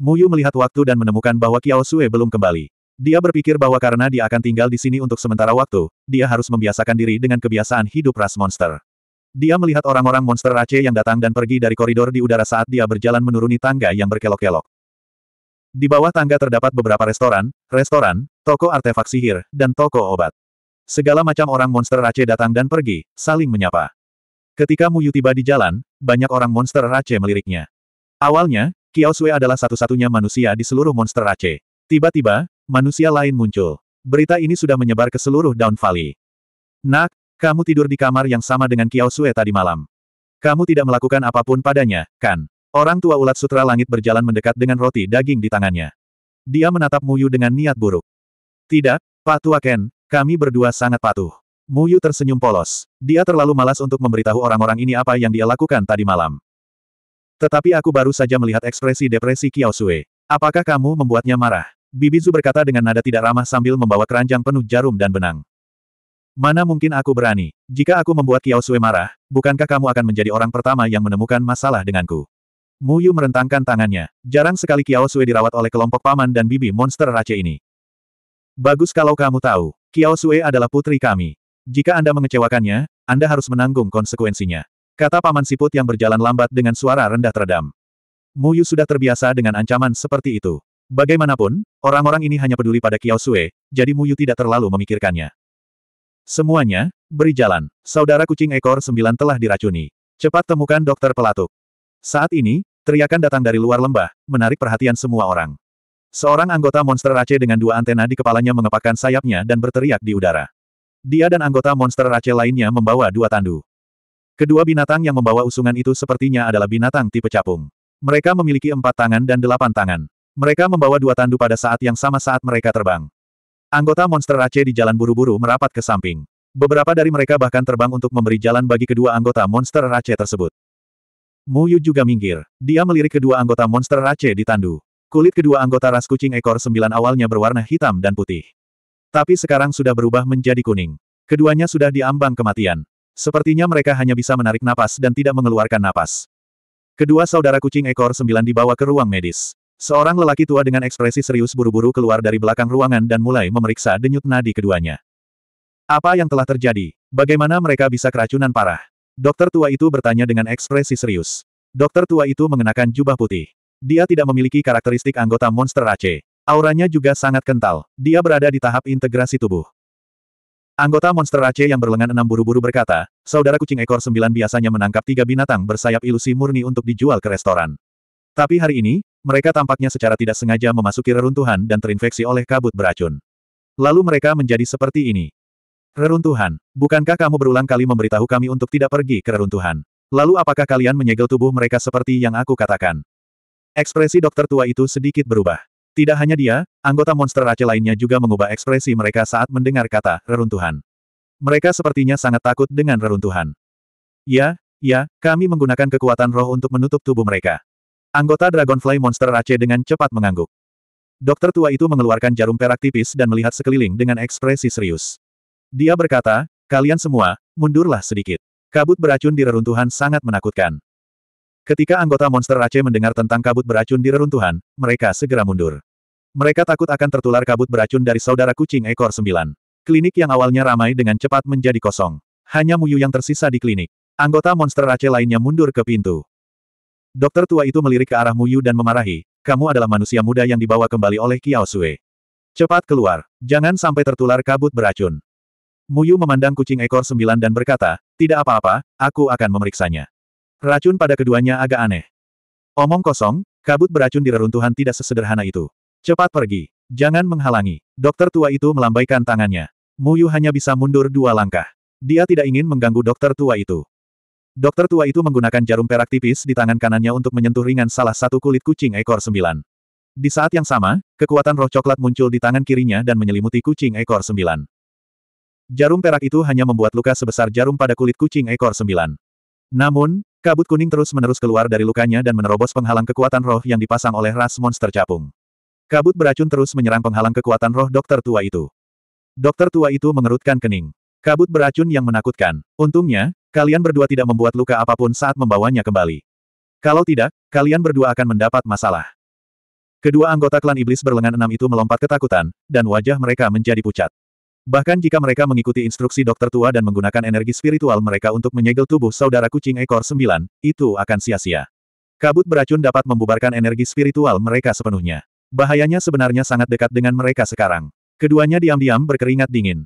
Muyu melihat waktu dan menemukan bahwa Kiao Sue belum kembali. Dia berpikir bahwa karena dia akan tinggal di sini untuk sementara waktu, dia harus membiasakan diri dengan kebiasaan hidup ras monster. Dia melihat orang-orang monster Aceh yang datang dan pergi dari koridor di udara saat dia berjalan menuruni tangga yang berkelok-kelok. Di bawah tangga terdapat beberapa restoran, restoran, toko artefak sihir, dan toko obat. Segala macam orang monster Aceh datang dan pergi, saling menyapa. Ketika Muyu tiba di jalan, banyak orang monster Aceh meliriknya. Awalnya, Kiao Sui adalah satu-satunya manusia di seluruh monster Aceh. Tiba-tiba, manusia lain muncul. Berita ini sudah menyebar ke seluruh Down Valley. Nak, kamu tidur di kamar yang sama dengan Kiao Sue tadi malam. Kamu tidak melakukan apapun padanya, kan? Orang tua ulat sutra langit berjalan mendekat dengan roti daging di tangannya. Dia menatap Muyu dengan niat buruk. Tidak, Pak Tua Ken, kami berdua sangat patuh. Muyu tersenyum polos. Dia terlalu malas untuk memberitahu orang-orang ini apa yang dia lakukan tadi malam. Tetapi aku baru saja melihat ekspresi depresi Kiao Sue. Apakah kamu membuatnya marah? Bibizu berkata dengan nada tidak ramah sambil membawa keranjang penuh jarum dan benang. Mana mungkin aku berani? Jika aku membuat Kiao Sui marah, bukankah kamu akan menjadi orang pertama yang menemukan masalah denganku? Mu Yu merentangkan tangannya. Jarang sekali Kiao Sui dirawat oleh kelompok paman dan bibi monster raja ini. Bagus kalau kamu tahu, Kiao Sui adalah putri kami. Jika Anda mengecewakannya, Anda harus menanggung konsekuensinya. Kata paman siput yang berjalan lambat dengan suara rendah teredam. Mu Yu sudah terbiasa dengan ancaman seperti itu. Bagaimanapun, orang-orang ini hanya peduli pada Kiao Sui, jadi Mu Yu tidak terlalu memikirkannya. Semuanya, beri jalan. Saudara kucing ekor sembilan telah diracuni. Cepat temukan dokter pelatuk. Saat ini, teriakan datang dari luar lembah, menarik perhatian semua orang. Seorang anggota monster Race dengan dua antena di kepalanya mengepakkan sayapnya dan berteriak di udara. Dia dan anggota monster Race lainnya membawa dua tandu. Kedua binatang yang membawa usungan itu sepertinya adalah binatang tipe capung. Mereka memiliki empat tangan dan delapan tangan. Mereka membawa dua tandu pada saat yang sama saat mereka terbang. Anggota monster Aceh di jalan buru-buru merapat ke samping. Beberapa dari mereka bahkan terbang untuk memberi jalan bagi kedua anggota monster Aceh tersebut. Mu Yu juga minggir. Dia melirik kedua anggota monster Aceh di tandu. Kulit kedua anggota ras kucing ekor sembilan awalnya berwarna hitam dan putih. Tapi sekarang sudah berubah menjadi kuning. Keduanya sudah diambang kematian. Sepertinya mereka hanya bisa menarik napas dan tidak mengeluarkan napas. Kedua saudara kucing ekor sembilan dibawa ke ruang medis. Seorang lelaki tua dengan ekspresi serius buru-buru keluar dari belakang ruangan dan mulai memeriksa denyut nadi keduanya. Apa yang telah terjadi? Bagaimana mereka bisa keracunan parah? Dokter tua itu bertanya dengan ekspresi serius. Dokter tua itu mengenakan jubah putih. Dia tidak memiliki karakteristik anggota monster Aceh. Auranya juga sangat kental. Dia berada di tahap integrasi tubuh. Anggota monster Aceh yang berlengan enam buru-buru berkata, saudara kucing ekor sembilan biasanya menangkap tiga binatang bersayap ilusi murni untuk dijual ke restoran. Tapi hari ini, mereka tampaknya secara tidak sengaja memasuki reruntuhan dan terinfeksi oleh kabut beracun. Lalu mereka menjadi seperti ini. Reruntuhan, bukankah kamu berulang kali memberitahu kami untuk tidak pergi ke reruntuhan? Lalu apakah kalian menyegel tubuh mereka seperti yang aku katakan? Ekspresi dokter tua itu sedikit berubah. Tidak hanya dia, anggota monster Aceh lainnya juga mengubah ekspresi mereka saat mendengar kata reruntuhan. Mereka sepertinya sangat takut dengan reruntuhan. Ya, ya, kami menggunakan kekuatan roh untuk menutup tubuh mereka. Anggota Dragonfly Monster Ace dengan cepat mengangguk. Dokter tua itu mengeluarkan jarum perak tipis dan melihat sekeliling dengan ekspresi serius. Dia berkata, kalian semua, mundurlah sedikit. Kabut beracun di reruntuhan sangat menakutkan. Ketika anggota Monster Ace mendengar tentang kabut beracun di reruntuhan, mereka segera mundur. Mereka takut akan tertular kabut beracun dari saudara kucing ekor sembilan. Klinik yang awalnya ramai dengan cepat menjadi kosong. Hanya Muyu yang tersisa di klinik. Anggota Monster Ace lainnya mundur ke pintu. Dokter tua itu melirik ke arah Muyu dan memarahi, kamu adalah manusia muda yang dibawa kembali oleh Kiao Sui. Cepat keluar, jangan sampai tertular kabut beracun. Muyu memandang kucing ekor sembilan dan berkata, tidak apa-apa, aku akan memeriksanya. Racun pada keduanya agak aneh. Omong kosong, kabut beracun di reruntuhan tidak sesederhana itu. Cepat pergi, jangan menghalangi. Dokter tua itu melambaikan tangannya. Muyu hanya bisa mundur dua langkah. Dia tidak ingin mengganggu dokter tua itu. Dokter tua itu menggunakan jarum perak tipis di tangan kanannya untuk menyentuh ringan salah satu kulit kucing ekor sembilan. Di saat yang sama, kekuatan roh coklat muncul di tangan kirinya dan menyelimuti kucing ekor sembilan. Jarum perak itu hanya membuat luka sebesar jarum pada kulit kucing ekor sembilan. Namun, kabut kuning terus-menerus keluar dari lukanya dan menerobos penghalang kekuatan roh yang dipasang oleh ras monster capung. Kabut beracun terus menyerang penghalang kekuatan roh dokter tua itu. Dokter tua itu mengerutkan kening. Kabut beracun yang menakutkan. Untungnya, Kalian berdua tidak membuat luka apapun saat membawanya kembali. Kalau tidak, kalian berdua akan mendapat masalah. Kedua anggota klan iblis berlengan enam itu melompat ketakutan, dan wajah mereka menjadi pucat. Bahkan jika mereka mengikuti instruksi dokter tua dan menggunakan energi spiritual mereka untuk menyegel tubuh saudara kucing ekor sembilan, itu akan sia-sia. Kabut beracun dapat membubarkan energi spiritual mereka sepenuhnya. Bahayanya sebenarnya sangat dekat dengan mereka sekarang. Keduanya diam-diam berkeringat dingin.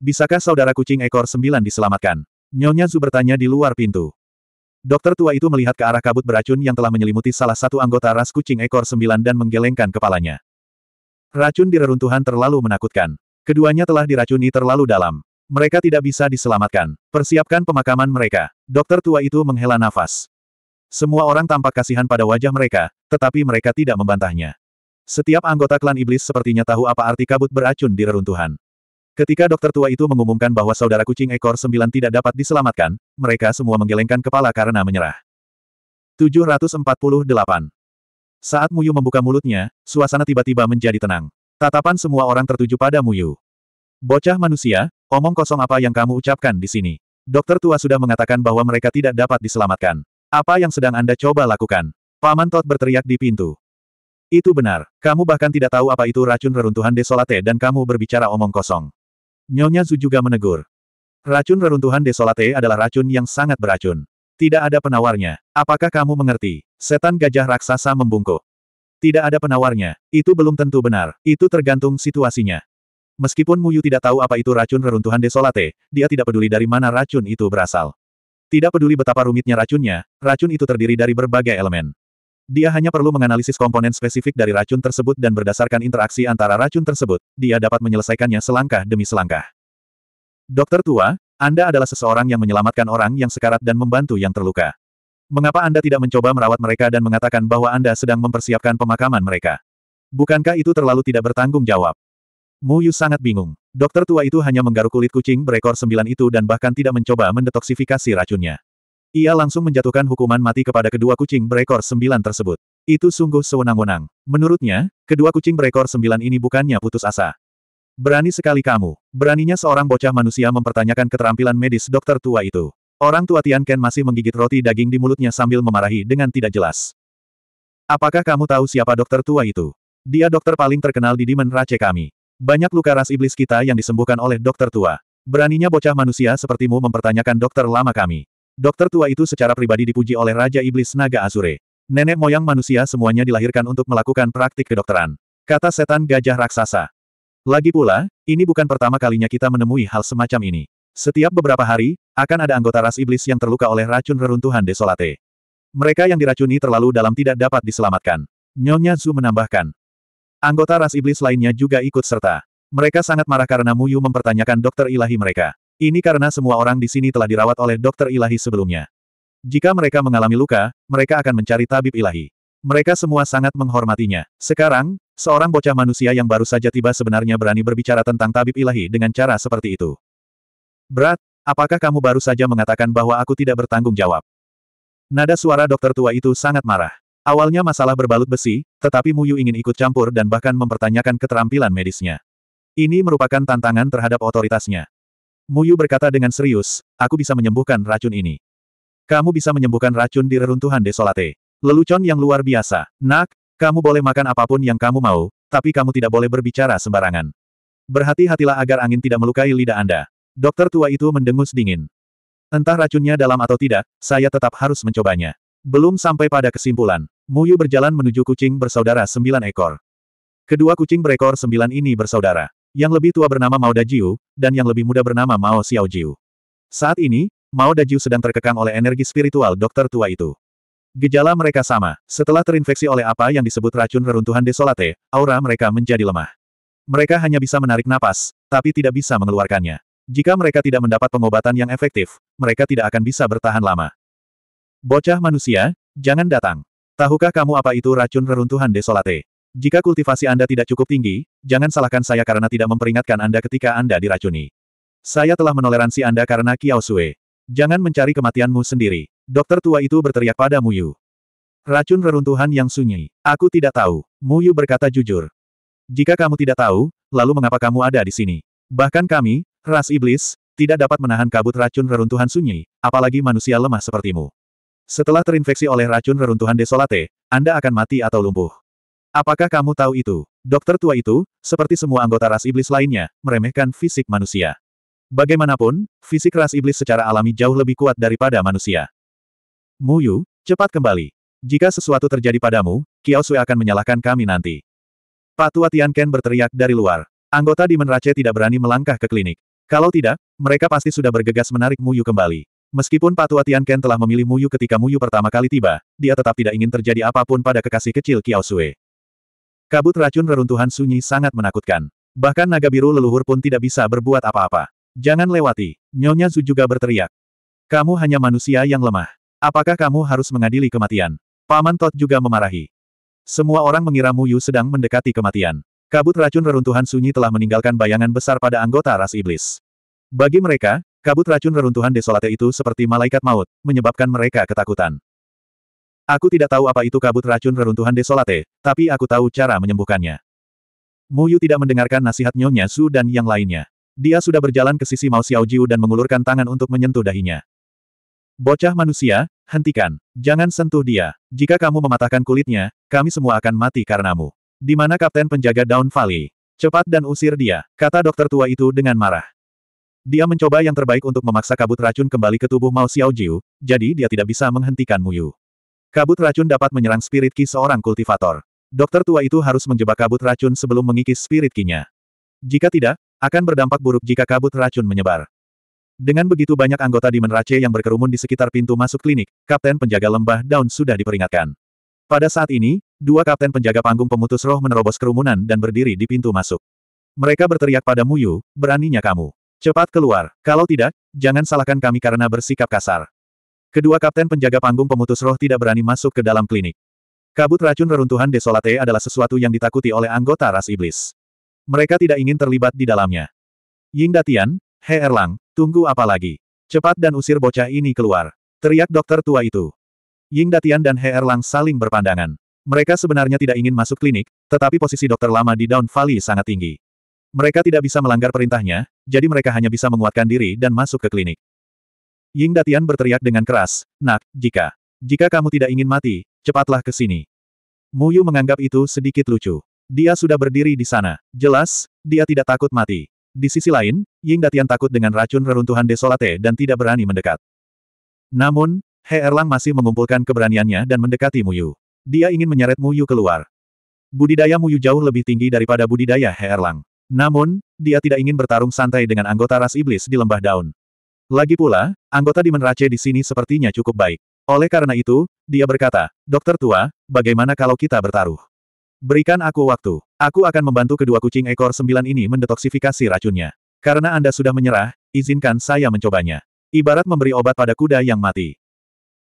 Bisakah saudara kucing ekor sembilan diselamatkan? Nyonya Zu bertanya di luar pintu. Dokter tua itu melihat ke arah kabut beracun yang telah menyelimuti salah satu anggota ras kucing ekor sembilan dan menggelengkan kepalanya. Racun di reruntuhan terlalu menakutkan. Keduanya telah diracuni terlalu dalam. Mereka tidak bisa diselamatkan. Persiapkan pemakaman mereka. Dokter tua itu menghela nafas. Semua orang tampak kasihan pada wajah mereka, tetapi mereka tidak membantahnya. Setiap anggota klan iblis sepertinya tahu apa arti kabut beracun di reruntuhan. Ketika dokter tua itu mengumumkan bahwa saudara kucing ekor sembilan tidak dapat diselamatkan, mereka semua menggelengkan kepala karena menyerah. 748. Saat Muyu membuka mulutnya, suasana tiba-tiba menjadi tenang. Tatapan semua orang tertuju pada Muyu. Bocah manusia, omong kosong apa yang kamu ucapkan di sini? Dokter tua sudah mengatakan bahwa mereka tidak dapat diselamatkan. Apa yang sedang Anda coba lakukan? Paman Todd berteriak di pintu. Itu benar, kamu bahkan tidak tahu apa itu racun reruntuhan desolate dan kamu berbicara omong kosong. Nyonya Zu juga menegur. Racun reruntuhan desolate adalah racun yang sangat beracun. Tidak ada penawarnya. Apakah kamu mengerti? Setan gajah raksasa membungkuk. Tidak ada penawarnya. Itu belum tentu benar. Itu tergantung situasinya. Meskipun Muyu tidak tahu apa itu racun reruntuhan desolate, dia tidak peduli dari mana racun itu berasal. Tidak peduli betapa rumitnya racunnya, racun itu terdiri dari berbagai elemen. Dia hanya perlu menganalisis komponen spesifik dari racun tersebut dan berdasarkan interaksi antara racun tersebut, dia dapat menyelesaikannya selangkah demi selangkah. Dokter tua, Anda adalah seseorang yang menyelamatkan orang yang sekarat dan membantu yang terluka. Mengapa Anda tidak mencoba merawat mereka dan mengatakan bahwa Anda sedang mempersiapkan pemakaman mereka? Bukankah itu terlalu tidak bertanggung jawab? Mu Yu sangat bingung. Dokter tua itu hanya menggaruk kulit kucing berekor sembilan itu dan bahkan tidak mencoba mendetoksifikasi racunnya. Ia langsung menjatuhkan hukuman mati kepada kedua kucing berekor sembilan tersebut. Itu sungguh sewenang-wenang. Menurutnya, kedua kucing berekor sembilan ini bukannya putus asa. Berani sekali kamu. Beraninya seorang bocah manusia mempertanyakan keterampilan medis dokter tua itu. Orang tua Tian Ken masih menggigit roti daging di mulutnya sambil memarahi dengan tidak jelas. Apakah kamu tahu siapa dokter tua itu? Dia dokter paling terkenal di dimen Race kami. Banyak luka ras iblis kita yang disembuhkan oleh dokter tua. Beraninya bocah manusia sepertimu mempertanyakan dokter lama kami. Dokter tua itu secara pribadi dipuji oleh Raja Iblis Naga Azure. Nenek moyang manusia semuanya dilahirkan untuk melakukan praktik kedokteran. Kata setan gajah raksasa. Lagi pula, ini bukan pertama kalinya kita menemui hal semacam ini. Setiap beberapa hari, akan ada anggota ras iblis yang terluka oleh racun reruntuhan desolate. Mereka yang diracuni terlalu dalam tidak dapat diselamatkan. Nyonya Zhu menambahkan. Anggota ras iblis lainnya juga ikut serta. Mereka sangat marah karena Muyu mempertanyakan dokter ilahi mereka. Ini karena semua orang di sini telah dirawat oleh dokter ilahi sebelumnya. Jika mereka mengalami luka, mereka akan mencari tabib ilahi. Mereka semua sangat menghormatinya. Sekarang, seorang bocah manusia yang baru saja tiba sebenarnya berani berbicara tentang tabib ilahi dengan cara seperti itu. Berat, apakah kamu baru saja mengatakan bahwa aku tidak bertanggung jawab? Nada suara dokter tua itu sangat marah. Awalnya masalah berbalut besi, tetapi Muyu ingin ikut campur dan bahkan mempertanyakan keterampilan medisnya. Ini merupakan tantangan terhadap otoritasnya. Muyu berkata dengan serius, aku bisa menyembuhkan racun ini. Kamu bisa menyembuhkan racun di reruntuhan desolate. Lelucon yang luar biasa. Nak, kamu boleh makan apapun yang kamu mau, tapi kamu tidak boleh berbicara sembarangan. Berhati-hatilah agar angin tidak melukai lidah Anda. Dokter tua itu mendengus dingin. Entah racunnya dalam atau tidak, saya tetap harus mencobanya. Belum sampai pada kesimpulan, Muyu berjalan menuju kucing bersaudara sembilan ekor. Kedua kucing berekor sembilan ini bersaudara. Yang lebih tua bernama Mao Dajiu, dan yang lebih muda bernama Mao Xiaojiu. Saat ini, Mao Dajiu sedang terkekang oleh energi spiritual dokter tua itu. Gejala mereka sama. Setelah terinfeksi oleh apa yang disebut racun reruntuhan desolate, aura mereka menjadi lemah. Mereka hanya bisa menarik napas, tapi tidak bisa mengeluarkannya. Jika mereka tidak mendapat pengobatan yang efektif, mereka tidak akan bisa bertahan lama. Bocah manusia, jangan datang. Tahukah kamu apa itu racun reruntuhan desolate? Jika kultivasi Anda tidak cukup tinggi, jangan salahkan saya karena tidak memperingatkan Anda ketika Anda diracuni. Saya telah menoleransi Anda karena Kiao Sue. Jangan mencari kematianmu sendiri. Dokter tua itu berteriak pada Muyu. Racun reruntuhan yang sunyi. Aku tidak tahu. Muyu berkata jujur. Jika kamu tidak tahu, lalu mengapa kamu ada di sini? Bahkan kami, ras iblis, tidak dapat menahan kabut racun reruntuhan sunyi, apalagi manusia lemah sepertimu. Setelah terinfeksi oleh racun reruntuhan desolate, Anda akan mati atau lumpuh. Apakah kamu tahu itu? Dokter tua itu, seperti semua anggota ras iblis lainnya, meremehkan fisik manusia. Bagaimanapun, fisik ras iblis secara alami jauh lebih kuat daripada manusia. Muyu, cepat kembali. Jika sesuatu terjadi padamu, Kiao Sui akan menyalahkan kami nanti. Pak Tua Tian Ken berteriak dari luar. Anggota di Menrace tidak berani melangkah ke klinik. Kalau tidak, mereka pasti sudah bergegas menarik Muyu kembali. Meskipun Pak Tua Tian Ken telah memilih Muyu ketika Muyu pertama kali tiba, dia tetap tidak ingin terjadi apapun pada kekasih kecil Kiao Sui. Kabut racun reruntuhan sunyi sangat menakutkan. Bahkan naga biru leluhur pun tidak bisa berbuat apa-apa. Jangan lewati, Nyonya Zu juga berteriak. Kamu hanya manusia yang lemah. Apakah kamu harus mengadili kematian? Paman Tot juga memarahi. Semua orang mengira Muyu sedang mendekati kematian. Kabut racun reruntuhan sunyi telah meninggalkan bayangan besar pada anggota ras iblis. Bagi mereka, kabut racun reruntuhan desolate itu seperti malaikat maut, menyebabkan mereka ketakutan. Aku tidak tahu apa itu kabut racun reruntuhan desolate, tapi aku tahu cara menyembuhkannya. Muyu tidak mendengarkan nasihat Nyonya Su dan yang lainnya. Dia sudah berjalan ke sisi Mao Xiaojiu dan mengulurkan tangan untuk menyentuh dahinya. Bocah manusia, hentikan. Jangan sentuh dia. Jika kamu mematahkan kulitnya, kami semua akan mati karenamu. Di mana Kapten Penjaga Down Valley? Cepat dan usir dia, kata dokter tua itu dengan marah. Dia mencoba yang terbaik untuk memaksa kabut racun kembali ke tubuh Mao Xiaojiu, jadi dia tidak bisa menghentikan Muyu. Kabut racun dapat menyerang spirit ki seorang kultivator. Dokter tua itu harus menjebak kabut racun sebelum mengikis spirit kinya. Jika tidak, akan berdampak buruk jika kabut racun menyebar. Dengan begitu banyak anggota di Menrace yang berkerumun di sekitar pintu masuk klinik, Kapten Penjaga Lembah Daun sudah diperingatkan. Pada saat ini, dua kapten penjaga panggung pemutus roh menerobos kerumunan dan berdiri di pintu masuk. Mereka berteriak pada Muyu, beraninya kamu. Cepat keluar, kalau tidak, jangan salahkan kami karena bersikap kasar. Kedua kapten penjaga panggung pemutus roh tidak berani masuk ke dalam klinik. Kabut racun reruntuhan Desolate adalah sesuatu yang ditakuti oleh anggota ras iblis. Mereka tidak ingin terlibat di dalamnya. Ying Datian, He Erlang, tunggu apa lagi? Cepat dan usir bocah ini keluar. Teriak dokter tua itu. Ying Datian dan He Erlang saling berpandangan. Mereka sebenarnya tidak ingin masuk klinik, tetapi posisi dokter lama di Down Valley sangat tinggi. Mereka tidak bisa melanggar perintahnya, jadi mereka hanya bisa menguatkan diri dan masuk ke klinik. Ying Datian berteriak dengan keras, Nak, jika, jika kamu tidak ingin mati, cepatlah ke sini. Mu Yu menganggap itu sedikit lucu. Dia sudah berdiri di sana. Jelas, dia tidak takut mati. Di sisi lain, Ying Datian takut dengan racun reruntuhan desolate dan tidak berani mendekat. Namun, He Erlang masih mengumpulkan keberaniannya dan mendekati Mu Yu. Dia ingin menyeret Mu Yu keluar. Budidaya Mu Yu jauh lebih tinggi daripada budidaya He Erlang. Namun, dia tidak ingin bertarung santai dengan anggota ras iblis di lembah daun. Lagi pula, anggota di Dimenrace di sini sepertinya cukup baik. Oleh karena itu, dia berkata, Dokter tua, bagaimana kalau kita bertaruh? Berikan aku waktu. Aku akan membantu kedua kucing ekor sembilan ini mendetoksifikasi racunnya. Karena Anda sudah menyerah, izinkan saya mencobanya. Ibarat memberi obat pada kuda yang mati.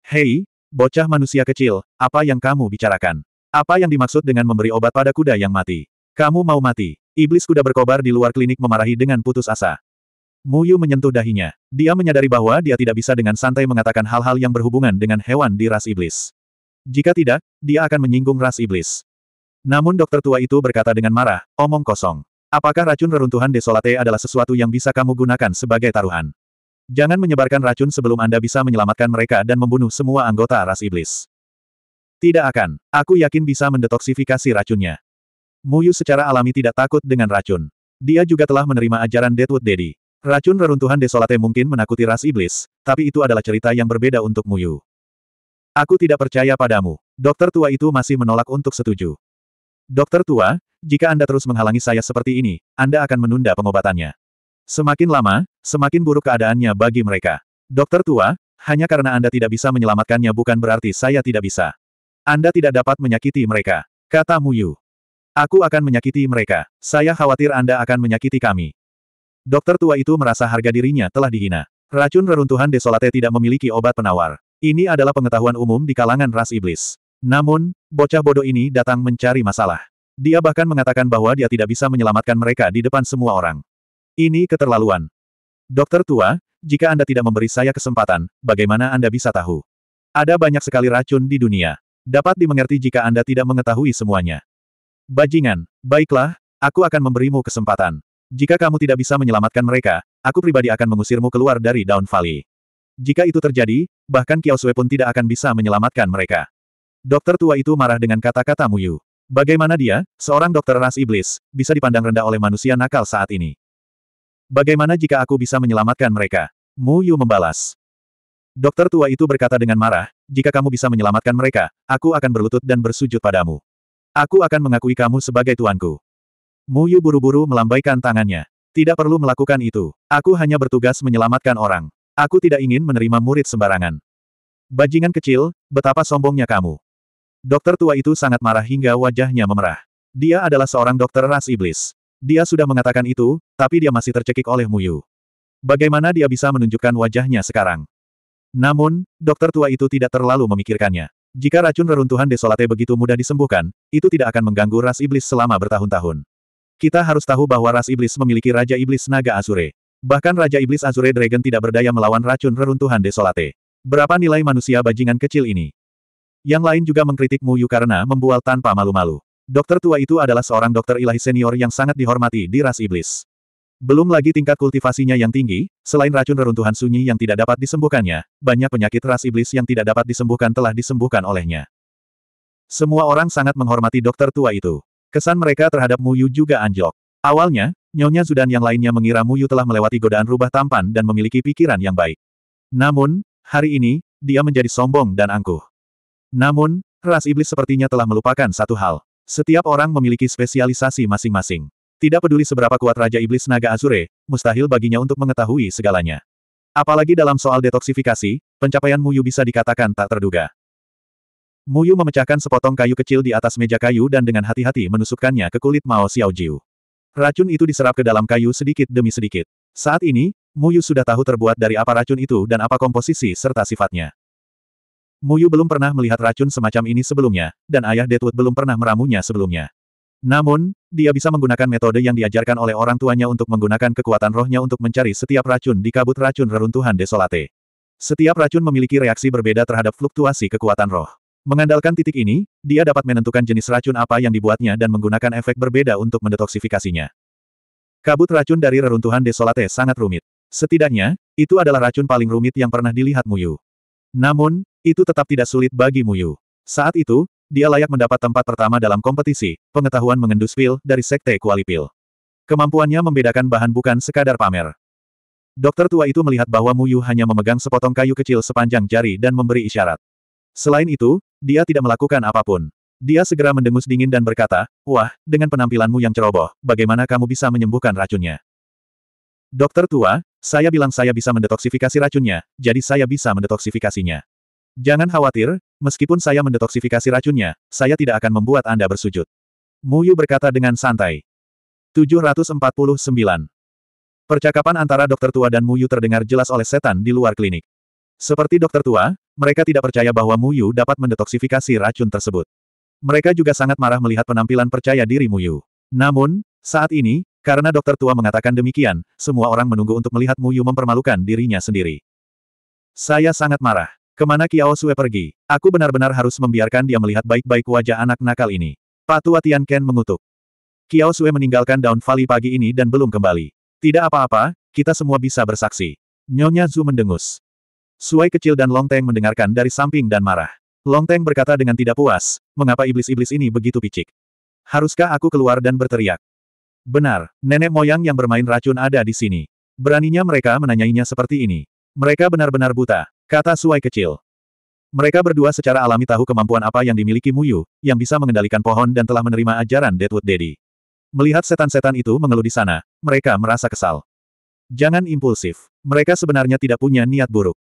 Hei, bocah manusia kecil, apa yang kamu bicarakan? Apa yang dimaksud dengan memberi obat pada kuda yang mati? Kamu mau mati? Iblis kuda berkobar di luar klinik memarahi dengan putus asa. Muyu menyentuh dahinya. Dia menyadari bahwa dia tidak bisa dengan santai mengatakan hal-hal yang berhubungan dengan hewan di ras iblis. Jika tidak, dia akan menyinggung ras iblis. Namun dokter tua itu berkata dengan marah, omong kosong. Apakah racun reruntuhan desolate adalah sesuatu yang bisa kamu gunakan sebagai taruhan? Jangan menyebarkan racun sebelum Anda bisa menyelamatkan mereka dan membunuh semua anggota ras iblis. Tidak akan. Aku yakin bisa mendetoksifikasi racunnya. Muyu secara alami tidak takut dengan racun. Dia juga telah menerima ajaran Deadwood Daddy. Racun reruntuhan desolate mungkin menakuti ras iblis, tapi itu adalah cerita yang berbeda untuk Muyu. Aku tidak percaya padamu. Dokter tua itu masih menolak untuk setuju. Dokter tua, jika Anda terus menghalangi saya seperti ini, Anda akan menunda pengobatannya. Semakin lama, semakin buruk keadaannya bagi mereka. Dokter tua, hanya karena Anda tidak bisa menyelamatkannya bukan berarti saya tidak bisa. Anda tidak dapat menyakiti mereka, kata Muyu. Aku akan menyakiti mereka. Saya khawatir Anda akan menyakiti kami. Dokter tua itu merasa harga dirinya telah dihina. Racun reruntuhan desolate tidak memiliki obat penawar. Ini adalah pengetahuan umum di kalangan ras iblis. Namun, bocah bodoh ini datang mencari masalah. Dia bahkan mengatakan bahwa dia tidak bisa menyelamatkan mereka di depan semua orang. Ini keterlaluan. Dokter tua, jika Anda tidak memberi saya kesempatan, bagaimana Anda bisa tahu? Ada banyak sekali racun di dunia. Dapat dimengerti jika Anda tidak mengetahui semuanya. Bajingan, baiklah, aku akan memberimu kesempatan. Jika kamu tidak bisa menyelamatkan mereka, aku pribadi akan mengusirmu keluar dari Daun Valley. Jika itu terjadi, bahkan Kiao Sui pun tidak akan bisa menyelamatkan mereka. Dokter tua itu marah dengan kata-kata Muyu. Bagaimana dia, seorang dokter ras iblis, bisa dipandang rendah oleh manusia nakal saat ini? Bagaimana jika aku bisa menyelamatkan mereka? Muyu membalas. Dokter tua itu berkata dengan marah, jika kamu bisa menyelamatkan mereka, aku akan berlutut dan bersujud padamu. Aku akan mengakui kamu sebagai tuanku. Mu Yu buru-buru melambaikan tangannya. Tidak perlu melakukan itu. Aku hanya bertugas menyelamatkan orang. Aku tidak ingin menerima murid sembarangan. Bajingan kecil, betapa sombongnya kamu. Dokter tua itu sangat marah hingga wajahnya memerah. Dia adalah seorang dokter ras iblis. Dia sudah mengatakan itu, tapi dia masih tercekik oleh Muyu. Bagaimana dia bisa menunjukkan wajahnya sekarang? Namun, dokter tua itu tidak terlalu memikirkannya. Jika racun reruntuhan desolate begitu mudah disembuhkan, itu tidak akan mengganggu ras iblis selama bertahun-tahun. Kita harus tahu bahwa ras iblis memiliki Raja Iblis Naga Azure. Bahkan Raja Iblis Azure Dragon tidak berdaya melawan racun reruntuhan Desolate. Berapa nilai manusia bajingan kecil ini? Yang lain juga mengkritik Mu Yu karena membual tanpa malu-malu. Dokter tua itu adalah seorang dokter ilahi senior yang sangat dihormati di ras iblis. Belum lagi tingkat kultivasinya yang tinggi, selain racun reruntuhan sunyi yang tidak dapat disembuhkannya, banyak penyakit ras iblis yang tidak dapat disembuhkan telah disembuhkan olehnya. Semua orang sangat menghormati dokter tua itu. Kesan mereka terhadap Muyu juga anjlok. Awalnya, Nyonya Zudan yang lainnya mengira Muyu telah melewati godaan rubah tampan dan memiliki pikiran yang baik. Namun, hari ini, dia menjadi sombong dan angkuh. Namun, ras iblis sepertinya telah melupakan satu hal. Setiap orang memiliki spesialisasi masing-masing. Tidak peduli seberapa kuat Raja Iblis Naga Azure, mustahil baginya untuk mengetahui segalanya. Apalagi dalam soal detoksifikasi, pencapaian Muyu bisa dikatakan tak terduga. Muyu memecahkan sepotong kayu kecil di atas meja kayu dan dengan hati-hati menusukkannya ke kulit Mao Xiaojiu. Racun itu diserap ke dalam kayu sedikit demi sedikit. Saat ini, Muyu sudah tahu terbuat dari apa racun itu dan apa komposisi serta sifatnya. Muyu belum pernah melihat racun semacam ini sebelumnya, dan ayah Deadwood belum pernah meramunya sebelumnya. Namun, dia bisa menggunakan metode yang diajarkan oleh orang tuanya untuk menggunakan kekuatan rohnya untuk mencari setiap racun di kabut racun reruntuhan desolate. Setiap racun memiliki reaksi berbeda terhadap fluktuasi kekuatan roh. Mengandalkan titik ini, dia dapat menentukan jenis racun apa yang dibuatnya dan menggunakan efek berbeda untuk mendetoksifikasinya. Kabut racun dari reruntuhan Desolate sangat rumit. Setidaknya, itu adalah racun paling rumit yang pernah dilihat Muyu. Namun, itu tetap tidak sulit bagi Muyu. Saat itu, dia layak mendapat tempat pertama dalam kompetisi, pengetahuan mengendus pil dari Sekte Kualipil. Kemampuannya membedakan bahan bukan sekadar pamer. Dokter tua itu melihat bahwa Muyu hanya memegang sepotong kayu kecil sepanjang jari dan memberi isyarat. Selain itu, dia tidak melakukan apapun. Dia segera mendengus dingin dan berkata, Wah, dengan penampilanmu yang ceroboh, bagaimana kamu bisa menyembuhkan racunnya? Dokter tua, saya bilang saya bisa mendetoksifikasi racunnya, jadi saya bisa mendetoksifikasinya. Jangan khawatir, meskipun saya mendetoksifikasi racunnya, saya tidak akan membuat Anda bersujud. Muyu berkata dengan santai. 749. Percakapan antara dokter tua dan Muyu terdengar jelas oleh setan di luar klinik. Seperti dokter tua, mereka tidak percaya bahwa Mu Yu dapat mendetoksifikasi racun tersebut. Mereka juga sangat marah melihat penampilan percaya diri Mu Yu. Namun, saat ini, karena dokter tua mengatakan demikian, semua orang menunggu untuk melihat Mu Yu mempermalukan dirinya sendiri. Saya sangat marah. Kemana Kiao Sue pergi? Aku benar-benar harus membiarkan dia melihat baik-baik wajah anak nakal ini. Patua Tian Ken mengutuk. Kiao Sue meninggalkan Daun Valley pagi ini dan belum kembali. Tidak apa-apa, kita semua bisa bersaksi. Nyonya Zhu mendengus. Suai kecil dan Longteng mendengarkan dari samping dan marah. Longteng berkata dengan tidak puas, mengapa iblis-iblis ini begitu picik? Haruskah aku keluar dan berteriak? Benar, nenek moyang yang bermain racun ada di sini. Beraninya mereka menanyainya seperti ini. Mereka benar-benar buta, kata Suai kecil. Mereka berdua secara alami tahu kemampuan apa yang dimiliki Muyu, yang bisa mengendalikan pohon dan telah menerima ajaran Deadwood Daddy. Melihat setan-setan itu mengeluh di sana, mereka merasa kesal. Jangan impulsif. Mereka sebenarnya tidak punya niat buruk.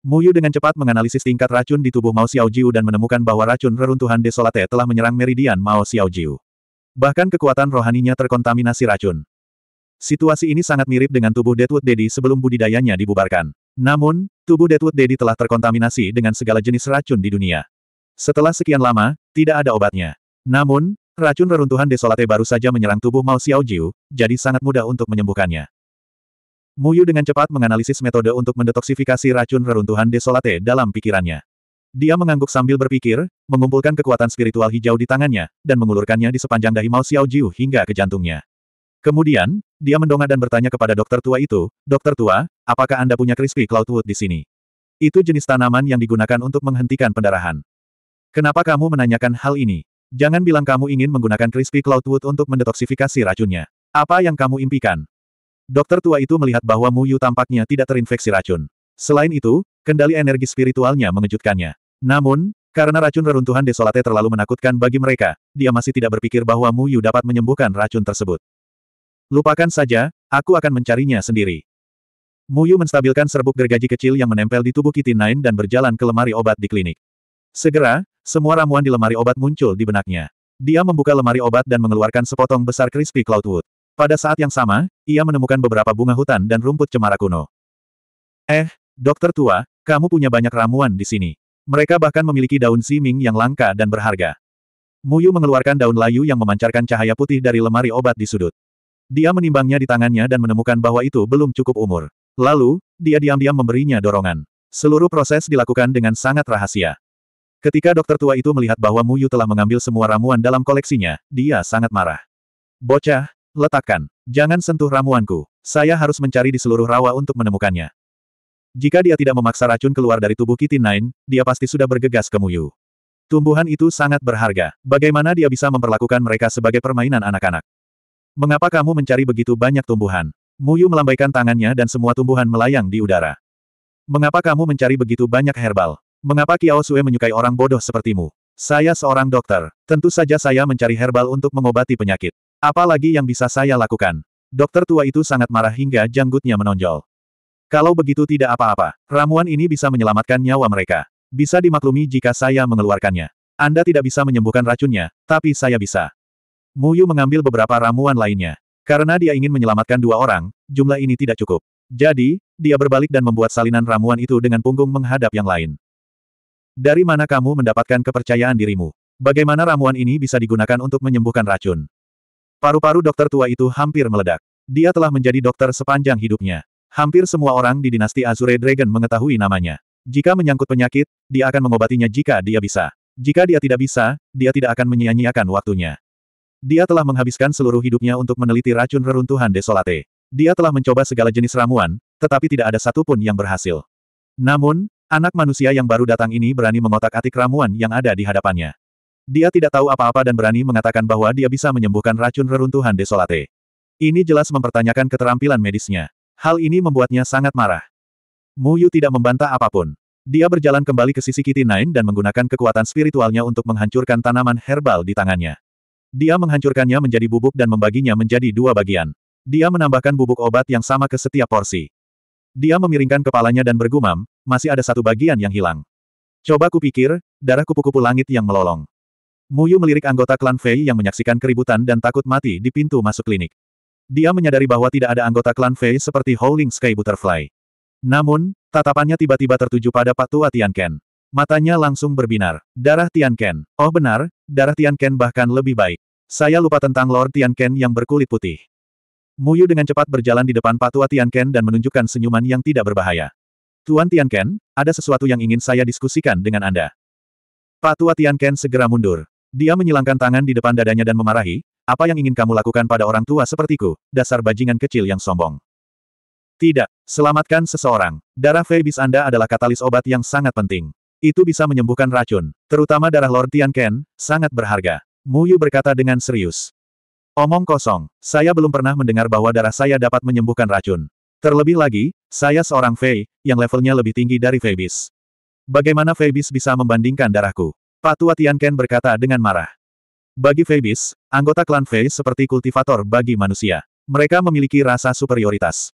Muyu dengan cepat menganalisis tingkat racun di tubuh Mao Xiaojiu dan menemukan bahwa racun reruntuhan Desolate telah menyerang meridian Mao Xiaojiu. Bahkan kekuatan rohaninya terkontaminasi racun. Situasi ini sangat mirip dengan tubuh Deadwood Daddy sebelum budidayanya dibubarkan. Namun, tubuh Deadwood Daddy telah terkontaminasi dengan segala jenis racun di dunia. Setelah sekian lama, tidak ada obatnya. Namun, racun reruntuhan Desolate baru saja menyerang tubuh Mao Xiaojiu, jadi sangat mudah untuk menyembuhkannya. Muyu dengan cepat menganalisis metode untuk mendetoksifikasi racun reruntuhan desolate dalam pikirannya. Dia mengangguk sambil berpikir, mengumpulkan kekuatan spiritual hijau di tangannya, dan mengulurkannya di sepanjang dahi Mao Xiaojiu hingga ke jantungnya. Kemudian, dia mendongak dan bertanya kepada dokter tua itu, Dokter tua, apakah Anda punya crispy cloudwood di sini? Itu jenis tanaman yang digunakan untuk menghentikan pendarahan. Kenapa kamu menanyakan hal ini? Jangan bilang kamu ingin menggunakan crispy cloudwood untuk mendetoksifikasi racunnya. Apa yang kamu impikan? Dokter tua itu melihat bahwa Mu Yu tampaknya tidak terinfeksi racun. Selain itu, kendali energi spiritualnya mengejutkannya. Namun, karena racun reruntuhan desolate terlalu menakutkan bagi mereka, dia masih tidak berpikir bahwa Mu Yu dapat menyembuhkan racun tersebut. Lupakan saja, aku akan mencarinya sendiri. Mu Yu menstabilkan serbuk gergaji kecil yang menempel di tubuh Kitty Nine dan berjalan ke lemari obat di klinik. Segera, semua ramuan di lemari obat muncul di benaknya. Dia membuka lemari obat dan mengeluarkan sepotong besar crispy cloudwood. Pada saat yang sama, ia menemukan beberapa bunga hutan dan rumput cemara kuno. Eh, dokter tua, kamu punya banyak ramuan di sini. Mereka bahkan memiliki daun siming yang langka dan berharga. Muyu mengeluarkan daun layu yang memancarkan cahaya putih dari lemari obat di sudut. Dia menimbangnya di tangannya dan menemukan bahwa itu belum cukup umur. Lalu, dia diam-diam memberinya dorongan. Seluruh proses dilakukan dengan sangat rahasia. Ketika dokter tua itu melihat bahwa Muyu telah mengambil semua ramuan dalam koleksinya, dia sangat marah. Bocah, Letakkan. Jangan sentuh ramuanku. Saya harus mencari di seluruh rawa untuk menemukannya. Jika dia tidak memaksa racun keluar dari tubuh Kitin Nine, dia pasti sudah bergegas ke Muyu. Tumbuhan itu sangat berharga. Bagaimana dia bisa memperlakukan mereka sebagai permainan anak-anak? Mengapa kamu mencari begitu banyak tumbuhan? Muyu melambaikan tangannya dan semua tumbuhan melayang di udara. Mengapa kamu mencari begitu banyak herbal? Mengapa Kiao Sue menyukai orang bodoh sepertimu? Saya seorang dokter. Tentu saja saya mencari herbal untuk mengobati penyakit. Apa lagi yang bisa saya lakukan? Dokter tua itu sangat marah hingga janggutnya menonjol. Kalau begitu tidak apa-apa, ramuan ini bisa menyelamatkan nyawa mereka. Bisa dimaklumi jika saya mengeluarkannya. Anda tidak bisa menyembuhkan racunnya, tapi saya bisa. Muyu mengambil beberapa ramuan lainnya. Karena dia ingin menyelamatkan dua orang, jumlah ini tidak cukup. Jadi, dia berbalik dan membuat salinan ramuan itu dengan punggung menghadap yang lain. Dari mana kamu mendapatkan kepercayaan dirimu? Bagaimana ramuan ini bisa digunakan untuk menyembuhkan racun? Paru-paru dokter tua itu hampir meledak. Dia telah menjadi dokter sepanjang hidupnya. Hampir semua orang di dinasti Azure Dragon mengetahui namanya. Jika menyangkut penyakit, dia akan mengobatinya jika dia bisa. Jika dia tidak bisa, dia tidak akan menyia-nyiakan waktunya. Dia telah menghabiskan seluruh hidupnya untuk meneliti racun reruntuhan Desolate. Dia telah mencoba segala jenis ramuan, tetapi tidak ada satupun yang berhasil. Namun, anak manusia yang baru datang ini berani mengotak-atik ramuan yang ada di hadapannya. Dia tidak tahu apa-apa dan berani mengatakan bahwa dia bisa menyembuhkan racun reruntuhan desolate. Ini jelas mempertanyakan keterampilan medisnya. Hal ini membuatnya sangat marah. Mu Yu tidak membantah apapun. Dia berjalan kembali ke sisi Kitty Nine dan menggunakan kekuatan spiritualnya untuk menghancurkan tanaman herbal di tangannya. Dia menghancurkannya menjadi bubuk dan membaginya menjadi dua bagian. Dia menambahkan bubuk obat yang sama ke setiap porsi. Dia memiringkan kepalanya dan bergumam, masih ada satu bagian yang hilang. Coba kupikir, darah kupu-kupu langit yang melolong. Muyu melirik anggota klan Fei yang menyaksikan keributan dan takut mati di pintu masuk klinik. Dia menyadari bahwa tidak ada anggota klan Fei seperti Howling Sky Butterfly. Namun, tatapannya tiba-tiba tertuju pada Pak Tua Tianken. Matanya langsung berbinar. Darah Tianken. Oh benar, darah Tianken bahkan lebih baik. Saya lupa tentang Lord Tianken yang berkulit putih. Muyu dengan cepat berjalan di depan Pak Tua Tianken dan menunjukkan senyuman yang tidak berbahaya. Tuan Tianken, ada sesuatu yang ingin saya diskusikan dengan Anda. Pak Tua Tianken segera mundur. Dia menyilangkan tangan di depan dadanya dan memarahi, apa yang ingin kamu lakukan pada orang tua sepertiku, dasar bajingan kecil yang sombong. Tidak, selamatkan seseorang. Darah Febis Anda adalah katalis obat yang sangat penting. Itu bisa menyembuhkan racun, terutama darah Lord Tian Ken, sangat berharga. Mu Yu berkata dengan serius. Omong kosong, saya belum pernah mendengar bahwa darah saya dapat menyembuhkan racun. Terlebih lagi, saya seorang Fei, yang levelnya lebih tinggi dari Febis. Bagaimana Febis bisa membandingkan darahku? Pak Tua Tianken berkata dengan marah. Bagi Feibis, anggota klan Fei seperti kultivator bagi manusia. Mereka memiliki rasa superioritas.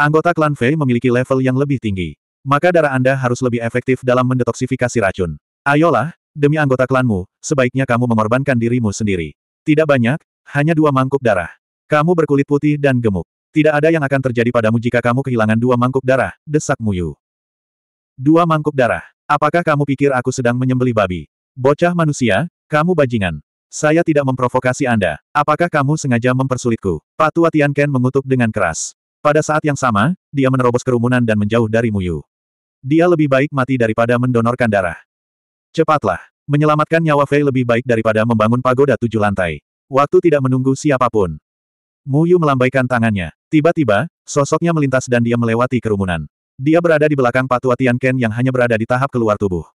Anggota klan Fei memiliki level yang lebih tinggi. Maka darah Anda harus lebih efektif dalam mendetoksifikasi racun. Ayolah, demi anggota klanmu, sebaiknya kamu mengorbankan dirimu sendiri. Tidak banyak, hanya dua mangkuk darah. Kamu berkulit putih dan gemuk. Tidak ada yang akan terjadi padamu jika kamu kehilangan dua mangkuk darah, desak Muyu. Dua mangkuk darah. Apakah kamu pikir aku sedang menyembeli babi? Bocah manusia, kamu bajingan. Saya tidak memprovokasi Anda. Apakah kamu sengaja mempersulitku? Patua Ken mengutuk dengan keras. Pada saat yang sama, dia menerobos kerumunan dan menjauh dari Muyu. Dia lebih baik mati daripada mendonorkan darah. Cepatlah. Menyelamatkan nyawa Fei lebih baik daripada membangun pagoda tujuh lantai. Waktu tidak menunggu siapapun. Muyu melambaikan tangannya. Tiba-tiba, sosoknya melintas dan dia melewati kerumunan. Dia berada di belakang Patua Ken yang hanya berada di tahap keluar tubuh.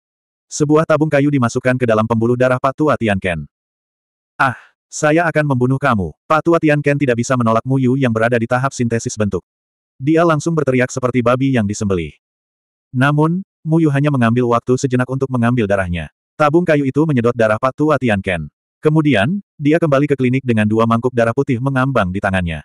Sebuah tabung kayu dimasukkan ke dalam pembuluh darah Patua Tianken. Ah, saya akan membunuh kamu. Patua Tianken tidak bisa menolak Muyu yang berada di tahap sintesis bentuk. Dia langsung berteriak seperti babi yang disembelih. Namun, Muyu hanya mengambil waktu sejenak untuk mengambil darahnya. Tabung kayu itu menyedot darah Patua Tianken. Kemudian, dia kembali ke klinik dengan dua mangkuk darah putih mengambang di tangannya.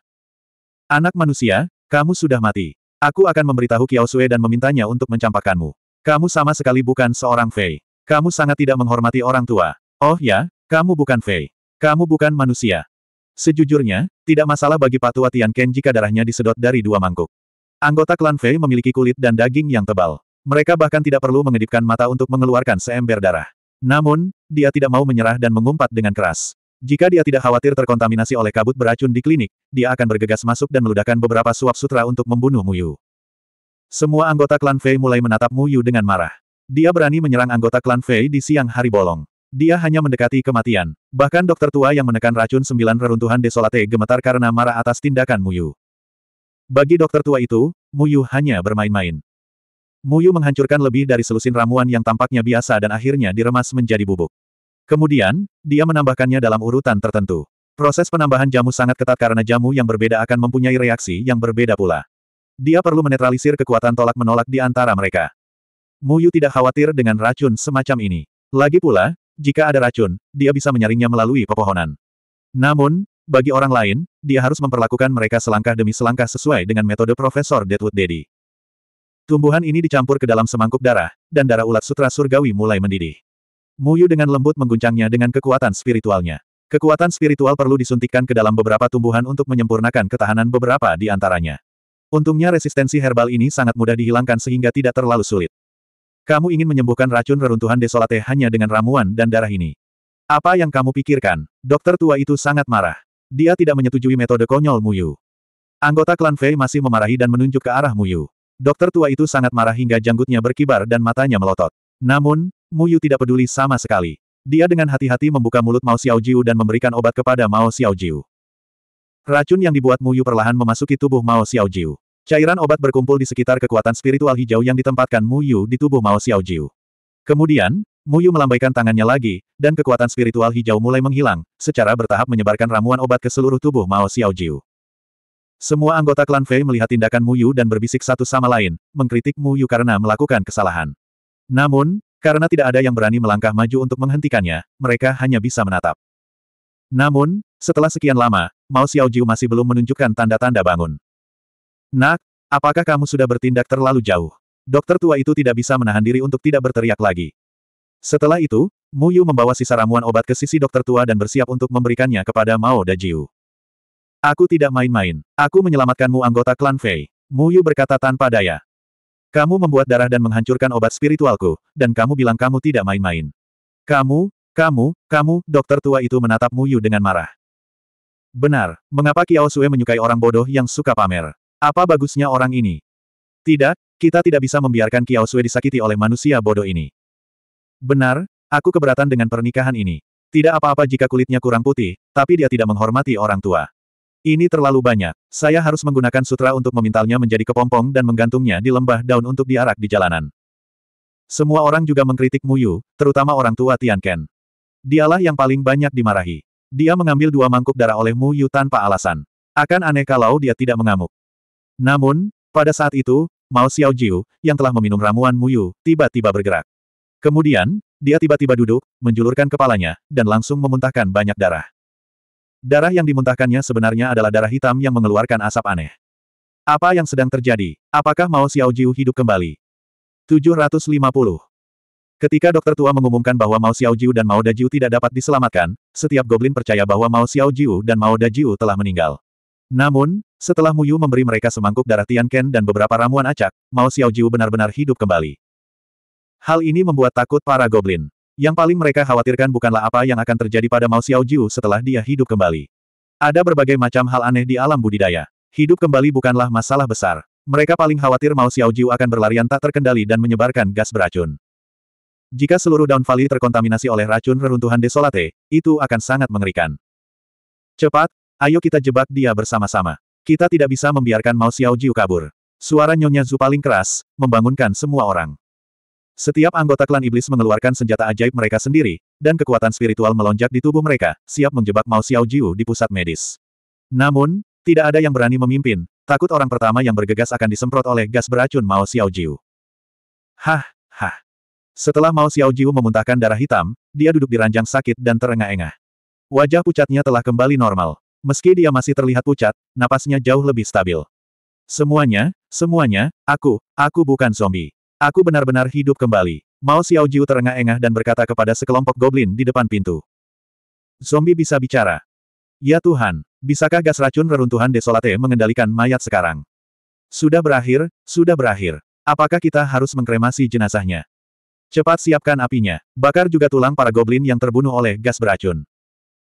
Anak manusia, kamu sudah mati. Aku akan memberitahu Kiao Sue dan memintanya untuk mencampakkanmu. Kamu sama sekali bukan seorang Fei. Kamu sangat tidak menghormati orang tua. Oh ya, kamu bukan Fei. Kamu bukan manusia. Sejujurnya, tidak masalah bagi Patua Ken jika darahnya disedot dari dua mangkuk. Anggota klan Fei memiliki kulit dan daging yang tebal. Mereka bahkan tidak perlu mengedipkan mata untuk mengeluarkan seember darah. Namun, dia tidak mau menyerah dan mengumpat dengan keras. Jika dia tidak khawatir terkontaminasi oleh kabut beracun di klinik, dia akan bergegas masuk dan meludahkan beberapa suap sutra untuk membunuh Muyu. Semua anggota klan Fei mulai menatap Mu Yu dengan marah. Dia berani menyerang anggota klan Fei di siang hari bolong. Dia hanya mendekati kematian. Bahkan dokter tua yang menekan racun sembilan reruntuhan desolate gemetar karena marah atas tindakan Mu Yu. Bagi dokter tua itu, Mu Yu hanya bermain-main. Mu Yu menghancurkan lebih dari selusin ramuan yang tampaknya biasa dan akhirnya diremas menjadi bubuk. Kemudian, dia menambahkannya dalam urutan tertentu. Proses penambahan jamu sangat ketat karena jamu yang berbeda akan mempunyai reaksi yang berbeda pula. Dia perlu menetralisir kekuatan tolak-menolak di antara mereka. Muyu tidak khawatir dengan racun semacam ini. Lagi pula, jika ada racun, dia bisa menyaringnya melalui pepohonan. Namun, bagi orang lain, dia harus memperlakukan mereka selangkah demi selangkah sesuai dengan metode Profesor Deadwood Dedi. Tumbuhan ini dicampur ke dalam semangkuk darah, dan darah ulat sutra surgawi mulai mendidih. Muyu dengan lembut mengguncangnya dengan kekuatan spiritualnya. Kekuatan spiritual perlu disuntikkan ke dalam beberapa tumbuhan untuk menyempurnakan ketahanan beberapa di antaranya. Untungnya resistensi herbal ini sangat mudah dihilangkan sehingga tidak terlalu sulit. Kamu ingin menyembuhkan racun reruntuhan desolate hanya dengan ramuan dan darah ini. Apa yang kamu pikirkan? Dokter tua itu sangat marah. Dia tidak menyetujui metode konyol Muyu. Anggota klan Fei masih memarahi dan menunjuk ke arah Muyu. Dokter tua itu sangat marah hingga janggutnya berkibar dan matanya melotot. Namun, Muyu tidak peduli sama sekali. Dia dengan hati-hati membuka mulut Mao Xiaojiu dan memberikan obat kepada Mao Xiaojiu. Racun yang dibuat Mu Yu perlahan memasuki tubuh Mao Xiaojiu. Cairan obat berkumpul di sekitar kekuatan spiritual hijau yang ditempatkan Mu Yu di tubuh Mao Xiaojiu. Kemudian, Mu Yu melambaikan tangannya lagi, dan kekuatan spiritual hijau mulai menghilang, secara bertahap menyebarkan ramuan obat ke seluruh tubuh Mao Xiaojiu. Semua anggota klan Fei melihat tindakan Mu Yu dan berbisik satu sama lain, mengkritik Mu Yu karena melakukan kesalahan. Namun, karena tidak ada yang berani melangkah maju untuk menghentikannya, mereka hanya bisa menatap. Namun, setelah sekian lama, Mao Xiaojiu masih belum menunjukkan tanda-tanda bangun. Nak, apakah kamu sudah bertindak terlalu jauh? Dokter tua itu tidak bisa menahan diri untuk tidak berteriak lagi. Setelah itu, Mu Yu membawa sisa ramuan obat ke sisi dokter tua dan bersiap untuk memberikannya kepada Mao Dajiu. Aku tidak main-main. Aku menyelamatkanmu anggota klan Fei. Mu Yu berkata tanpa daya. Kamu membuat darah dan menghancurkan obat spiritualku, dan kamu bilang kamu tidak main-main. Kamu, kamu, kamu, dokter tua itu menatap Mu Yu dengan marah. Benar, mengapa Kiao Sue menyukai orang bodoh yang suka pamer? Apa bagusnya orang ini? Tidak, kita tidak bisa membiarkan Kiao Sue disakiti oleh manusia bodoh ini. Benar, aku keberatan dengan pernikahan ini. Tidak apa-apa jika kulitnya kurang putih, tapi dia tidak menghormati orang tua. Ini terlalu banyak. Saya harus menggunakan sutra untuk memintalnya menjadi kepompong dan menggantungnya di lembah daun untuk diarak di jalanan. Semua orang juga mengkritik Muyu, terutama orang tua Tian Ken. Dialah yang paling banyak dimarahi. Dia mengambil dua mangkuk darah oleh Mu Yu tanpa alasan. Akan aneh kalau dia tidak mengamuk. Namun, pada saat itu, Mao Xiaojiu, yang telah meminum ramuan Mu Yu, tiba-tiba bergerak. Kemudian, dia tiba-tiba duduk, menjulurkan kepalanya, dan langsung memuntahkan banyak darah. Darah yang dimuntahkannya sebenarnya adalah darah hitam yang mengeluarkan asap aneh. Apa yang sedang terjadi? Apakah Mao Xiaojiu hidup kembali? 750 Ketika dokter tua mengumumkan bahwa Mao Xiaojiu dan Mao Dajiu tidak dapat diselamatkan, setiap goblin percaya bahwa Mao Xiaojiu dan Mao Dajiu telah meninggal. Namun, setelah Mu Yu memberi mereka semangkuk darah Ken dan beberapa ramuan acak, Mao Xiaojiu benar-benar hidup kembali. Hal ini membuat takut para goblin. Yang paling mereka khawatirkan bukanlah apa yang akan terjadi pada Mao Xiaojiu setelah dia hidup kembali. Ada berbagai macam hal aneh di alam budidaya. Hidup kembali bukanlah masalah besar. Mereka paling khawatir Mao Xiaojiu akan berlarian tak terkendali dan menyebarkan gas beracun. Jika seluruh daun Valley terkontaminasi oleh racun reruntuhan Desolate, itu akan sangat mengerikan. Cepat, ayo kita jebak dia bersama-sama. Kita tidak bisa membiarkan Mao Xiaojiu kabur. Suara Nyonya Zu paling keras, membangunkan semua orang. Setiap anggota klan iblis mengeluarkan senjata ajaib mereka sendiri, dan kekuatan spiritual melonjak di tubuh mereka, siap menjebak Mao Xiaojiu di pusat medis. Namun, tidak ada yang berani memimpin, takut orang pertama yang bergegas akan disemprot oleh gas beracun Mao Xiaojiu. Hah, hah. Setelah Mao Xiaojiu memuntahkan darah hitam, dia duduk di ranjang sakit dan terengah-engah. Wajah pucatnya telah kembali normal. Meski dia masih terlihat pucat, napasnya jauh lebih stabil. Semuanya, semuanya, aku, aku bukan zombie. Aku benar-benar hidup kembali. Mao Xiaojiu terengah-engah dan berkata kepada sekelompok goblin di depan pintu. Zombie bisa bicara. Ya Tuhan, bisakah gas racun reruntuhan desolate mengendalikan mayat sekarang? Sudah berakhir, sudah berakhir. Apakah kita harus mengkremasi jenazahnya? Cepat siapkan apinya. Bakar juga tulang para goblin yang terbunuh oleh gas beracun.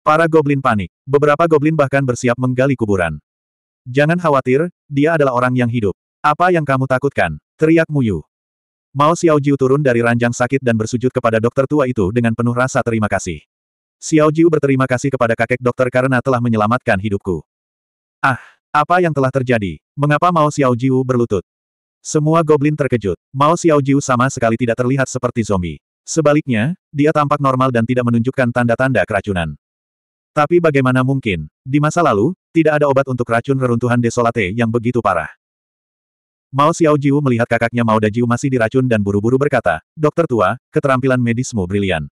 Para goblin panik. Beberapa goblin bahkan bersiap menggali kuburan. Jangan khawatir, dia adalah orang yang hidup. Apa yang kamu takutkan? Teriak Muyu. Mao Xiaojiu turun dari ranjang sakit dan bersujud kepada dokter tua itu dengan penuh rasa terima kasih. Xiaojiu berterima kasih kepada kakek dokter karena telah menyelamatkan hidupku. Ah, apa yang telah terjadi? Mengapa Mao Xiaojiu berlutut? Semua goblin terkejut. Mao Xiaojiu sama sekali tidak terlihat seperti zombie. Sebaliknya, dia tampak normal dan tidak menunjukkan tanda-tanda keracunan. Tapi bagaimana mungkin? Di masa lalu, tidak ada obat untuk racun reruntuhan desolate yang begitu parah. Mao Xiaojiu melihat kakaknya Mao Dajiu masih diracun dan buru-buru berkata, Dokter tua, keterampilan medismu brilian.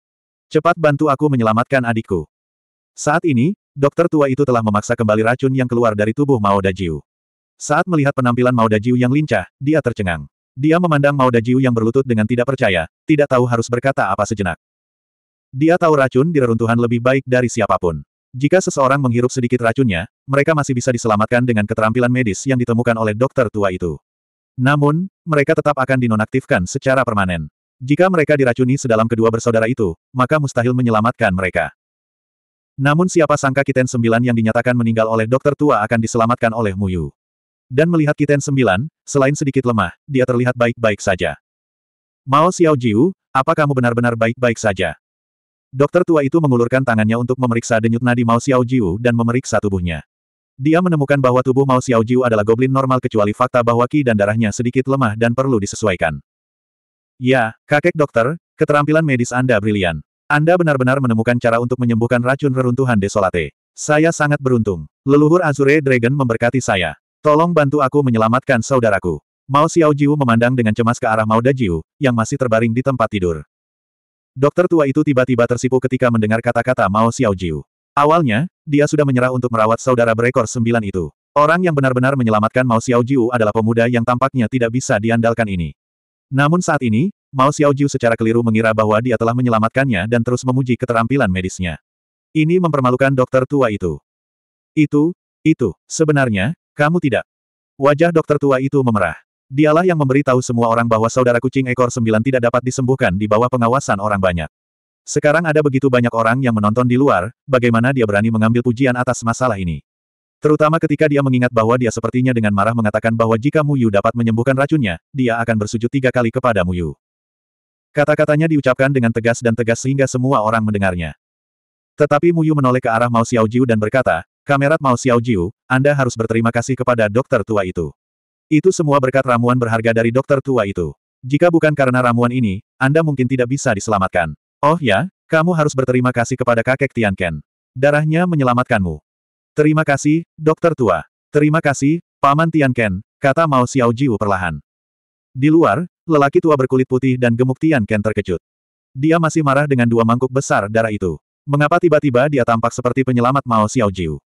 Cepat bantu aku menyelamatkan adikku. Saat ini, dokter tua itu telah memaksa kembali racun yang keluar dari tubuh Mao Dajiu. Saat melihat penampilan Mao Dajiu yang lincah, dia tercengang. Dia memandang Mao Dajiu yang berlutut dengan tidak percaya, tidak tahu harus berkata apa sejenak. Dia tahu racun di reruntuhan lebih baik dari siapapun. Jika seseorang menghirup sedikit racunnya, mereka masih bisa diselamatkan dengan keterampilan medis yang ditemukan oleh dokter tua itu. Namun, mereka tetap akan dinonaktifkan secara permanen. Jika mereka diracuni sedalam kedua bersaudara itu, maka mustahil menyelamatkan mereka. Namun siapa sangka Kiten sembilan yang dinyatakan meninggal oleh dokter tua akan diselamatkan oleh Muyu. Dan melihat Kiten sembilan, selain sedikit lemah, dia terlihat baik-baik saja. Mao Xiaojiu, apa kamu benar-benar baik-baik saja? Dokter tua itu mengulurkan tangannya untuk memeriksa denyut nadi Mao Xiaojiu dan memeriksa tubuhnya. Dia menemukan bahwa tubuh Mao Xiaojiu adalah goblin normal kecuali fakta bahwa ki dan darahnya sedikit lemah dan perlu disesuaikan. Ya, kakek dokter, keterampilan medis Anda brilian. Anda benar-benar menemukan cara untuk menyembuhkan racun reruntuhan desolate. Saya sangat beruntung. Leluhur Azure Dragon memberkati saya. Tolong bantu aku menyelamatkan saudaraku. Mao Xiaojiu memandang dengan cemas ke arah Mao Dajiu, yang masih terbaring di tempat tidur. Dokter tua itu tiba-tiba tersipu ketika mendengar kata-kata Mao Xiaojiu. Awalnya, dia sudah menyerah untuk merawat saudara berekor sembilan itu. Orang yang benar-benar menyelamatkan Mao Xiaojiu adalah pemuda yang tampaknya tidak bisa diandalkan ini. Namun saat ini, Mao Xiaojiu secara keliru mengira bahwa dia telah menyelamatkannya dan terus memuji keterampilan medisnya. Ini mempermalukan dokter tua itu. Itu, itu, sebenarnya, kamu tidak. Wajah dokter tua itu memerah. Dialah yang memberitahu semua orang bahwa saudara kucing ekor sembilan tidak dapat disembuhkan di bawah pengawasan orang banyak. Sekarang ada begitu banyak orang yang menonton di luar, bagaimana dia berani mengambil pujian atas masalah ini. Terutama ketika dia mengingat bahwa dia sepertinya dengan marah mengatakan bahwa jika Muyu dapat menyembuhkan racunnya, dia akan bersujud tiga kali kepada Muyu. Kata-katanya diucapkan dengan tegas dan tegas sehingga semua orang mendengarnya. Tetapi Muyu menoleh ke arah Mao Xiaojiu dan berkata, Kamerat Mao Xiaojiu, Anda harus berterima kasih kepada dokter tua itu. Itu semua berkat ramuan berharga dari dokter tua itu. Jika bukan karena ramuan ini, Anda mungkin tidak bisa diselamatkan. Oh ya, kamu harus berterima kasih kepada kakek Tian Ken. Darahnya menyelamatkanmu. Terima kasih, dokter tua. Terima kasih, Paman Tian Ken. kata Mao Xiaojiu perlahan. Di luar, lelaki tua berkulit putih dan gemuk Tian Ken terkejut. Dia masih marah dengan dua mangkuk besar darah itu. Mengapa tiba-tiba dia tampak seperti penyelamat Mao Xiaojiu?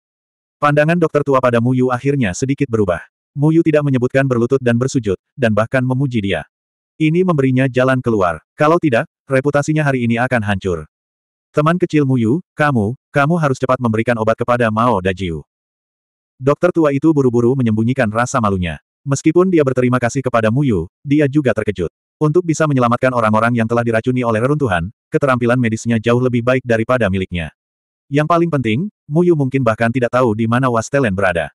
Pandangan dokter tua pada Muyu akhirnya sedikit berubah. Muyu tidak menyebutkan berlutut dan bersujud, dan bahkan memuji dia. Ini memberinya jalan keluar. Kalau tidak, reputasinya hari ini akan hancur. Teman kecil Muyu, kamu, kamu harus cepat memberikan obat kepada Mao Dajiu. Dokter tua itu buru-buru menyembunyikan rasa malunya. Meskipun dia berterima kasih kepada Muyu, dia juga terkejut. Untuk bisa menyelamatkan orang-orang yang telah diracuni oleh reruntuhan, keterampilan medisnya jauh lebih baik daripada miliknya. Yang paling penting, Muyu mungkin bahkan tidak tahu di mana Wastelen berada.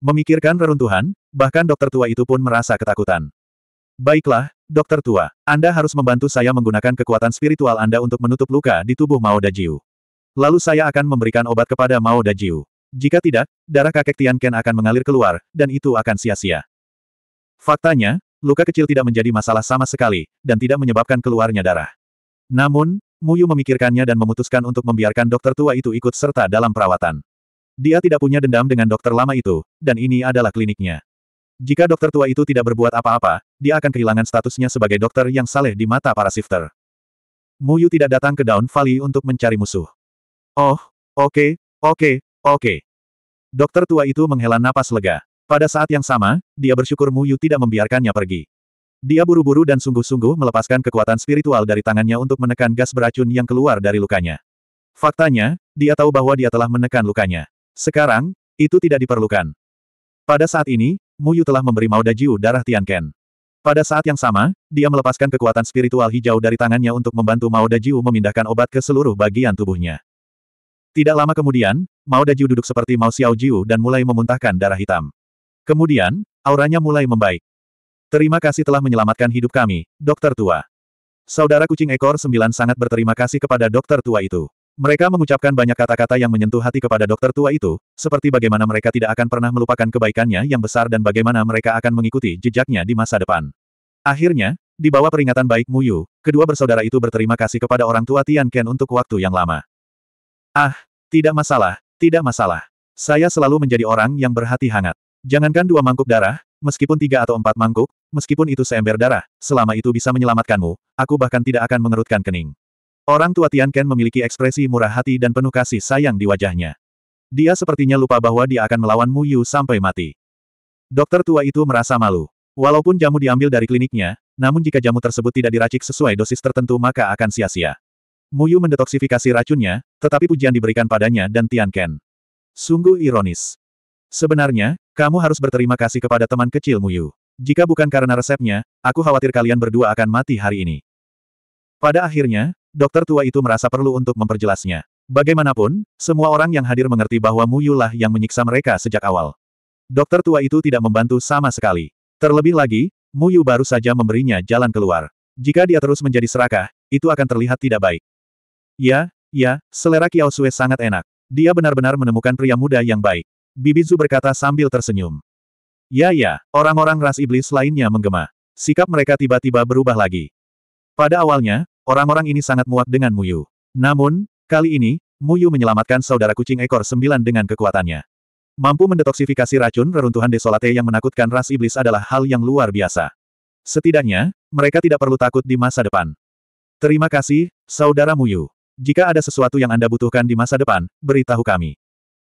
Memikirkan reruntuhan, bahkan dokter tua itu pun merasa ketakutan. Baiklah, dokter tua, Anda harus membantu saya menggunakan kekuatan spiritual Anda untuk menutup luka di tubuh Mao Dajiu. Lalu saya akan memberikan obat kepada Mao Dajiu. Jika tidak, darah kakek Tian Ken akan mengalir keluar, dan itu akan sia-sia. Faktanya, luka kecil tidak menjadi masalah sama sekali, dan tidak menyebabkan keluarnya darah. Namun, Muyu memikirkannya dan memutuskan untuk membiarkan dokter tua itu ikut serta dalam perawatan. Dia tidak punya dendam dengan dokter lama itu, dan ini adalah kliniknya. Jika dokter tua itu tidak berbuat apa-apa, dia akan kehilangan statusnya sebagai dokter yang saleh di mata para shifter. Muyu tidak datang ke Down Valley untuk mencari musuh. Oh, oke, okay, oke, okay, oke. Okay. Dokter tua itu menghela napas lega. Pada saat yang sama, dia bersyukur Muyu tidak membiarkannya pergi. Dia buru-buru dan sungguh-sungguh melepaskan kekuatan spiritual dari tangannya untuk menekan gas beracun yang keluar dari lukanya. Faktanya, dia tahu bahwa dia telah menekan lukanya. Sekarang, itu tidak diperlukan. Pada saat ini, Muyu telah memberi Mao Dajiu darah Tianken. Pada saat yang sama, dia melepaskan kekuatan spiritual hijau dari tangannya untuk membantu Mao Dajiu memindahkan obat ke seluruh bagian tubuhnya. Tidak lama kemudian, Mao Dajiu duduk seperti Mao Xiao Jiu dan mulai memuntahkan darah hitam. Kemudian, auranya mulai membaik. Terima kasih telah menyelamatkan hidup kami, dokter tua. Saudara kucing ekor sembilan sangat berterima kasih kepada dokter tua itu. Mereka mengucapkan banyak kata-kata yang menyentuh hati kepada dokter tua itu, seperti bagaimana mereka tidak akan pernah melupakan kebaikannya yang besar dan bagaimana mereka akan mengikuti jejaknya di masa depan. Akhirnya, di bawah peringatan baik Muyu, kedua bersaudara itu berterima kasih kepada orang tua Tian Ken untuk waktu yang lama. Ah, tidak masalah, tidak masalah. Saya selalu menjadi orang yang berhati hangat. Jangankan dua mangkuk darah, Meskipun tiga atau empat mangkuk, meskipun itu seember darah, selama itu bisa menyelamatkanmu, aku bahkan tidak akan mengerutkan kening. Orang tua Tian Ken memiliki ekspresi murah hati dan penuh kasih sayang di wajahnya. Dia sepertinya lupa bahwa dia akan melawan Mu Yu sampai mati. Dokter tua itu merasa malu. Walaupun jamu diambil dari kliniknya, namun jika jamu tersebut tidak diracik sesuai dosis tertentu maka akan sia-sia. Mu Yu mendetoksifikasi racunnya, tetapi pujian diberikan padanya dan Tian Ken. Sungguh ironis. Sebenarnya, kamu harus berterima kasih kepada teman kecilmu Yu. Jika bukan karena resepnya, aku khawatir kalian berdua akan mati hari ini. Pada akhirnya, dokter tua itu merasa perlu untuk memperjelasnya. Bagaimanapun, semua orang yang hadir mengerti bahwa Muyu lah yang menyiksa mereka sejak awal. Dokter tua itu tidak membantu sama sekali. Terlebih lagi, Muyu baru saja memberinya jalan keluar. Jika dia terus menjadi serakah, itu akan terlihat tidak baik. Ya, ya, selera Kiao Sue sangat enak. Dia benar-benar menemukan pria muda yang baik. Bibizu berkata sambil tersenyum. Ya ya, orang-orang ras iblis lainnya menggema. Sikap mereka tiba-tiba berubah lagi. Pada awalnya, orang-orang ini sangat muak dengan Muyu. Namun, kali ini, Muyu menyelamatkan saudara kucing ekor sembilan dengan kekuatannya. Mampu mendetoksifikasi racun reruntuhan desolate yang menakutkan ras iblis adalah hal yang luar biasa. Setidaknya, mereka tidak perlu takut di masa depan. Terima kasih, Saudara Muyu. Jika ada sesuatu yang Anda butuhkan di masa depan, beritahu kami.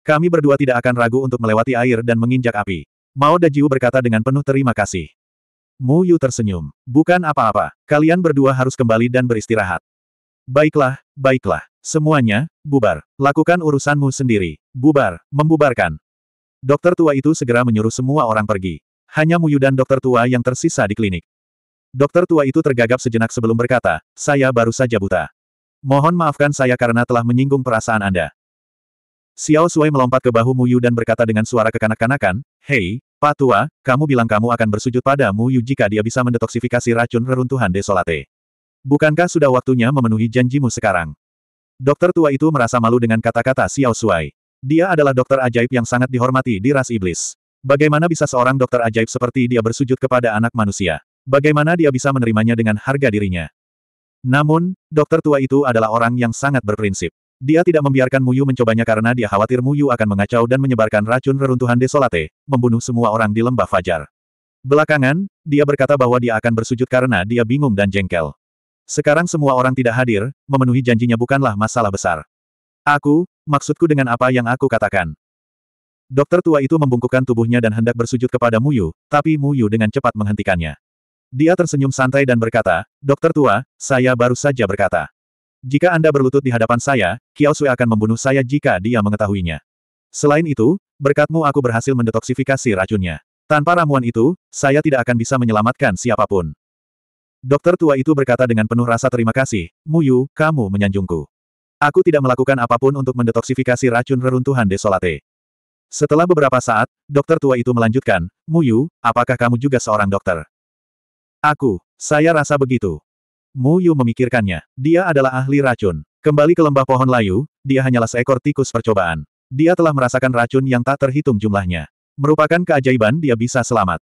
Kami berdua tidak akan ragu untuk melewati air dan menginjak api. Mao Dajiu berkata dengan penuh terima kasih. Mu Yu tersenyum. Bukan apa-apa, kalian berdua harus kembali dan beristirahat. Baiklah, baiklah. Semuanya, bubar. Lakukan urusanmu sendiri. Bubar, membubarkan. Dokter tua itu segera menyuruh semua orang pergi. Hanya Mu Yu dan dokter tua yang tersisa di klinik. Dokter tua itu tergagap sejenak sebelum berkata, saya baru saja buta. Mohon maafkan saya karena telah menyinggung perasaan Anda. Xiao Sui melompat ke bahu Mu Yu dan berkata dengan suara kekanak-kanakan, Hei, Pak Tua, kamu bilang kamu akan bersujud pada Mu Yu jika dia bisa mendetoksifikasi racun reruntuhan desolate. Bukankah sudah waktunya memenuhi janjimu sekarang? Dokter tua itu merasa malu dengan kata-kata Xiao Sui. Dia adalah dokter ajaib yang sangat dihormati di ras iblis. Bagaimana bisa seorang dokter ajaib seperti dia bersujud kepada anak manusia? Bagaimana dia bisa menerimanya dengan harga dirinya? Namun, dokter tua itu adalah orang yang sangat berprinsip. Dia tidak membiarkan Muyu mencobanya karena dia khawatir Muyu akan mengacau dan menyebarkan racun reruntuhan desolate, membunuh semua orang di lembah Fajar. Belakangan, dia berkata bahwa dia akan bersujud karena dia bingung dan jengkel. Sekarang semua orang tidak hadir, memenuhi janjinya bukanlah masalah besar. Aku, maksudku dengan apa yang aku katakan. Dokter tua itu membungkukkan tubuhnya dan hendak bersujud kepada Muyu, tapi Muyu dengan cepat menghentikannya. Dia tersenyum santai dan berkata, Dokter tua, saya baru saja berkata. Jika Anda berlutut di hadapan saya, Kiao Sui akan membunuh saya jika dia mengetahuinya. Selain itu, berkatmu aku berhasil mendetoksifikasi racunnya. Tanpa ramuan itu, saya tidak akan bisa menyelamatkan siapapun. Dokter tua itu berkata dengan penuh rasa terima kasih, Muyu, kamu menyanjungku. Aku tidak melakukan apapun untuk mendetoksifikasi racun reruntuhan desolate. Setelah beberapa saat, dokter tua itu melanjutkan, Muyu, apakah kamu juga seorang dokter? Aku, saya rasa begitu. Mu Yu memikirkannya. Dia adalah ahli racun. Kembali ke lembah pohon layu, dia hanyalah seekor tikus percobaan. Dia telah merasakan racun yang tak terhitung jumlahnya. Merupakan keajaiban dia bisa selamat.